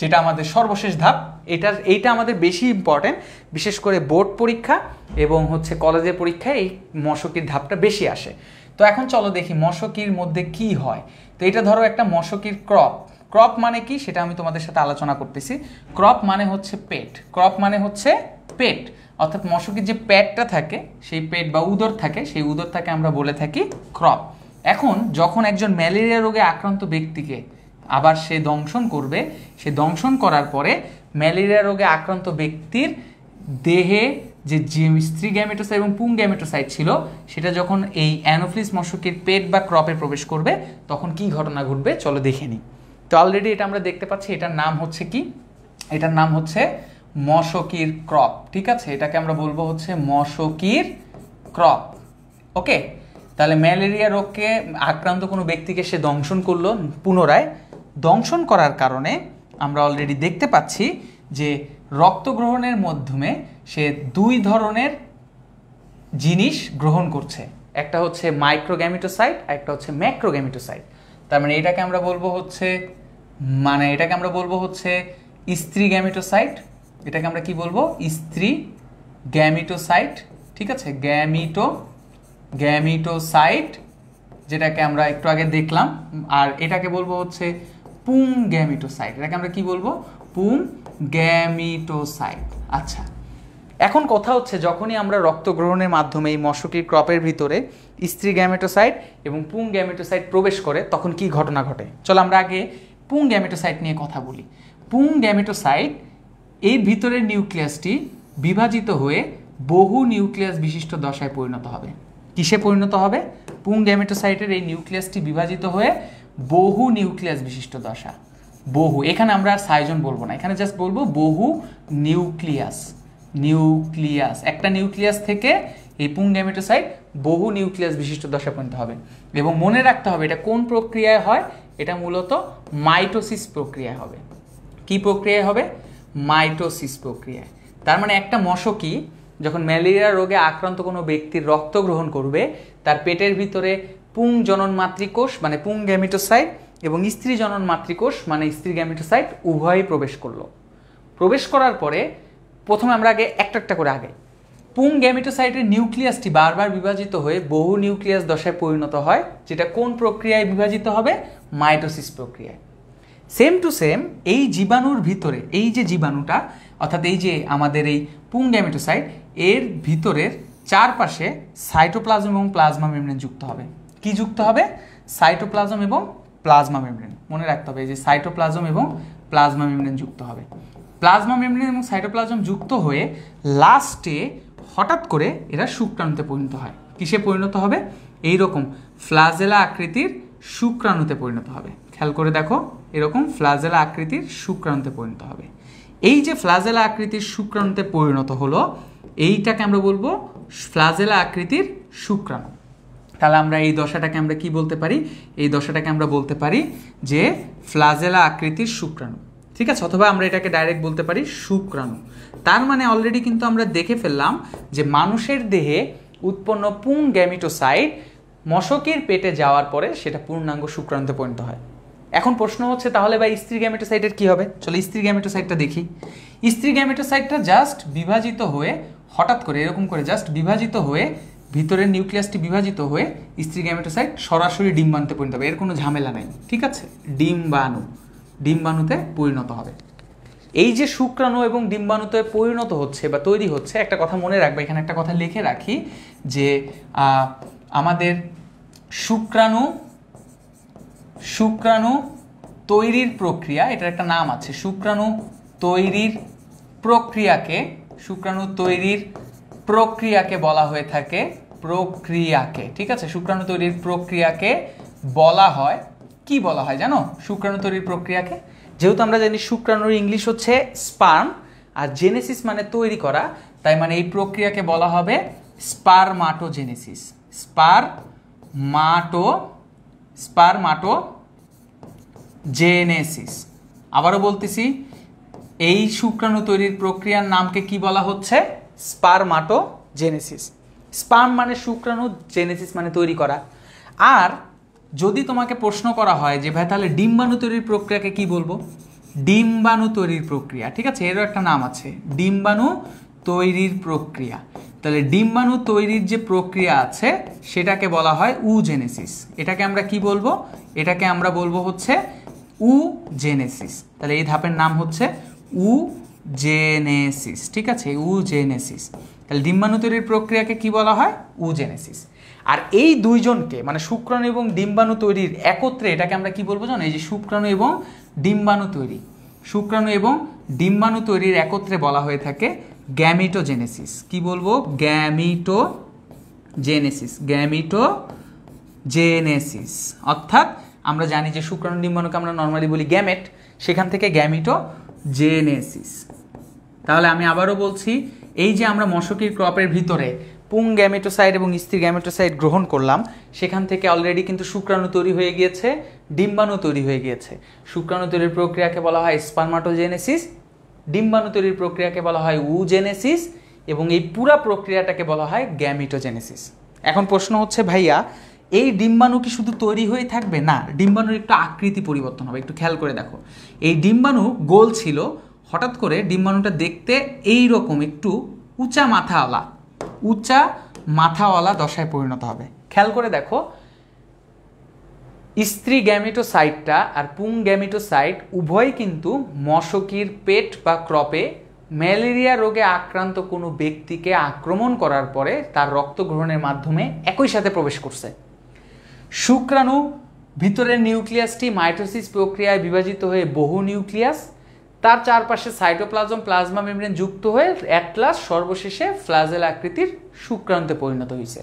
যেটা আমাদের সর্বশেষ ধাপ এটা এইটা আমাদের বেশি ইম্পর্টেন্ট বিশেষ করে বোর্ড পরীক্ষা এবং হচ্ছে কলেজের পরীক্ষায় এই মশকির ধাপটা বেশি আসে তো এখন চলো দেখি মশকির মধ্যে কি হয় তো এটা ধরো একটা মশকির ক্রপ ক্রপ মানে কি সেটা আমি তোমাদের সাথে আলোচনা করতেছি ক্রপ মানে হচ্ছে পেট ক্রপ মানে হচ্ছে পেট অর্থাৎ মশকির যে পেটটা থাকে সেই পেট বা উদর থাকে সেই উদর থাকে আমরা বলে থাকি ক্রপ এখন যখন একজন ম্যালেরিয়া রোগে আক্রান্ত ব্যক্তিকে আবার সে দংশন করবে সে দংশন করার পরে ম্যালেরিয়া রোগে আক্রান্ত ব্যক্তির দেহে যে স্ত্রী গ্যামেটোসাইট এবং পুং গ্যামেটোসাইট ছিল সেটা যখন এই অ্যানোফ্লিস মশকের পেট বা ক্রপে প্রবেশ করবে তখন কি ঘটনা ঘটবে চলো দেখে নিই তো অলরেডি এটা আমরা দেখতে পাচ্ছি এটার নাম হচ্ছে কি এটার নাম হচ্ছে মশকির ক্রপ ঠিক আছে এটাকে আমরা বলবো হচ্ছে মশকির ক্রপ ওকে তাহলে ম্যালেরিয়া রোগকে আক্রান্ত কোনো ব্যক্তিকে সে দংশন করলো পুনরায় দংশন করার কারণে আমরা অলরেডি দেখতে পাচ্ছি যে রক্ত গ্রহণের মাধ্যমে সে দুই ধরনের জিনিস গ্রহণ করছে একটা হচ্ছে মাইক্রোগ্যামিটোসাইট আর একটা হচ্ছে ম্যাক্রোগ্যামিটোসাইট তার মানে এটাকে আমরা বলবো হচ্ছে মানে এটাকে আমরা বলবো হচ্ছে স্ত্রী গ্যামিটোসাইট এটাকে আমরা কি বলবো স্ত্রী গ্যামিটোসাইট ঠিক আছে গ্যামিটো গ্যামিটোসাইট যেটাকে আমরা একটু আগে দেখলাম আর এটাকে বলবো হচ্ছে পুং গ্যামিটোসাইট এটাকে আমরা কি বলবো পুং গ্যামিটোসাইট আচ্ছা এখন কথা হচ্ছে যখনই আমরা রক্ত গ্রহণের মাধ্যমে এই মশকির ক্রপের ভিতরে স্ত্রী গ্যামেটোসাইট এবং পুং গ্যামেটোসাইট প্রবেশ করে তখন কি ঘটনা ঘটে চলো আমরা আগে পুং গ্যামেটোসাইট নিয়ে কথা বলি পুং গ্যামেটোসাইট এই ভিতরের নিউক্লিয়াসটি বিভাজিত হয়ে বহু নিউক্লিয়াস বিশিষ্ট দশায় পরিণত হবে কিসে পরিণত হবে পুং গ্যামেটোসাইটের এই নিউক্লিয়াসটি বিভাজিত হয়ে বহু নিউক্লিয়াস বিশিষ্ট দশা বহু এখানে আমরা আর সাইজন বলবো না এখানে জাস্ট বলবো বহু নিউক্লিয়াস নিউক্লিয়াস একটা নিউক্লিয়াস থেকে এই পুং গ্যামেটোসাইট বহু নিউক্লিয়াস বিশিষ্ট দশা পরিণত হবে এবং মনে রাখতে হবে এটা কোন প্রক্রিয়ায় হয় এটা মূলত মাইটোসিস প্রক্রিয়ায় হবে কি প্রক্রিয়ায় হবে মাইটোসিস প্রক্রিয়ায় তার মানে একটা মশকি যখন ম্যালেরিয়া রোগে আক্রান্ত কোনো ব্যক্তির রক্ত গ্রহণ করবে তার পেটের ভিতরে পুং জনন মাতৃকোষ মানে পুং গ্যামিটোসাইট এবং স্ত্রী জনন মাতৃকোষ মানে স্ত্রী গ্যামিটোসাইট উভয়ই প্রবেশ করলো প্রবেশ করার পরে প্রথমে আমরা আগে একটা একটা করে আগে পুং গ্যামিটোসাইটের নিউক্লিয়াসটি বারবার বিভাজিত হয়ে বহু নিউক্লিয়াস দশায় পরিণত হয় যেটা কোন প্রক্রিয়ায় বিভাজিত হবে মাইটোসিস প্রক্রিয়ায় সেম টু সেম এই জীবাণুর ভিতরে এই যে জীবাণুটা অর্থাৎ এই যে আমাদের এই পুং গ্যামিটোসাইট এর ভিতরের চারপাশে সাইটোপ্লাজম এবং প্লাজমা মেমব্রেন যুক্ত হবে কি যুক্ত হবে সাইটোপ্লাজম এবং প্লাজমা মেমব্রেন মনে রাখতে হবে যে সাইটোপ্লাজম এবং প্লাজমা মেমব্রেন যুক্ত হবে প্লাজমা মেমব্রেন এবং সাইটোপ্লাজম যুক্ত হয়ে লাস্টে হঠাৎ করে এরা শুক্রাণুতে পরিণত হয় কিসে পরিণত হবে এই রকম ফ্লাজেলা আকৃতির শুক্রাণুতে পরিণত হবে খেয়াল করে দেখো এরকম ফ্লাজেলা আকৃতির শুক্রাণুতে পরিণত হবে এই যে ফ্লাজেলা আকৃতির শুক্রাণুতে পরিণত হলো এইটাকে আমরা বলবো ফ্লাজেলা আকৃতির শুক্রাণু তাহলে আমরা এই দশাটাকে আমরা কি বলতে পারি এই দশাটাকে আমরা বলতে পারি যে ফ্লাজেলা আকৃতির শুক্রাণু ঠিক আছে অথবা আমরা এটাকে ডাইরেক্ট বলতে পারি শুক্রাণু তার মানে অলরেডি কিন্তু আমরা দেখে ফেললাম যে মানুষের দেহে উৎপন্ন পুং গ্যামিটোসাইট মশকের পেটে যাওয়ার পরে সেটা পূর্ণাঙ্গ শুক্রান্তে পরিণত হয় এখন প্রশ্ন হচ্ছে তাহলে বা স্ত্রী গ্যামেটোসাইটের কি হবে চলো স্ত্রী গ্যামেটোসাইটটা দেখি স্ত্রী গ্যামেটোসাইটটা জাস্ট বিভাজিত হয়ে হঠাৎ করে এরকম করে জাস্ট বিভাজিত হয়ে ভিতরের নিউক্লিয়াসটি বিভাজিত হয়ে স্ত্রী গ্যামেটোসাইট সরাসরি ডিম্বানুতে পরিণত হবে এর কোনো ঝামেলা নাই ঠিক আছে ডিম্বাণু ডিম্বাণুতে পরিণত হবে এই যে শুক্রাণু এবং ডিম্বাণুতে পরিণত হচ্ছে বা তৈরি হচ্ছে একটা কথা মনে রাখবে এখানে একটা কথা লিখে রাখি যে আমাদের শুক্রাণু শুক্রাণু তৈরির প্রক্রিয়া এটার একটা নাম আছে শুক্রাণু তৈরির প্রক্রিয়াকে শুক্রাণু তৈরির প্রক্রিয়াকে বলা হয়ে থাকে প্রক্রিয়াকে ঠিক আছে শুক্রাণু তৈরির প্রক্রিয়াকে বলা হয় কি বলা হয় জানো শুক্রাণু তৈরির প্রক্রিয়াকে যেহেতু আমরা জানি শুক্রাণুর ইংলিশ হচ্ছে স্পার্ম আর জেনেসিস মানে তৈরি করা তাই মানে এই প্রক্রিয়াকে বলা হবে স্পারমাটোজেনেসিস স্পার মাটো স্পারমাটো জেনেসিস আবারও বলতেছি এই শুক্রাণু তৈরির প্রক্রিয়ার নামকে কি বলা হচ্ছে স্পারমাটো জেনেসিস স্পার্ম মানে শুক্রাণু জেনেসিস মানে তৈরি করা আর যদি তোমাকে প্রশ্ন করা হয় যে ভাই তাহলে ডিম্বাণু তৈরির প্রক্রিয়াকে কি বলবো ডিম্বাণু তৈরির প্রক্রিয়া ঠিক আছে এরও একটা নাম আছে ডিম্বাণু তৈরির প্রক্রিয়া তাহলে ডিম্বাণু তৈরির যে প্রক্রিয়া আছে সেটাকে বলা হয় উজেনেসিস এটাকে আমরা কি বলবো এটাকে আমরা বলবো হচ্ছে উজেনেসিস তাহলে এই ধাপের নাম হচ্ছে উজেনেসিস ঠিক আছে উজেনেসিস তাহলে ডিম্বাণু তৈরির প্রক্রিয়াকে কি বলা হয় উজেনেসিস আর এই দুইজনকে মানে শুক্রাণু এবং ডিম্বাণু তৈরির একত্রে এটাকে আমরা কি বলবো জানো এই যে শুক্রাণু এবং ডিম্বাণু তৈরি শুক্রাণু এবং ডিম্বাণু তৈরির একত্রে বলা হয়ে থাকে গ্যামিটোজেনেসিস কি বলবো গ্যামিটো জেনেসিস গ্যামিটো জেনেসিস অর্থাৎ আমরা জানি যে শুক্রাণু ডিম্বাণুকে আমরা নর্মালি বলি গ্যামেট সেখান থেকে গ্যামিটো জেনেসিস তাহলে আমি আবারও বলছি এই যে আমরা মশকির ক্রপের ভিতরে পুং গ্যামেটোসাইড এবং স্ত্রী গ্যামেটোসাইড গ্রহণ করলাম সেখান থেকে অলরেডি কিন্তু শুক্রাণু তৈরি হয়ে গিয়েছে ডিম্বাণু তৈরি হয়ে গিয়েছে শুক্রাণু তৈরির প্রক্রিয়াকে বলা হয় স্পার্মাটোজেনেসিস ডিম্বাণু তৈরির প্রক্রিয়াকে বলা হয় উজেনেসিস এবং এই পুরা প্রক্রিয়াটাকে বলা হয় গ্যামিটোজেনেসিস এখন প্রশ্ন হচ্ছে ভাইয়া এই ডিম্বাণু কি শুধু তৈরি হয়ে থাকবে না ডিম্বাণুর একটু আকৃতি পরিবর্তন হবে একটু খেয়াল করে দেখো এই ডিম্বাণু গোল ছিল হঠাৎ করে ডিম্বাণুটা দেখতে এই রকম একটু উঁচা মাথাওয়ালা উঁচা মাথাওয়ালা দশায় পরিণত হবে খেয়াল করে দেখো স্ত্রী গ্যামেটোসাইটটা আর পুং গ্যামেটোসাইট উভয় কিন্তু মশকির পেট বা ক্রপে ম্যালেরিয়া রোগে আক্রান্ত কোনো ব্যক্তিকে আক্রমণ করার পরে তার রক্ত গ্রহণের মাধ্যমে একই সাথে প্রবেশ করছে শুক্রাণু ভিতরের নিউক্লিয়াসটি মাইটোসিস প্রক্রিয়ায় বিভাজিত হয়ে বহু নিউক্লিয়াস তার চারপাশে সাইটোপ্লাজম প্লাজমা মেমব্রেন যুক্ত হয়ে অ্যাটলাস সর্বশেষে ফ্লাজেল আকৃতির শুক্রান্তে পরিণত হয়েছে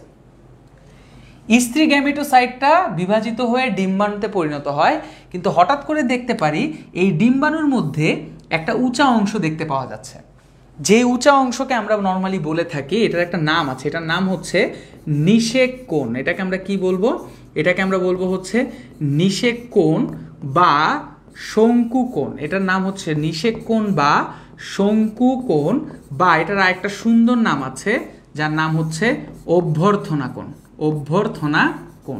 স্ত্রী গ্যামেটোসাইটটা বিভাজিত হয়ে ডিম্বাণুতে পরিণত হয় কিন্তু হঠাৎ করে দেখতে পারি এই ডিম্বাণুর মধ্যে একটা উঁচা অংশ দেখতে পাওয়া যাচ্ছে যে উঁচা অংশকে আমরা নর্মালি বলে থাকি এটার একটা নাম আছে এটার নাম হচ্ছে নিষেক কোণ এটাকে আমরা কি বলবো এটাকে আমরা বলবো হচ্ছে নিষেক কোণ বা শঙ্কু কোণ এটার নাম হচ্ছে নিষেক কোণ বা শঙ্কু কোণ বা এটার আরেকটা সুন্দর নাম আছে যার নাম হচ্ছে অভ্যর্থনা কোণ অভ্যর্থনা কোন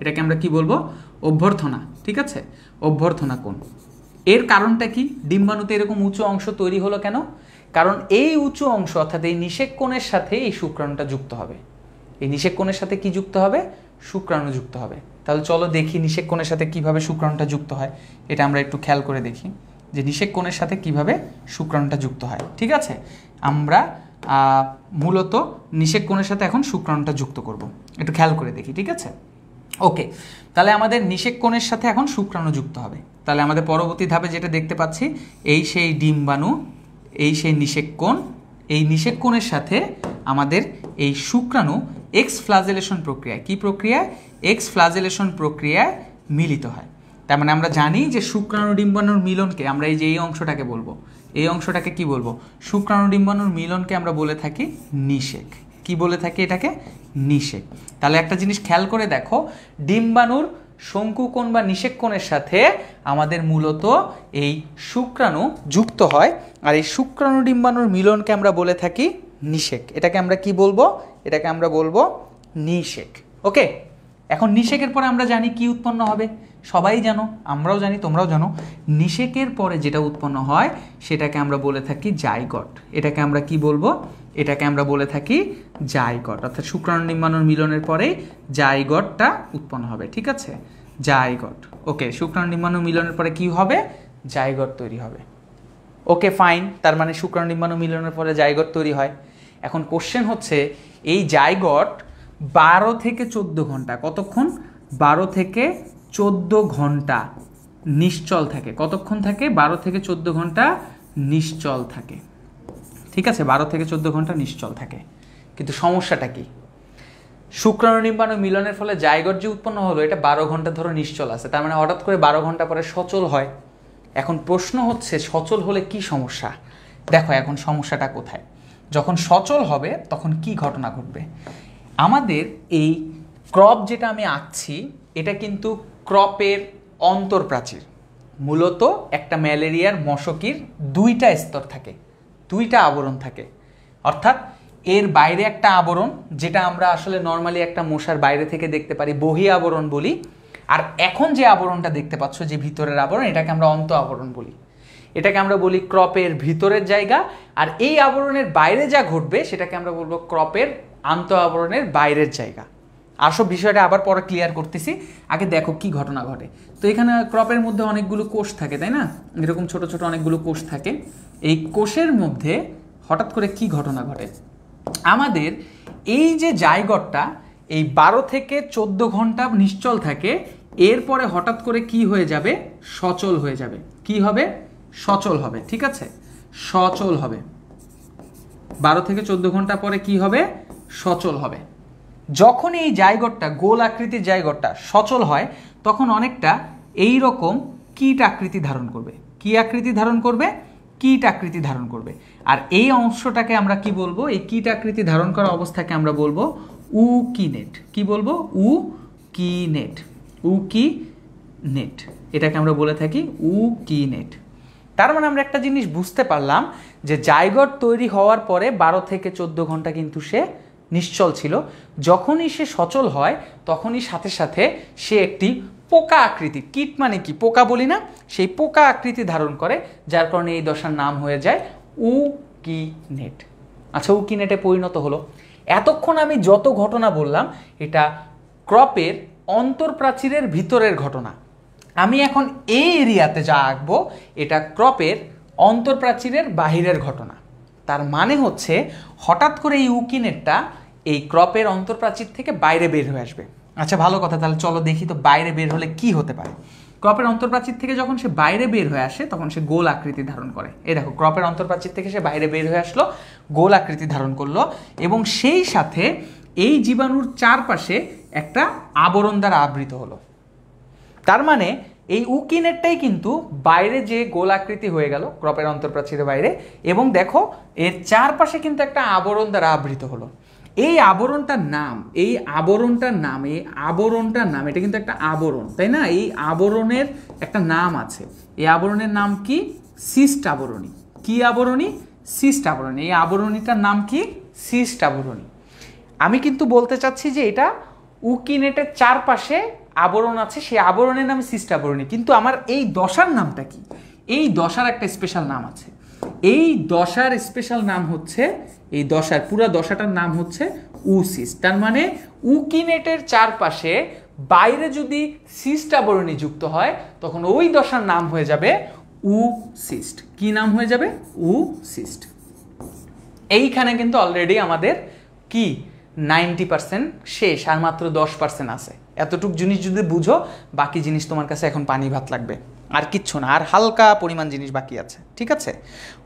এটাকে আমরা কি বলবো অভ্যর্থনা ঠিক আছে অভ্যর্থনা কোন এর কারণটা কি ডিম্বাণুতে এরকম উঁচু অংশ তৈরি হলো কেন কারণ এই উঁচু অংশ অর্থাৎ এই নিষেক কোণের সাথে এই শুক্রাণুটা যুক্ত হবে এই নিষেক কোণের সাথে কি যুক্ত হবে শুক্রাণু যুক্ত হবে তাহলে চলো দেখি নিষেক কোণের সাথে কিভাবে শুক্রাণুটা যুক্ত হয় এটা আমরা একটু খেয়াল করে দেখি যে নিষেক কোণের সাথে কিভাবে শুক্রাণুটা যুক্ত হয় ঠিক আছে আমরা মূলত নিষেক কোণের সাথে এখন শুক্রাণুটা যুক্ত করব। একটু খেয়াল করে দেখি ঠিক আছে ওকে তাহলে আমাদের নিষেক কোণের সাথে এখন শুক্রাণু যুক্ত হবে তাহলে আমাদের পরবর্তী ধাপে যেটা দেখতে পাচ্ছি এই সেই ডিম্বাণু এই সেই নিষেক কোণ এই নিষেক কোণের সাথে আমাদের এই শুক্রাণু এক্স ফ্লাজেলেশন প্রক্রিয়া কি প্রক্রিয়া এক্স ফ্লাজেলেশন প্রক্রিয়ায় মিলিত হয় তার মানে আমরা জানি যে শুক্রাণু ডিম্বাণুর মিলনকে আমরা এই যে এই অংশটাকে বলবো এই অংশটাকে কি বলবো শুক্রাণু ডিম্বাণুর মিলনকে আমরা বলে থাকি নিষেক কি বলে থাকি এটাকে নিষেক তাহলে একটা জিনিস খেয়াল করে দেখো ডিম্বাণুর শঙ্কুকোণ বা নিষেককোণের সাথে আমাদের মূলত এই শুক্রাণু যুক্ত হয় আর এই শুক্রাণু ডিম্বাণুর মিলনকে আমরা বলে থাকি নিষেক এটাকে আমরা কি বলবো এটাকে আমরা বলবো নিষেক ওকে এখন নিষেকের পরে আমরা জানি কি উৎপন্ন হবে সবাই জানো আমরাও জানি তোমরাও জানো নিষেকের পরে যেটা উৎপন্ন হয় সেটাকে আমরা বলে থাকি জাইগট এটাকে আমরা কি বলবো এটাকে আমরা বলে থাকি জাইগট অর্থাৎ শুক্রাণু নিম্নাণুর মিলনের পরে জাইগটটা উৎপন্ন হবে ঠিক আছে জাইগট ওকে শুক্রাণু নিম্নাণু মিলনের পরে কি হবে জাইগট তৈরি হবে ওকে ফাইন তার মানে শুক্রাণু নিম্নাণু মিলনের পরে জাইগট তৈরি হয় এখন কোশ্চেন হচ্ছে এই জাইগট বারো থেকে চোদ্দ ঘন্টা কতক্ষণ বারো থেকে চোদ্দো ঘন্টা নিশ্চল থাকে কতক্ষণ থাকে বারো থেকে চোদ্দো ঘন্টা নিশ্চল থাকে ঠিক আছে বারো থেকে চোদ্দো ঘন্টা নিশ্চল থাকে কিন্তু সমস্যাটা কি শুক্রাণু নিম্বাণু মিলনের ফলে জায়গর যে উৎপন্ন হলো এটা বারো ঘন্টা ধরে নিশ্চল আছে তার মানে হঠাৎ করে বারো ঘন্টা পরে সচল হয় এখন প্রশ্ন হচ্ছে সচল হলে কি সমস্যা দেখো এখন সমস্যাটা কোথায় যখন সচল হবে তখন কি ঘটনা ঘটবে আমাদের এই ক্রপ যেটা আমি আঁকছি এটা কিন্তু ক্রপের অন্তর্প্রাচীর মূলত একটা ম্যালেরিয়ার মশকির দুইটা স্তর থাকে দুইটা আবরণ থাকে অর্থাৎ এর বাইরে একটা আবরণ যেটা আমরা আসলে নর্মালি একটা মশার বাইরে থেকে দেখতে পারি বহি আবরণ বলি আর এখন যে আবরণটা দেখতে পাচ্ছ যে ভিতরের আবরণ এটাকে আমরা অন্ত আবরণ বলি এটাকে আমরা বলি ক্রপের ভিতরের জায়গা আর এই আবরণের বাইরে যা ঘটবে সেটাকে আমরা বলবো ক্রপের আন্ত আবরণের বাইরের জায়গা আসব বিষয়টা আবার পরে ক্লিয়ার করতেছি আগে দেখো কি ঘটনা ঘটে তো এখানে ক্রপের মধ্যে অনেকগুলো কোষ থাকে তাই না এরকম ছোট ছোট অনেকগুলো কোষ থাকে এই কোষের মধ্যে হঠাৎ করে কি ঘটনা ঘটে আমাদের এই যে জায়গরটা এই বারো থেকে চোদ্দ ঘন্টা নিশ্চল থাকে এরপরে হঠাৎ করে কি হয়ে যাবে সচল হয়ে যাবে কি হবে সচল হবে ঠিক আছে সচল হবে বারো থেকে চোদ্দ ঘন্টা পরে কি হবে সচল হবে যখন এই জায়গরটা গোল আকৃতির জায়গরটা সচল হয় তখন অনেকটা এই রকম কীট আকৃতি ধারণ করবে কি আকৃতি ধারণ করবে কীট আকৃতি ধারণ করবে আর এই অংশটাকে আমরা কি বলবো এই কীট আকৃতি ধারণ করা অবস্থাকে আমরা বলবো উ কি নেট কি বলবো উ কি নেট উ কি নেট এটাকে আমরা বলে থাকি উ কি নেট তার মানে আমরা একটা জিনিস বুঝতে পারলাম যে জায়গর তৈরি হওয়ার পরে বারো থেকে চোদ্দ ঘন্টা কিন্তু সে নিশ্চল ছিল যখনই সে সচল হয় তখনই সাথে সাথে সে একটি পোকা আকৃতি কীট মানে কি পোকা বলি না সেই পোকা আকৃতি ধারণ করে যার কারণে এই দশার নাম হয়ে যায় উ কি নেট আচ্ছা উকি নেটে পরিণত হলো এতক্ষণ আমি যত ঘটনা বললাম এটা ক্রপের অন্তর্প্রাচীরের ভিতরের ঘটনা আমি এখন এই এরিয়াতে যা আঁকবো এটা ক্রপের অন্তর্প্রাচীরের বাহিরের ঘটনা তার মানে হচ্ছে হঠাৎ করে এই নেটটা এই ক্রপের অন্তর্প্রাচীর থেকে বাইরে বের হয়ে আসবে আচ্ছা ভালো কথা তাহলে চলো দেখি তো বাইরে বের হলে কি হতে পারে ক্রপের অন্তর্প্রাচীর থেকে যখন সে বাইরে বের হয়ে আসে তখন সে গোল আকৃতি ধারণ করে এই দেখো ক্রপের অন্তর্প্রাচীর থেকে সে বাইরে বের হয়ে আসলো গোল আকৃতি ধারণ করলো এবং সেই সাথে এই জীবাণুর চারপাশে একটা আবরণ দ্বারা আবৃত হলো তার মানে এই উকিনেরটাই কিন্তু বাইরে যে আকৃতি হয়ে গেল ক্রপের অন্তর্প্রাচীরের বাইরে এবং দেখো এর চারপাশে কিন্তু একটা আবরণ দ্বারা আবৃত হলো এই আবরণটার নাম এই আবরণটার নাম এই আবরণটার নাম এটা কিন্তু একটা আবরণ তাই না এই আবরণের একটা নাম আছে এই আবরণের নাম কি সিস্ট আবরণী কি আবরণী সিস্ট আবরণী এই আবরণীটার নাম কি সিস্ট আবরণী আমি কিন্তু বলতে চাচ্ছি যে এটা উকিনেটের চারপাশে আবরণ আছে সেই আবরণের নাম সিস্ট আবরণী কিন্তু আমার এই দশার নামটা কি এই দশার একটা স্পেশাল নাম আছে এই দশার স্পেশাল নাম হচ্ছে এই দশার পুরো দশাটার নাম হচ্ছে উসিস তার মানে উকিনেটের চারপাশে বাইরে যদি সিস্ট আবরণী যুক্ত হয় তখন ওই দশার নাম হয়ে যাবে উ সিস্ট কি নাম হয়ে যাবে উ সিস্ট এইখানে কিন্তু অলরেডি আমাদের কি নাইনটি পার্সেন্ট শেষ আর মাত্র দশ পার্সেন্ট আছে এতটুক জিনিস যদি বুঝো বাকি জিনিস তোমার কাছে এখন পানি ভাত লাগবে আর কিচ্ছু না আর হালকা পরিমাণ জিনিস বাকি আছে ঠিক আছে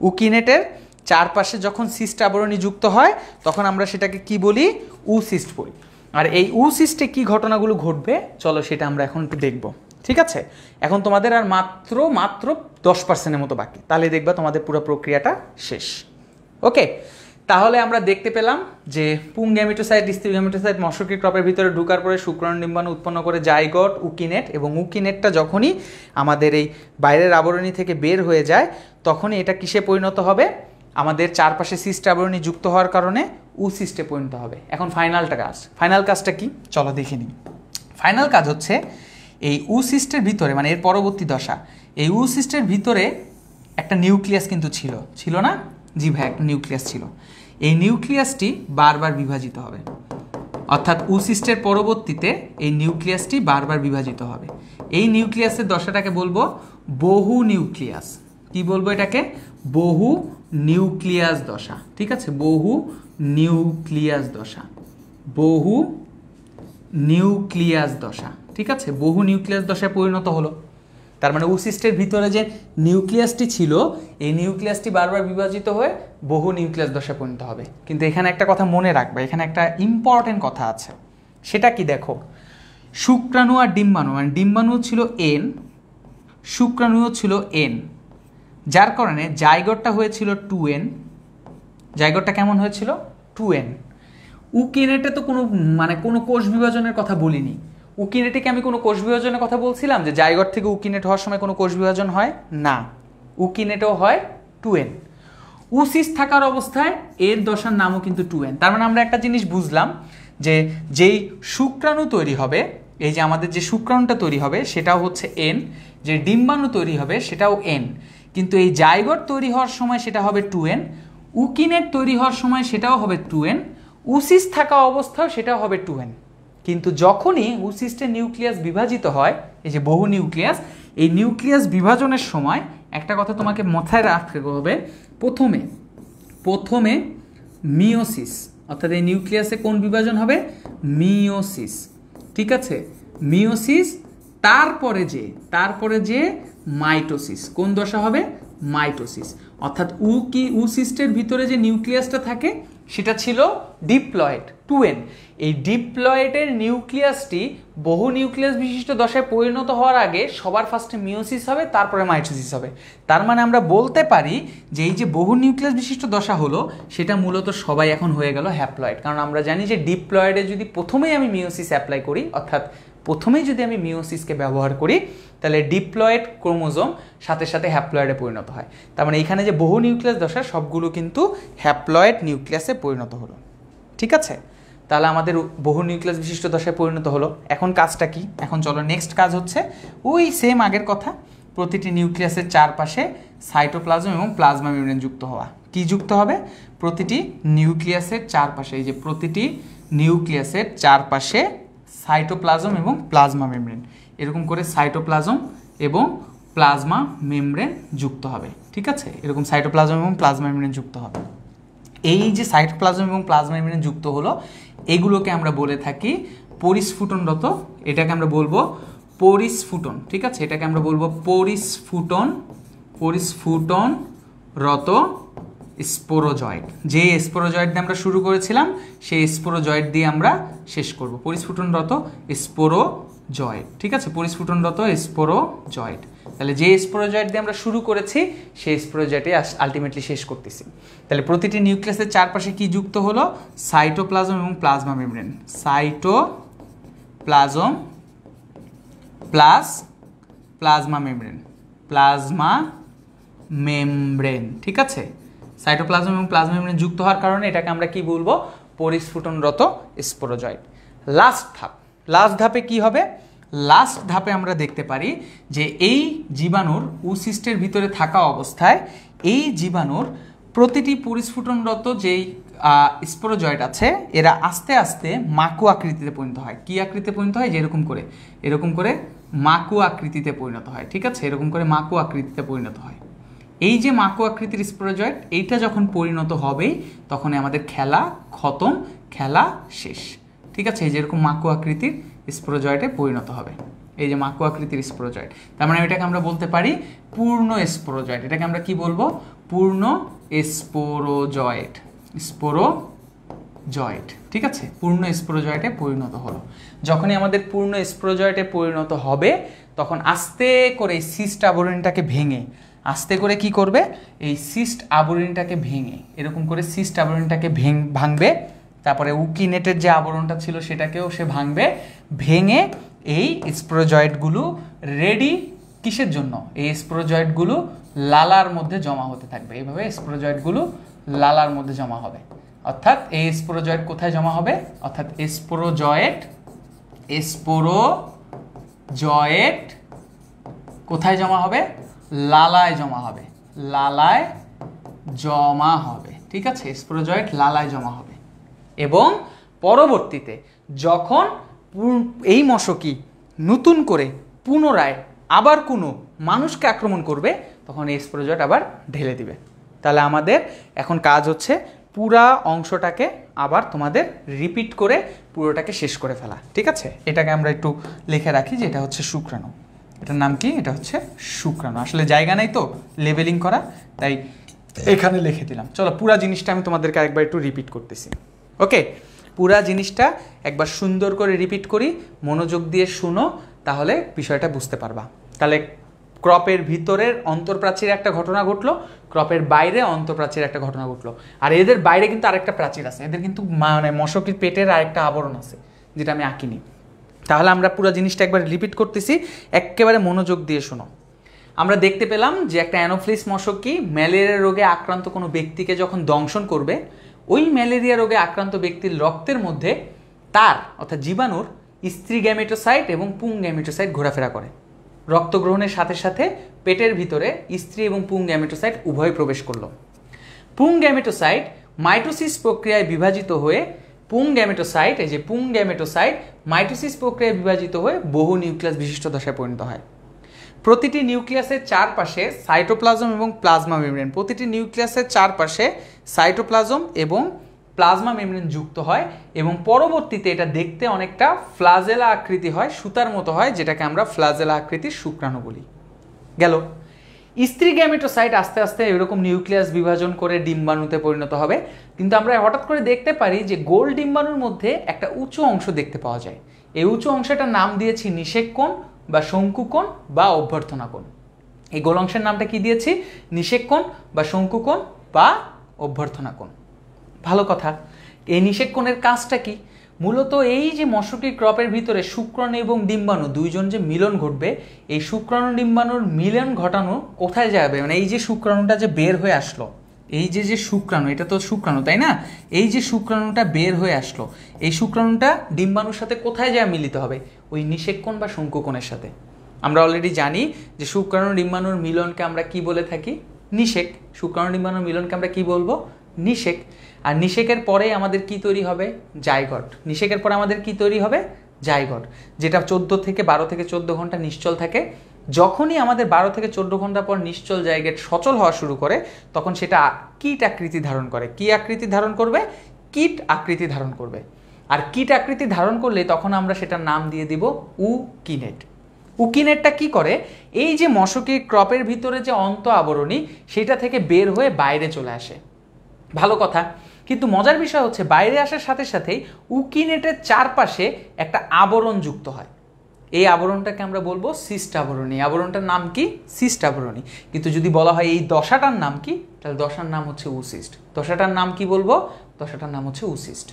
উকিনেটের চারপাশে যখন সিস্ট আবরণী যুক্ত হয় তখন আমরা সেটাকে কি বলি উ সিস্ট বলি আর এই উ সিস্টে কি ঘটনাগুলো ঘটবে চলো সেটা আমরা এখন একটু দেখব ঠিক আছে এখন তোমাদের আর মাত্র মাত্র দশ পার্সেন্টের মতো বাকি তাহলে দেখবা তোমাদের পুরো প্রক্রিয়াটা শেষ ওকে তাহলে আমরা দেখতে পেলাম যে পুং গ্যামিটোসাইড ডিস্তি গ্যামিটোসাইট মশকী ক্রপের ভিতরে ঢুকার পরে শুক্রাণু ডিম্বাণু উৎপন্ন করে জাইগট উকিনেট এবং উকিনেটটা যখনই আমাদের এই বাইরের আবরণী থেকে বের হয়ে যায় তখনই এটা কিসে পরিণত হবে আমাদের চারপাশে সিস্ট আবরণী যুক্ত হওয়ার কারণে উ সিস্টে পরিণত হবে এখন ফাইনালটা কাজ ফাইনাল কাজটা কি চলো দেখে নিই ফাইনাল কাজ হচ্ছে এই উ সিস্টের ভিতরে মানে এর পরবর্তী দশা এই উ সিস্টের ভিতরে একটা নিউক্লিয়াস কিন্তু ছিল ছিল না জি ভাই একটা নিউক্লিয়াস ছিল এই নিউক্লিয়াসটি বারবার বিভাজিত হবে অর্থাৎ উসিস্টের পরবর্তীতে এই নিউক্লিয়াসটি বারবার বিভাজিত হবে এই নিউক্লিয়াসের দশাটাকে বলবো বহু নিউক্লিয়াস কি বলবো এটাকে বহু নিউক্লিয়াস দশা ঠিক আছে বহু নিউক্লিয়াস দশা বহু নিউক্লিয়াস দশা ঠিক আছে বহু নিউক্লিয়াস দশায় পরিণত হলো তার মানে উসিস্টের ভিতরে যে নিউক্লিয়াসটি ছিল এই নিউক্লিয়াসটি বারবার বিভাজিত হয়ে বহু নিউক্লিয়াস দশা পরিণত হবে কিন্তু এখানে একটা কথা মনে রাখবে এখানে একটা ইম্পর্টেন্ট কথা আছে সেটা কি দেখো শুক্রাণু আর ডিম্বাণু মানে ডিম্বাণু ছিল এন শুক্রাণুও ছিল এন যার কারণে জায়গরটা হয়েছিল টু এন জায়গরটা কেমন হয়েছিল টু এন উকেনেটে তো কোনো মানে কোনো কোষ বিভাজনের কথা বলিনি উকিনেটিকে আমি কোনো কোষ বিভাজনের কথা বলছিলাম যে জায়গর থেকে উকিনেট হওয়ার সময় কোনো কোষ বিভাজন হয় না উকিনেটও হয় টু এন উসিস থাকার অবস্থায় এর দশার নামও কিন্তু টু এন তার মানে আমরা একটা জিনিস বুঝলাম যে যেই শুক্রাণু তৈরি হবে এই যে আমাদের যে শুক্রাণুটা তৈরি হবে সেটাও হচ্ছে এন যে ডিম্বাণু তৈরি হবে সেটাও এন কিন্তু এই জায়গর তৈরি হওয়ার সময় সেটা হবে টু এন উকিনেট তৈরি হওয়ার সময় সেটাও হবে টু এন উসিস থাকা অবস্থাও সেটাও হবে টু এন কিন্তু যখনই উসিস্টের নিউক্লিয়াস বিভাজিত হয় এই যে বহু নিউক্লিয়াস এই নিউক্লিয়াস বিভাজনের সময় একটা কথা তোমাকে মাথায় রাখতে হবে প্রথমে প্রথমে মিওসিস অর্থাৎ এই নিউক্লিয়াসে কোন বিভাজন হবে মিওসিস ঠিক আছে মিওসিস তারপরে যে তারপরে যে মাইটোসিস কোন দশা হবে মাইটোসিস অর্থাৎ উ কি উ সিস্টের ভিতরে যে নিউক্লিয়াসটা থাকে সেটা ছিল ডিপ্লয়েড টু এন এই ডিপ্লয়েডের নিউক্লিয়াসটি বহু নিউক্লিয়াস বিশিষ্ট দশায় পরিণত হওয়ার আগে সবার ফার্স্টে মিওসিস হবে তারপরে মাইটোসিস হবে তার মানে আমরা বলতে পারি যে এই যে বহু নিউক্লিয়াস বিশিষ্ট দশা হলো সেটা মূলত সবাই এখন হয়ে গেল হ্যাপ্লয়েড কারণ আমরা জানি যে ডিপ্লয়েডে যদি প্রথমেই আমি মিওসিস অ্যাপ্লাই করি অর্থাৎ প্রথমেই যদি আমি মিওসিসকে ব্যবহার করি তাহলে ডিপ্লয়েড ক্রোমোজোম সাথে সাথে হ্যাপ্লয়েডে পরিণত হয় তার মানে এখানে যে বহু নিউক্লিয়াস দশা সবগুলো কিন্তু হ্যাপ্লয়েড নিউক্লিয়াসে পরিণত হলো ঠিক আছে তাহলে আমাদের বহু নিউক্লিয়াস বিশিষ্ট দশায় পরিণত হলো এখন কাজটা কি এখন চলো নেক্সট কাজ হচ্ছে ওই সেম আগের কথা প্রতিটি নিউক্লিয়াসের চারপাশে সাইটোপ্লাজম এবং প্লাজমা মেমব্রেন যুক্ত হওয়া কি যুক্ত হবে প্রতিটি নিউক্লিয়াসের চারপাশে এই যে প্রতিটি নিউক্লিয়াসের চারপাশে সাইটোপ্লাজম এবং প্লাজমা মেমব্রেন এরকম করে সাইটোপ্লাজম এবং প্লাজমা মেমব্রেন যুক্ত হবে ঠিক আছে এরকম সাইটোপ্লাজম এবং প্লাজমা মেমব্রেন যুক্ত হবে এই যে সাইটোপ্লাজম এবং প্লাজমা মেমব্রেন যুক্ত হলো এগুলোকে আমরা বলে থাকি পরিস্ফুটনরত এটাকে আমরা বলবো পরিস্ফুটন ঠিক আছে এটাকে আমরা বলবো পরিস্ফুটন পরিস্ফুটনরত স্পোরোজয়েড যে স্পোরোজয়েড দিয়ে আমরা শুরু করেছিলাম সেই স্পোরোজয়েড দিয়ে আমরা শেষ করব পরিস্ফুটনরত স্পোরোজয়েড ঠিক আছে পরিস্ফুটনরত স্পোরোজয়েড তাহলে যে স্পোরোজয়েড দিয়ে আমরা শুরু করেছি সেই স্পোরোজয়েডে আলটিমেটলি শেষ করতেছি তাহলে প্রতিটি নিউক্লিয়াসের চারপাশে কি যুক্ত হলো সাইটোপ্লাজম এবং plasma membrane cytoplasm plus plasma membrane plasma membrane ঠিক আছে সাইটোপ্লাজম এবং প্লাজমা মেমব্রেন যুক্ত হওয়ার কারণে এটাকে আমরা কি বলবো পরিস্ফুটনরত স্পোরোজয়েড লাস্ট ধাপ লাস্ট ধাপে কি হবে লাস্ট ধাপে আমরা দেখতে পারি যে এই জীবাণুর উসিস্টের ভিতরে থাকা অবস্থায় এই জীবাণুর প্রতিটি পরিস্ফুটনরত যেই স্পোরোজয়েড আছে এরা আস্তে আস্তে মাকু আকৃতিতে পরিণত হয় কি আকৃতিতে পরিণত হয় যেরকম করে এরকম করে মাকু আকৃতিতে পরিণত হয় ঠিক আছে এরকম করে মাকু আকৃতিতে পরিণত হয় এই যে মাকো আকৃতির স্প্রোজয়েট এইটা যখন পরিণত হবে তখন আমাদের খেলা খতম খেলা শেষ ঠিক আছে যেরকম মাকো আকৃতির স্প্রোজয়েটে পরিণত হবে এই যে মাকো আকৃতির স্প্রোজয়েট তার মানে এটাকে আমরা বলতে পারি পূর্ণ স্প্রোজয়েট এটাকে আমরা কি বলবো পূর্ণ স্পোরোজয়েট স্পোরো জয়েট ঠিক আছে পূর্ণ স্প্রোজয়েটে পরিণত হলো যখনই আমাদের পূর্ণ স্প্রোজয়েটে পরিণত হবে তখন আস্তে করে সিস্ট ভেঙে আস্তে করে কি করবে এই সিস্ট আবরণটাকে ভেঙে এরকম করে সিস্ট আবরণটাকে ভেঙ ভাঙবে তারপরে উকিনেটের যে আবরণটা ছিল সেটাকেও সে ভাঙবে ভেঙে এই স্প্রোজয়েডগুলো রেডি কিসের জন্য এই স্প্রোজয়েডগুলো লালার মধ্যে জমা হতে থাকবে এইভাবে স্প্রোজয়েডগুলো লালার মধ্যে জমা হবে অর্থাৎ এই স্প্রোজয়েড কোথায় জমা হবে অর্থাৎ স্পোরো জয়েট কোথায় জমা হবে লালায় জমা হবে লালায় জমা হবে ঠিক আছে স্প্রোজয়েট লালায় জমা হবে এবং পরবর্তীতে যখন এই মশকি নতুন করে পুনরায় আবার কোনো মানুষকে আক্রমণ করবে তখন এই স্প্রোজয়েট আবার ঢেলে দিবে তাহলে আমাদের এখন কাজ হচ্ছে পুরা অংশটাকে আবার তোমাদের রিপিট করে পুরোটাকে শেষ করে ফেলা ঠিক আছে এটাকে আমরা একটু লিখে রাখি যে এটা হচ্ছে শুক্রাণু এটার নাম কি এটা হচ্ছে শুক্রাণু আসলে জায়গা নাই তো লেবেলিং করা তাই এখানে লিখে দিলাম চলো পুরা জিনিসটা আমি তোমাদেরকে একবার একটু রিপিট করতেছি ওকে পুরা জিনিসটা একবার সুন্দর করে রিপিট করি মনোযোগ দিয়ে শুনো তাহলে বিষয়টা বুঝতে পারবা তাহলে ক্রপের ভিতরের অন্তর্প্রাচীর একটা ঘটনা ঘটলো ক্রপের বাইরে অন্তঃপ্রাচীর একটা ঘটনা ঘটলো আর এদের বাইরে কিন্তু আরেকটা প্রাচীর আছে এদের কিন্তু মানে মশকের পেটের আরেকটা আবরণ আছে যেটা আমি আঁকিনি তাহলে আমরা পুরো জিনিসটা একবার রিপিট করতেছি একেবারে মনোযোগ দিয়ে শোনো আমরা দেখতে পেলাম যে একটা অ্যানোফ্লিস মশক কি ম্যালেরিয়া রোগে আক্রান্ত কোনো ব্যক্তিকে যখন দংশন করবে ওই ম্যালেরিয়া রোগে আক্রান্ত ব্যক্তির রক্তের মধ্যে তার অর্থাৎ জীবাণুর স্ত্রী গ্যামেটোসাইট এবং পুং গ্যামেটোসাইট ঘোরাফেরা করে রক্ত গ্রহণের সাথে সাথে পেটের ভিতরে স্ত্রী এবং পুং গ্যামেটোসাইট উভয় প্রবেশ করলো পুং গ্যামেটোসাইট মাইটোসিস প্রক্রিয়ায় বিভাজিত হয়ে পুং ড্যামেটোসাইট এই যে পুং ড্যামেটোসাইট মাইটোসিস প্রক্রিয়ায় বিভাজিত হয়ে বহু নিউক্লিয়াস বিশিষ্ট দশায় পরিণত হয় প্রতিটি নিউক্লিয়াসের চারপাশে সাইটোপ্লাজম এবং প্লাজমা মেমব্রেন প্রতিটি নিউক্লিয়াসের চারপাশে সাইটোপ্লাজম এবং প্লাজমা মেমব্রেন যুক্ত হয় এবং পরবর্তীতে এটা দেখতে অনেকটা ফ্লাজেলা আকৃতি হয় সুতার মতো হয় যেটাকে আমরা ফ্লাজেলা আকৃতির শুক্রাণু বলি গেল স্ত্রী গ্যামেটোসাইট আস্তে আস্তে এরকম নিউক্লিয়াস বিভাজন করে ডিম্বাণুতে পরিণত হবে কিন্তু আমরা হঠাৎ করে দেখতে পারি যে গোল ডিম্বাণুর মধ্যে একটা উঁচু অংশ দেখতে পাওয়া যায় এই উঁচু অংশটার নাম দিয়েছি নিষেকোণ বা শঙ্কুকোণ বা অভ্যর্থনাকোণ এই গোল অংশের নামটা কি দিয়েছি নিষেককোণ বা শঙ্কুকোণ বা অভ্যর্থনা কোণ ভালো কথা এই নিষেকোণের কাজটা কি মূলত এই যে মশকি ক্রপের ভিতরে শুক্রাণু এবং ডিম্বাণু দুইজন যে মিলন ঘটবে এই শুক্রাণু ডিম্বাণুর মিলন ঘটানো কোথায় যাবে মানে এই যে শুক্রাণুটা যে বের হয়ে আসলো এই যে যে শুক্রাণু এটা তো শুক্রাণু তাই না এই যে শুক্রাণুটা বের হয়ে আসলো এই শুক্রাণুটা ডিম্বাণুর সাথে কোথায় যায় মিলিত হবে ওই নিষেককোণ বা শঙ্কুকোণের সাথে আমরা অলরেডি জানি যে শুক্রাণু ডিম্বাণুর মিলনকে আমরা কি বলে থাকি নিষেক শুক্রাণু ডিম্বাণুর মিলনকে আমরা কি বলবো নিষেক আর নিষেকের পরে আমাদের কি তৈরি হবে জায়গট নিষেকের পরে আমাদের কি তৈরি হবে জায়গট যেটা চোদ্দ থেকে বারো থেকে চোদ্দ ঘন্টা নিশ্চল থাকে যখনই আমাদের বারো থেকে চোদ্দ ঘন্টা পর নিশ্চল জায়গায় সচল হওয়া শুরু করে তখন সেটা কীট আকৃতি ধারণ করে কী আকৃতি ধারণ করবে কীট আকৃতি ধারণ করবে আর কীট আকৃতি ধারণ করলে তখন আমরা সেটার নাম দিয়ে দিব উ কিনেট উকিনেটটা কি করে এই যে মশকি ক্রপের ভিতরে যে অন্ত আবরণী সেটা থেকে বের হয়ে বাইরে চলে আসে ভালো কথা কিন্তু মজার বিষয় হচ্ছে বাইরে আসার সাথে সাথেই উকিনেটের চারপাশে একটা আবরণ যুক্ত হয় এই আবরণটাকে আমরা বলবো সিস্ট আবরণী আবরণটার নাম কি সিস্ট আবরণী কিন্তু যদি বলা হয় এই দশাটার নাম কি তাহলে দশার নাম হচ্ছে উসিস্ট দশাটার নাম কি বলবো দশাটার নাম হচ্ছে উসিস্ট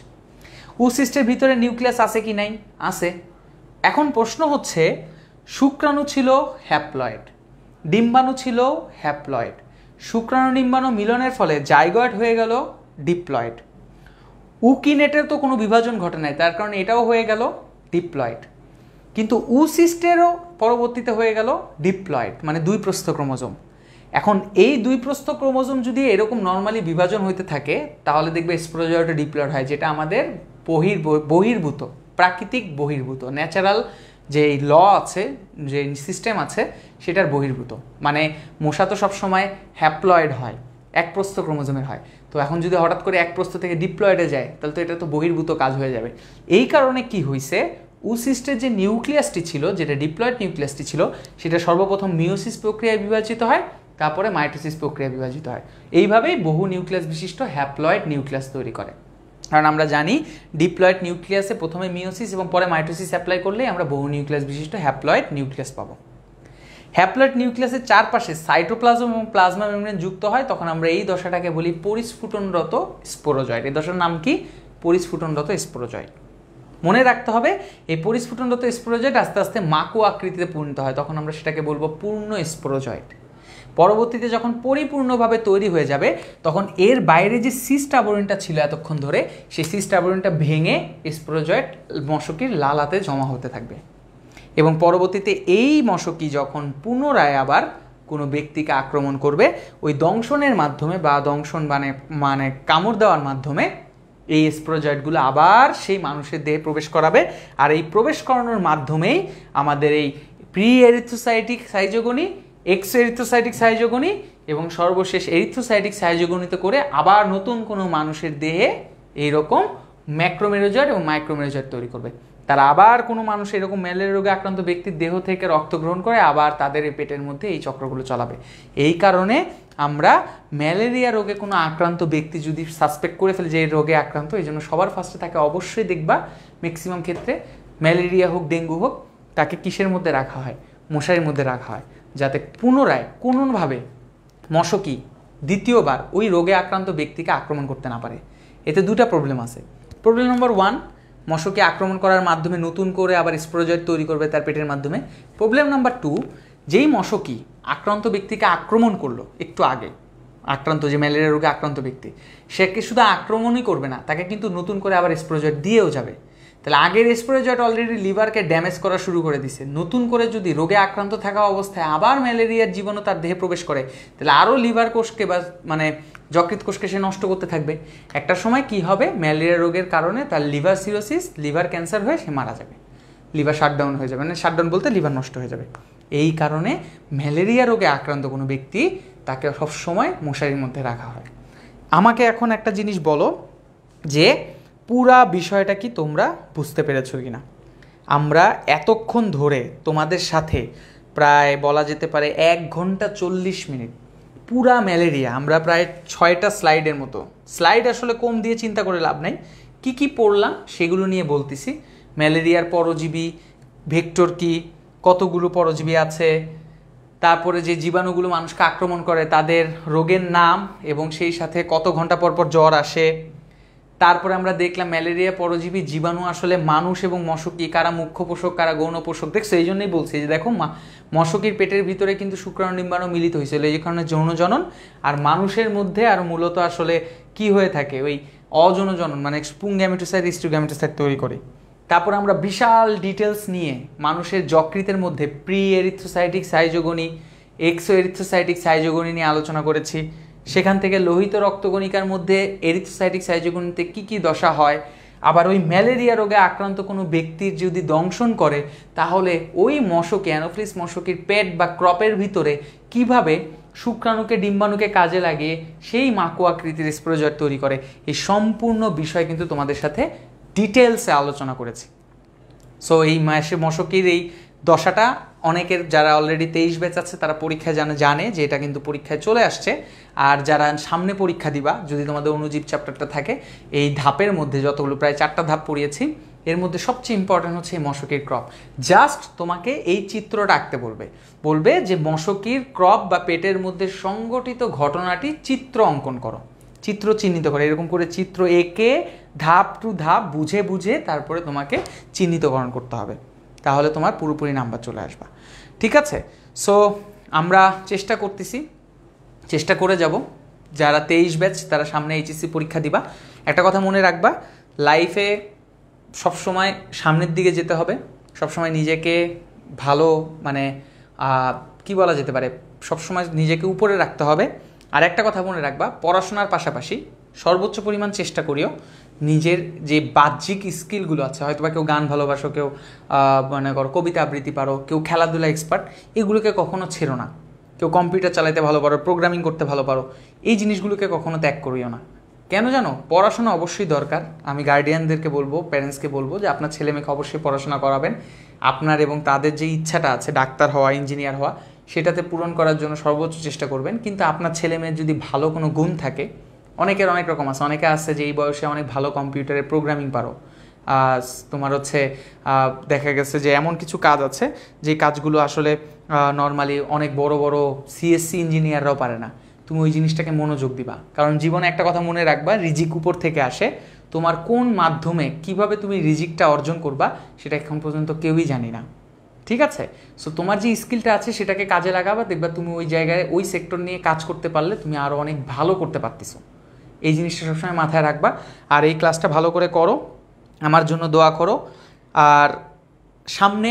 উসিস্টের ভিতরে নিউক্লিয়াস আছে কি নাই আছে এখন প্রশ্ন হচ্ছে শুক্রাণু ছিল হ্যাপ্লয়েড ডিম্বাণু ছিল হ্যাপ্লয়েড শুক্রাণু ডিম্বাণু মিলনের ফলে জাইগয়েড হয়ে গেল ডিপ্লয়েড উকিনেটের তো কোনো বিভাজন ঘটে নাই তার কারণে এটাও হয়ে গেল ডিপ্লয়েড কিন্তু উ সিস্টেরও পরবর্তীতে হয়ে গেল ডিপ্লয়েড মানে দুই প্রস্থ ক্রোমোজোম এখন এই দুই প্রস্থ ক্রোমোজোম যদি এরকম নর্মালি বিভাজন হইতে থাকে তাহলে দেখবে স্প্রোজয়টা ডিপ্লয়েড হয় যেটা আমাদের বহির বহির্ভূত প্রাকৃতিক বহির্ভূত ন্যাচারাল যে ল আছে যে সিস্টেম আছে সেটার বহির্ভূত মানে মশা তো সবসময় হ্যাপ্লয়েড হয় এক প্রস্থ ক্রোমোজোমের হয় তো এখন যদি হঠাৎ করে এক প্রস্থ থেকে ডিপ্লয়েডে যায় তাহলে তো এটা তো বহির্ভূত কাজ হয়ে যাবে এই কারণে কি হয়েছে উসিস্টের যে নিউক্লিয়াসটি ছিল যেটা ডিপ্লয়েড নিউক্লিয়াসটি ছিল সেটা সর্বপ্রথম মিওসিস প্রক্রিয়ায় বিভাজিত হয় তারপরে মাইটোসিস প্রক্রিয়া বিভাজিত হয় এইভাবেই বহু নিউক্লিয়াস বিশিষ্ট হ্যাপ্লয়েড নিউক্লিয়াস তৈরি করে কারণ আমরা জানি ডিপ্লয়েড নিউক্লিয়াসে প্রথমে মিওসিস এবং পরে মাইটোসিস অ্যাপ্লাই করলেই আমরা বহু নিউক্লিয়াস বিশিষ্ট হ্যাপ্লয়েড নিউক্লিয়াস পাবো হ্যাপলেট নিউক্লিয়াসের চারপাশে সাইটোপ্লাজম এবং প্লাজমা মেমব্রেন যুক্ত হয় তখন আমরা এই দশাটাকে বলি পরিস্ফুটনরত স্পোরোজয়েড এই দশার নাম কি পরিস্ফুটনরত স্পোরোজয়েড মনে রাখতে হবে এই পরিস্ফুটনরত স্পোরোজয়েড আস্তে আস্তে মাকো আকৃতিতে পরিণত হয় তখন আমরা সেটাকে বলবো পূর্ণ স্পোরোজয়েড পরবর্তীতে যখন পরিপূর্ণভাবে তৈরি হয়ে যাবে তখন এর বাইরে যে সিস্ট আবরণটা ছিল এতক্ষণ ধরে সেই সিস্ট আবরণটা ভেঙে স্প্রোজয়েট মশকির লালাতে জমা হতে থাকবে এবং পরবর্তীতে এই মশকই যখন পুনরায় আবার কোনো ব্যক্তিকে আক্রমণ করবে ওই দংশনের মাধ্যমে বা দংশন মানে মানে কামড় দেওয়ার মাধ্যমে এই স্প্রোজয়েডগুলো আবার সেই মানুষের দেহে প্রবেশ করাবে আর এই প্রবেশ করানোর মাধ্যমেই আমাদের এই প্রি এরিথোসাইটিক সাইজগণি এক্স এরিথোসাইটিক সাইজগণি এবং সর্বশেষ এরিথোসাইটিক সাইজগণিত করে আবার নতুন কোনো মানুষের দেহে এইরকম ম্যাক্রোমেরোজয়েড এবং মাইক্রোমেরোজয়েড তৈরি করবে তারা আবার কোনো মানুষ এরকম ম্যালেরিয়া রোগে আক্রান্ত ব্যক্তির দেহ থেকে রক্ত গ্রহণ করে আবার তাদের এই পেটের মধ্যে এই চক্রগুলো চলাবে এই কারণে আমরা ম্যালেরিয়া রোগে কোনো আক্রান্ত ব্যক্তি যদি সাসপেক্ট করে ফেলে যে এই রোগে আক্রান্ত এই জন্য সবার ফার্স্টে তাকে অবশ্যই দেখবা ম্যাক্সিমাম ক্ষেত্রে ম্যালেরিয়া হোক ডেঙ্গু হোক তাকে কিসের মধ্যে রাখা হয় মশারির মধ্যে রাখা হয় যাতে পুনরায় কোনোভাবে মশকি দ্বিতীয়বার ওই রোগে আক্রান্ত ব্যক্তিকে আক্রমণ করতে না পারে এতে দুটা প্রবলেম আছে প্রবলেম নম্বর ওয়ান মশকে আক্রমণ করার মাধ্যমে নতুন করে আবার স্প্রোজয়েড তৈরি করবে তার পেটের মাধ্যমে প্রবলেম নাম্বার টু যেই মশকই আক্রান্ত ব্যক্তিকে আক্রমণ করলো একটু আগে আক্রান্ত যে ম্যালেরিয়া রোগে আক্রান্ত ব্যক্তি সেকে শুধু আক্রমণই করবে না তাকে কিন্তু নতুন করে আবার স্প্রোজয়েড দিয়েও যাবে তাহলে আগের স্প্রোজয়েড অলরেডি লিভারকে ড্যামেজ করা শুরু করে দিছে নতুন করে যদি রোগে আক্রান্ত থাকা অবস্থায় আবার ম্যালেরিয়ার জীবনও তার দেহে প্রবেশ করে তাহলে আরও লিভার কোষকে বা মানে যকৃত কোষকে সে নষ্ট করতে থাকবে একটা সময় কি হবে ম্যালেরিয়া রোগের কারণে তার লিভার সিরোসিস লিভার ক্যান্সার হয়ে সে মারা যাবে লিভার শাটডাউন হয়ে যাবে মানে শাটডাউন বলতে লিভার নষ্ট হয়ে যাবে এই কারণে ম্যালেরিয়া রোগে আক্রান্ত কোনো ব্যক্তি তাকে সবসময় মশারির মধ্যে রাখা হয় আমাকে এখন একটা জিনিস বলো যে পুরা বিষয়টা কি তোমরা বুঝতে পেরেছো কি না আমরা এতক্ষণ ধরে তোমাদের সাথে প্রায় বলা যেতে পারে এক ঘন্টা চল্লিশ মিনিট পুরা ম্যালেরিয়া আমরা প্রায় ছয়টা স্লাইডের মতো স্লাইড আসলে কম দিয়ে চিন্তা করে লাভ নাই কি কি পড়লাম সেগুলো নিয়ে বলতেছি ম্যালেরিয়ার পরজীবী ভেক্টর কি কতগুলো পরজীবী আছে তারপরে যে জীবাণুগুলো মানুষকে আক্রমণ করে তাদের রোগের নাম এবং সেই সাথে কত ঘন্টা পর পর জ্বর আসে তারপরে আমরা দেখলাম ম্যালেরিয়া পরজীবী জীবাণু আসলে মানুষ এবং মশকি কারা মুখ্য পোষক কারা গৌণ পোষক দেখছো এই জন্যই বলছি যে দেখো মশকির পেটের ভিতরে কিন্তু শুক্রাণু নিম্বাণু মিলিত হয়েছিল এই কারণে যৌন জনন আর মানুষের মধ্যে আর মূলত আসলে কি হয়ে থাকে ওই অযৌন জনন মানে স্পুং গ্যামেটোসাইড স্ট্রু গ্যামেটোসাইড তৈরি করে তারপর আমরা বিশাল ডিটেলস নিয়ে মানুষের যকৃতের মধ্যে pre erythrocytic schizogony exo erythrocytic schizogony নিয়ে আলোচনা করেছি সেখান থেকে লোহিত রক্তকণিকার মধ্যে এরিথোসাইটিক সাইজোগনিতে কী কী দশা হয় আবার ওই ম্যালেরিয়া রোগে আক্রান্ত কোনো ব্যক্তির যদি দংশন করে তাহলে ওই মশকে অ্যানোফ্লিস মশকের পেট বা ক্রপের ভিতরে কিভাবে শুক্রাণুকে ডিম্বাণুকে কাজে লাগিয়ে সেই মাকু আকৃতির স্প্রোজয়েড তৈরি করে এই সম্পূর্ণ বিষয় কিন্তু তোমাদের সাথে ডিটেলসে আলোচনা করেছি সো এই মাসে মশকের এই দশাটা অনেকের যারা অলরেডি তেইশ ব্যাচ আছে তারা পরীক্ষায় জানে জানে যে এটা কিন্তু পরীক্ষায় চলে আসছে আর যারা সামনে পরীক্ষা দিবা যদি তোমাদের অনুজীব চ্যাপ্টারটা থাকে এই ধাপের মধ্যে যতগুলো প্রায় চারটা ধাপ পড়িয়েছি এর মধ্যে সবচেয়ে ইম্পর্ট্যান্ট হচ্ছে এই মশকের ক্রপ জাস্ট তোমাকে এই চিত্রটা আঁকতে বলবে বলবে যে মশকির ক্রপ বা পেটের মধ্যে সংগঠিত ঘটনাটি চিত্র অঙ্কন করো চিত্র চিহ্নিত করে এরকম করে চিত্র এঁকে ধাপ টু ধাপ বুঝে বুঝে তারপরে তোমাকে চিহ্নিতকরণ করতে হবে তাহলে তোমার পুরোপুরি নাম্বার চলে আসবা ঠিক আছে সো আমরা চেষ্টা করতেছি চেষ্টা করে যাব যারা তেইশ ব্যাচ তারা সামনে এইচএসসি পরীক্ষা দিবা একটা কথা মনে রাখবা লাইফে সবসময় সামনের দিকে যেতে হবে সবসময় নিজেকে ভালো মানে কি বলা যেতে পারে সবসময় নিজেকে উপরে রাখতে হবে আর একটা কথা মনে রাখবা পড়াশোনার পাশাপাশি সর্বোচ্চ পরিমাণ চেষ্টা করিও নিজের যে বাহ্যিক স্কিলগুলো আছে হয়তো বা কেউ গান ভালোবাসো কেউ মনে করো কবিতা আবৃত্তি পারো কেউ খেলাধুলা এক্সপার্ট এগুলোকে কখনো ছেড়ো না কেউ কম্পিউটার চালাতে ভালো পারো প্রোগ্রামিং করতে ভালো পারো এই জিনিসগুলোকে কখনো ত্যাগ করিও না কেন জানো পড়াশোনা অবশ্যই দরকার আমি গার্ডিয়ানদেরকে বলবো প্যারেন্টসকে বলবো যে আপনার ছেলে মেয়েকে অবশ্যই পড়াশোনা করাবেন আপনার এবং তাদের যে ইচ্ছাটা আছে ডাক্তার হওয়া ইঞ্জিনিয়ার হওয়া সেটাতে পূরণ করার জন্য সর্বোচ্চ চেষ্টা করবেন কিন্তু আপনার ছেলে মেয়ের যদি ভালো কোনো গুণ থাকে অনেকের অনেক রকম আছে অনেকে আছে যে এই বয়সে অনেক ভালো কম্পিউটারে প্রোগ্রামিং পারো তোমার হচ্ছে দেখা গেছে যে এমন কিছু কাজ আছে যে কাজগুলো আসলে নর্মালি অনেক বড় বড় সিএসসি ইঞ্জিনিয়াররাও পারে না তুমি ওই জিনিসটাকে মনোযোগ দিবা কারণ জীবনে একটা কথা মনে রাখবা রিজিক উপর থেকে আসে তোমার কোন মাধ্যমে কিভাবে তুমি রিজিকটা অর্জন করবা সেটা এখন পর্যন্ত কেউই জানি না ঠিক আছে সো তোমার যে স্কিলটা আছে সেটাকে কাজে লাগাবা দেখবা তুমি ওই জায়গায় ওই সেক্টর নিয়ে কাজ করতে পারলে তুমি আরও অনেক ভালো করতে পারতেছো এই জিনিসটা সবসময় মাথায় রাখবা আর এই ক্লাসটা ভালো করে করো আমার জন্য দোয়া করো আর সামনে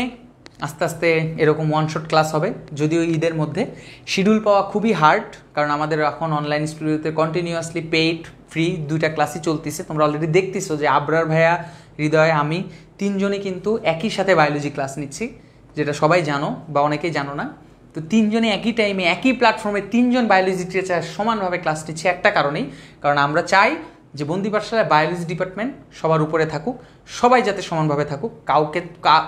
আস্তে আস্তে এরকম ওয়ান শট ক্লাস হবে যদিও ঈদের মধ্যে শিডিউল পাওয়া খুবই হার্ড কারণ আমাদের এখন অনলাইন স্টুডিওতে কন্টিনিউয়াসলি পেইড ফ্রি দুইটা ক্লাসই চলতেছে তোমরা অলরেডি দেখতেছো যে আব্রার ভাইয়া হৃদয় আমি তিনজনে কিন্তু একই সাথে বায়োলজি ক্লাস নিচ্ছি যেটা সবাই জানো বা অনেকেই জানো না তো তিনজনে একই টাইমে একই প্ল্যাটফর্মে তিনজন বায়োলজি টিচার সমানভাবে ক্লাস নিচ্ছে একটা কারণেই কারণ আমরা চাই যে বন্দি পাঠশালায় বায়োলজি ডিপার্টমেন্ট সবার উপরে থাকুক সবাই যাতে সমানভাবে থাকুক কাউকে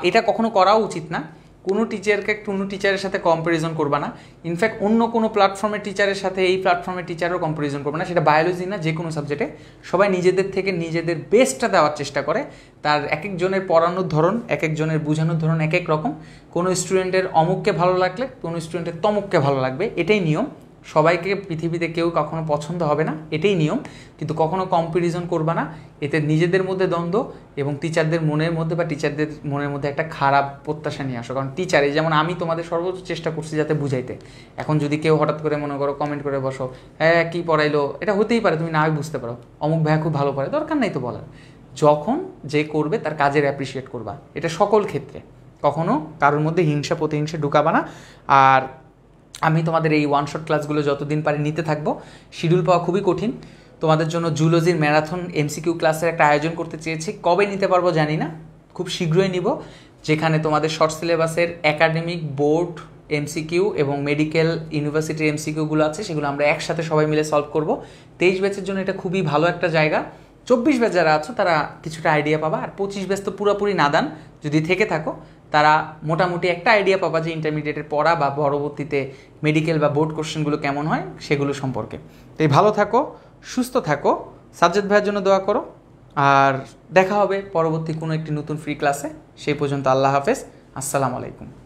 এটা কখনো করাও উচিত না কোনো টিচারকে কোনো টিচারের সাথে কম্প্যারিজন করবা না ইনফ্যাক্ট অন্য কোনো প্ল্যাটফর্মের টিচারের সাথে এই প্ল্যাটফর্মের টিচারও কম্প্যারিজন করবে না সেটা বায়োলজি না যে কোনো সাবজেক্টে সবাই নিজেদের থেকে নিজেদের বেস্টটা দেওয়ার চেষ্টা করে তার এক একজনের পড়ানোর ধরন এক একজনের বোঝানোর ধরন এক এক রকম কোনো স্টুডেন্টের অমুককে ভালো লাগলে কোনো স্টুডেন্টের তমুককে ভালো লাগবে এটাই নিয়ম সবাইকে পৃথিবীতে কেউ কখনো পছন্দ হবে না এটাই নিয়ম কিন্তু কখনো কম্পিটিশন করবা না এতে নিজেদের মধ্যে দ্বন্দ্ব এবং টিচারদের মনের মধ্যে বা টিচারদের মনের মধ্যে একটা খারাপ প্রত্যাশা নিয়ে আসো কারণ টিচারে যেমন আমি তোমাদের সর্বোচ্চ চেষ্টা করছি যাতে বুঝাইতে এখন যদি কেউ হঠাৎ করে মনে করো কমেন্ট করে বসো হ্যাঁ কী পড়াইলো এটা হতেই পারে তুমি নাই বুঝতে পারো অমুক ভাইয়া খুব ভালো পড়ে দরকার নাই তো বলার যখন যে করবে তার কাজের অ্যাপ্রিসিয়েট করবা এটা সকল ক্ষেত্রে কখনো কারোর মধ্যে হিংসা প্রতিহিংসা ঢুকাবা না আর আমি তোমাদের এই ওয়ান শট ক্লাসগুলো যতদিন পারি নিতে থাকবো শিডিউল পাওয়া খুবই কঠিন তোমাদের জন্য জুলজির ম্যারাথন এমসিকিউ ক্লাসের একটা আয়োজন করতে চেয়েছি কবে নিতে পারবো জানি না খুব শীঘ্রই নিব যেখানে তোমাদের শর্ট সিলেবাসের একাডেমিক বোর্ড এমসিকিউ এবং মেডিকেল ইউনিভার্সিটির এমসিকিউগুলো আছে সেগুলো আমরা একসাথে সবাই মিলে সলভ করব তেইশ ব্যাচের জন্য এটা খুবই ভালো একটা জায়গা চব্বিশ ব্যাচ যারা আছো তারা কিছুটা আইডিয়া পাবা আর পঁচিশ ব্যাচ তো পুরোপুরি নাদান যদি থেকে থাকো তারা মোটামুটি একটা আইডিয়া পাবা যে ইন্টারমিডিয়েটের পড়া বা পরবর্তীতে মেডিকেল বা বোর্ড কোশ্চেনগুলো কেমন হয় সেগুলো সম্পর্কে তাই ভালো থাকো সুস্থ থাকো সাবজেক্ট ভাইয়ের জন্য দোয়া করো আর দেখা হবে পরবর্তী কোনো একটি নতুন ফ্রি ক্লাসে সেই পর্যন্ত আল্লাহ হাফেজ আসসালামু আলাইকুম